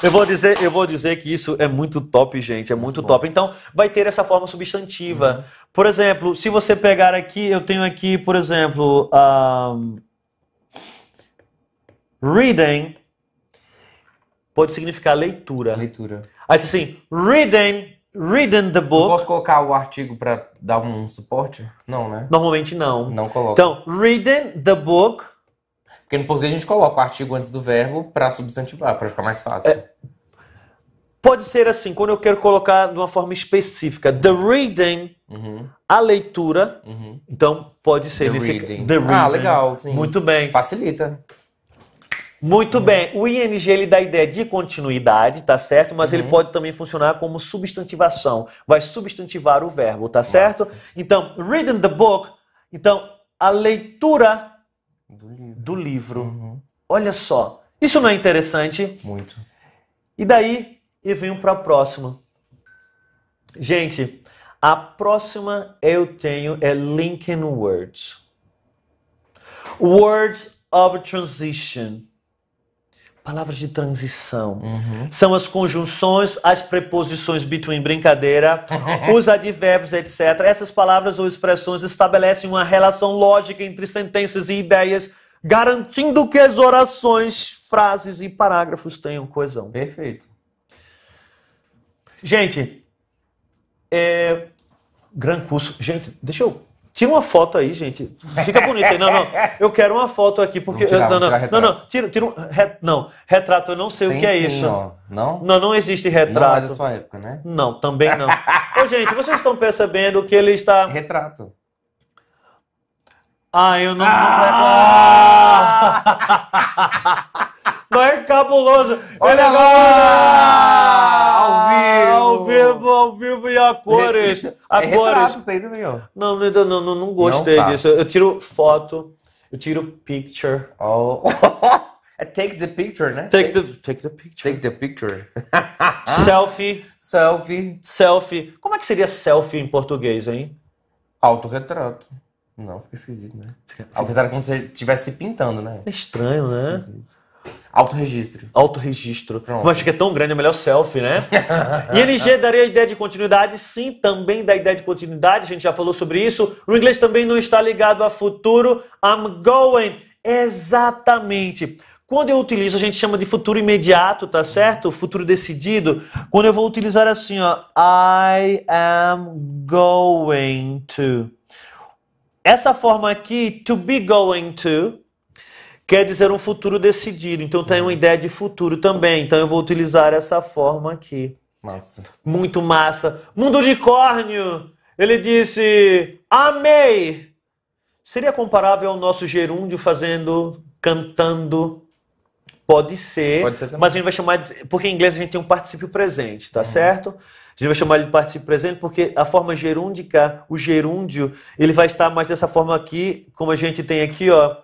Eu vou dizer, eu vou dizer que isso é muito top, gente, é muito, muito top. Então, vai ter essa forma substantiva. Uhum. Por exemplo, se você pegar aqui, eu tenho aqui, por exemplo, um, reading pode significar leitura. Leitura. Aí assim, reading, reading the book. Eu posso colocar o artigo para dar um suporte? Não, né? Normalmente não. Não coloca. Então, reading the book. Porque no português a gente coloca o artigo antes do verbo para substantivar, para ficar mais fácil. É, pode ser assim, quando eu quero colocar de uma forma específica. The reading, uhum. a leitura. Uhum. Então, pode ser. The, reading. the ah, reading. Ah, legal. Sim. Muito bem. Facilita. Muito uhum. bem. O ING ele dá a ideia de continuidade, tá certo? Mas uhum. ele pode também funcionar como substantivação. Vai substantivar o verbo, tá Nossa. certo? Então, reading the book. Então, a leitura do livro. Do livro. Uhum. Olha só. Isso não é interessante? Muito. E daí eu venho para a próxima. Gente, a próxima eu tenho é Lincoln Words. Words of Transition. Palavras de transição. Uhum. São as conjunções, as preposições between, brincadeira, uhum. os advérbios, etc. Essas palavras ou expressões estabelecem uma relação lógica entre sentenças e ideias, garantindo que as orações, frases e parágrafos tenham coesão. Perfeito. Gente, é... Gran curso. Gente, deixa eu Tira uma foto aí, gente. Fica bonito aí. Não, não. Eu quero uma foto aqui, porque. Tirar, eu, não, não, não, não, Tira, tira um. Re, não, retrato, eu não sei Tem o que é sim, isso. Ó. Não? Não, não existe retrato. Não é da sua época, né? Não, também não. Ô, gente, vocês estão percebendo que ele está. Retrato. Ah, eu não. Ah! não é cabuloso. Olha ele é agora! ao vivo, ao vivo e a cores. É a é cores. Não, não, não, não gostei não tá. disso. Eu tiro foto, eu tiro picture. Oh. É take the picture, né? Take the, take the picture. Take the picture. selfie. Selfie. Selfie. Como é que seria selfie em português, hein? Autorretrato. Não, fica esquisito, né? Autorretrato é como se estivesse se pintando, né? É estranho, né? Esquisito. Autoregistro. Autoregistro. Pronto. Mas que é tão grande, é melhor selfie, né? ING daria a ideia de continuidade, sim, também a ideia de continuidade, a gente já falou sobre isso. O inglês também não está ligado a futuro. I'm going. Exatamente. Quando eu utilizo, a gente chama de futuro imediato, tá certo? Futuro decidido. Quando eu vou utilizar assim, ó, I am going to. Essa forma aqui, to be going to, quer dizer um futuro decidido. Então tem uma ideia de futuro também. Então eu vou utilizar essa forma aqui. Massa. Muito massa. Mundo de córneo. Ele disse: "Amei". Seria comparável ao nosso gerúndio fazendo cantando Pode ser, Pode ser mas a gente vai chamar de, porque em inglês a gente tem um particípio presente, tá uhum. certo? A gente vai chamar ele de particípio presente porque a forma gerúndica, o gerúndio, ele vai estar mais dessa forma aqui, como a gente tem aqui, ó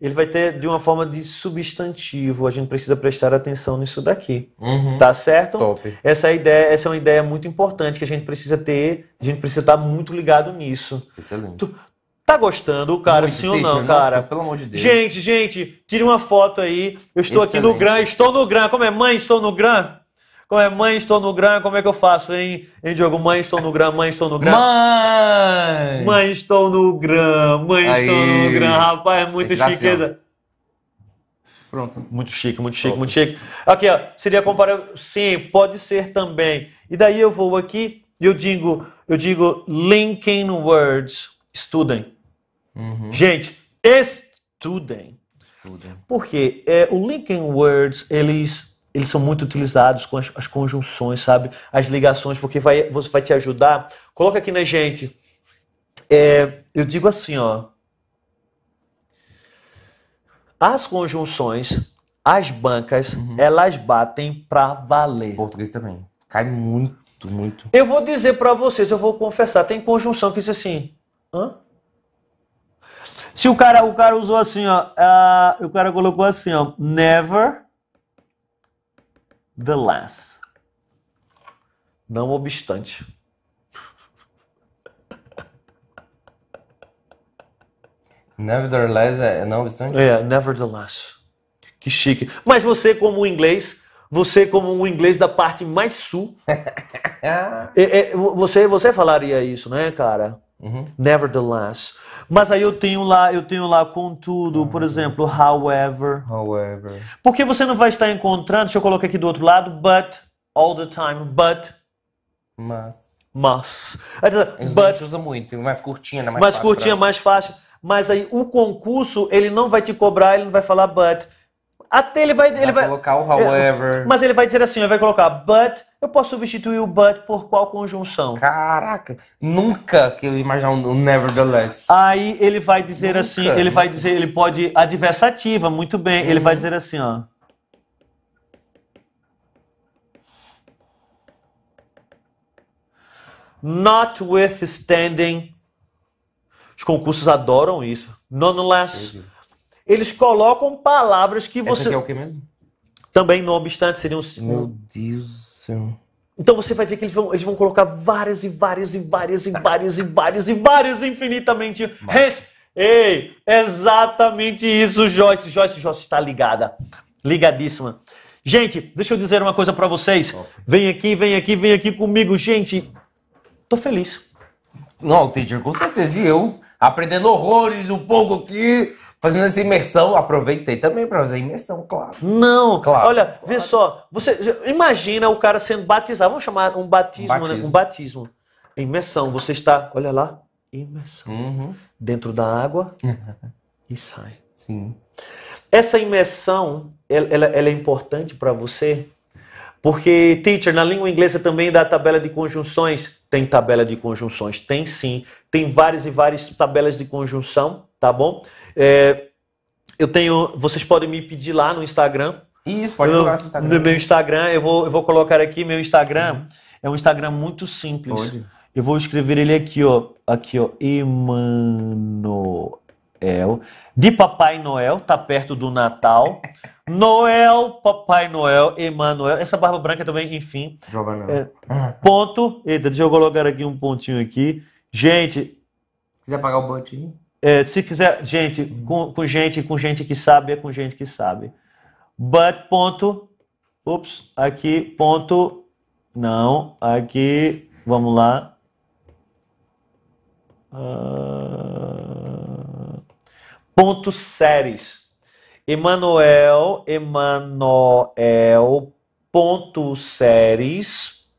ele vai ter de uma forma de substantivo. A gente precisa prestar atenção nisso daqui. Uhum. Tá certo? Top. Essa é ideia, essa é uma ideia muito importante que a gente precisa ter, a gente precisa estar tá muito ligado nisso. Excelente. Tu, tá gostando, cara, muito sim ou não, nossa, cara? pelo amor de Deus. Gente, gente, tire uma foto aí. Eu estou Excelente. aqui no Gran, estou no Gran. Como é? Mãe, estou no Gran? Como é, mãe, estou no gram, como é que eu faço, hein? Hein, Diogo? Mãe, estou no gram, mãe, estou no gram. Mãe! Mãe, estou no gram, mãe, Aí. estou no gram. Rapaz, é muita chiqueza. Pronto. Muito chique, muito chique, Pronto. muito chique. Aqui, ó, seria comparado, Sim, pode ser também. E daí eu vou aqui e eu digo, eu digo linking words. Estudem. Uhum. Gente, estudem. Estudem. Porque é, o linking words, eles eles são muito utilizados com as, as, conjunções, sabe? As ligações, porque vai, você vai te ajudar. Coloca aqui, né, gente? É, eu digo assim, ó. As conjunções, as bancas, uhum. elas batem pra valer. Português também. Cai muito, muito. Eu vou dizer para vocês, eu vou confessar, tem conjunção que diz assim, hã? Se o cara, o cara usou assim, ó, uh, o cara colocou assim, ó, never the last. Não obstante. Nevertheless é não obstante? É, nevertheless. Que chique. Mas você, como inglês, você, como um inglês da parte mais sul, é, é, você, você falaria isso, né, cara? Uhum. Nevertheless. Mas aí eu tenho lá, eu tenho lá contudo, uhum. por exemplo, however. However. Porque você não vai estar encontrando, deixa eu colocar aqui do outro lado, but, all the time, but. Mas. Mas. Tá, mas but, usa muito, é mais curtinha, né? mais, mais fácil. Mais curtinha, mais fácil. Mas aí o concurso, ele não vai te cobrar, ele não vai falar but. Até ele vai. Ele vai, vai colocar o é, however. Mas ele vai dizer assim: ele vai colocar but. Eu posso substituir o but por qual conjunção? Caraca, nunca que eu imaginar um nevertheless. Aí ele vai dizer assim, nunca. assim: ele vai dizer, ele pode. Adversativa, muito bem. Hum. Ele vai dizer assim, ó. Notwithstanding. Os concursos adoram isso. Nonetheless. Sério? eles colocam palavras que você. Essa aqui é o que mesmo? Também, não obstante, seriam. Meu Deus do céu. Então você vai ver que eles vão, eles vão colocar várias e várias e várias e várias e várias e várias infinitamente. Res... Ei, exatamente isso, Joyce. Joyce, Joyce está ligada. Ligadíssima. Gente, deixa eu dizer uma coisa para vocês. Vem aqui, vem aqui, vem aqui comigo, gente. Tô feliz. Não, Teacher, com certeza. E eu, aprendendo horrores um pouco aqui. Fazendo essa imersão, aproveitei também para fazer imersão, claro. Não, claro. Olha, claro. vê só, você imagina o cara sendo batizado, vamos chamar um batismo, né? batismo. Né? um batismo. Imersão, você está, olha lá, imersão. Uhum. Dentro da água e sai. Sim. Essa imersão, ela, ela é importante para você, porque, teacher, na língua inglesa também dá tabela de conjunções. Tem tabela de conjunções? Tem sim. Tem várias e várias tabelas de conjunção, tá bom? É, eu tenho. Vocês podem me pedir lá no Instagram. Isso, pode colocar no Instagram. No meu Instagram, eu vou, eu vou colocar aqui. Meu Instagram uhum. é um Instagram muito simples. Pode. Eu vou escrever ele aqui, ó. Aqui, ó. Emanuel. De Papai Noel, tá perto do Natal. Noel, Papai Noel, Emanuel. Essa barba branca também, enfim. é, ponto. Eita, deixa eu colocar aqui um pontinho aqui. Gente. Quiser pagar o botinho? É, se quiser, gente, com, com, gente, com gente que sabe, é com gente que sabe. But, ponto, ups, aqui, ponto, não, aqui, vamos lá. Uh, ponto séries. Emanuel, Emanuel, ponto séries.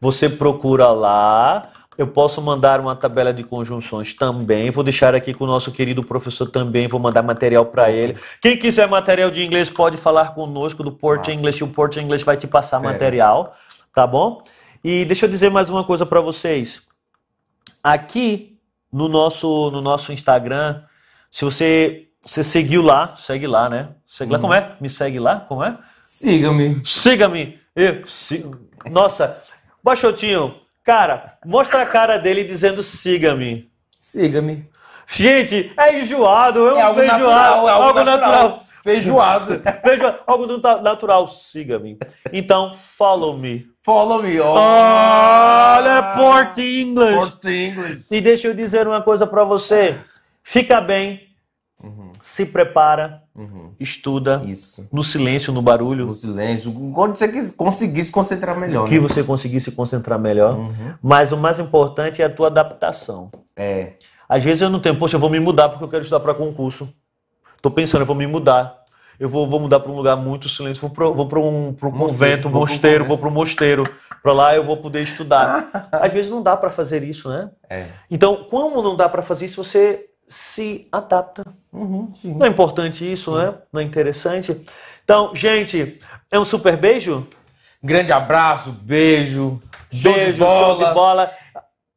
Você procura lá eu posso mandar uma tabela de conjunções também. Vou deixar aqui com o nosso querido professor também. Vou mandar material para ele. Quem quiser material de inglês pode falar conosco do Port Inglês English. O Port English vai te passar Sério? material, tá bom? E deixa eu dizer mais uma coisa para vocês. Aqui no nosso no nosso Instagram, se você você seguiu lá, segue lá, né? Segue lá, uhum. como é? Me segue lá, como é? Siga-me. Siga-me. Siga Nossa, Baixotinho, Cara, mostra a cara dele dizendo siga-me. Siga-me. Gente, é enjoado, é algo feijoado, natural, é algo, algo natural. natural. Feijoado. Feijoado, algo natural, siga-me. Então, follow me. Follow me. ó. Olha, ah. Port English. Port English. E deixa eu dizer uma coisa para você. Fica bem, uhum. se prepara, Uhum. Estuda Isso. no silêncio, no barulho. No silêncio, quando você conseguisse concentrar melhor. que né? você conseguisse concentrar melhor. Uhum. Mas o mais importante é a tua adaptação. É. Às vezes eu não tenho, poxa, eu vou me mudar porque eu quero estudar para concurso. Estou pensando, eu vou me mudar. Eu vou, vou mudar para um lugar muito silêncio, vou para um, pro um convento, um mosteiro, vou para um mosteiro. Para lá eu vou poder estudar. Às vezes não dá para fazer isso, né? É. Então, como não dá para fazer isso, você se adapta. Uhum, não é importante isso, né? Não é interessante? Então, gente, é um super beijo. Grande abraço, beijo. Show beijo, de bola. Show de bola.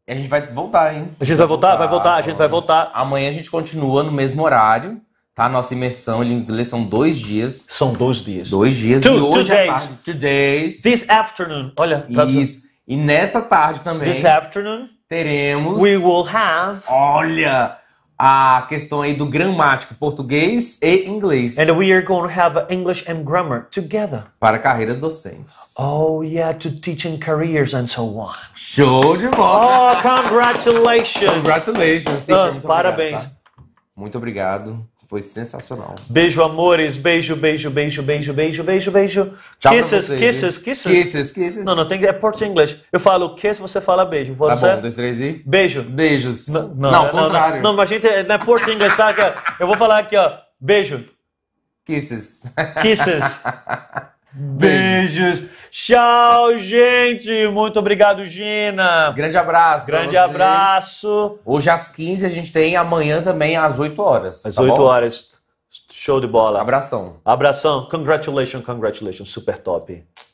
A gente vai voltar, hein? A gente vai voltar, vai voltar, a gente vai voltar. Amanhã a gente continua no mesmo horário, tá? Nossa imersão em inglês são dois dias. São dois dias. Dois dias. Two, e hoje é days. Tarde, two days. This afternoon. Olha, tá Isso. E nesta tarde também. This afternoon. Teremos. We will have. Olha! a questão aí do gramático português e inglês. And we are going to have English and grammar together. Para carreiras docentes. Oh yeah, to teaching careers and so on. Show de bola. Oh, congratulations. Congratulations. Sim, ah, muito parabéns. Obrigado, tá? Muito obrigado. Foi sensacional. Beijo, amores. Beijo, beijo, beijo, beijo, beijo, beijo, beijo. Tchau kisses, vocês, kisses, kisses. Kisses, kisses. Não, não, tem, é português. inglês. Eu falo kiss, você fala beijo. pode Tá bom, um, dois, três e... Beijo. Beijos. N não, não, não, contrário. Não, não, mas a gente, não é português. inglês, tá? eu vou falar aqui, ó. Beijo. Kisses. Kisses. Beijos. Tchau, gente. Muito obrigado, Gina. Grande abraço. Grande abraço. Hoje às 15 a gente tem, amanhã também às 8 horas. Às tá 8 bom? horas. Show de bola. Abração. Abração. Congratulations, congratulations. Super top.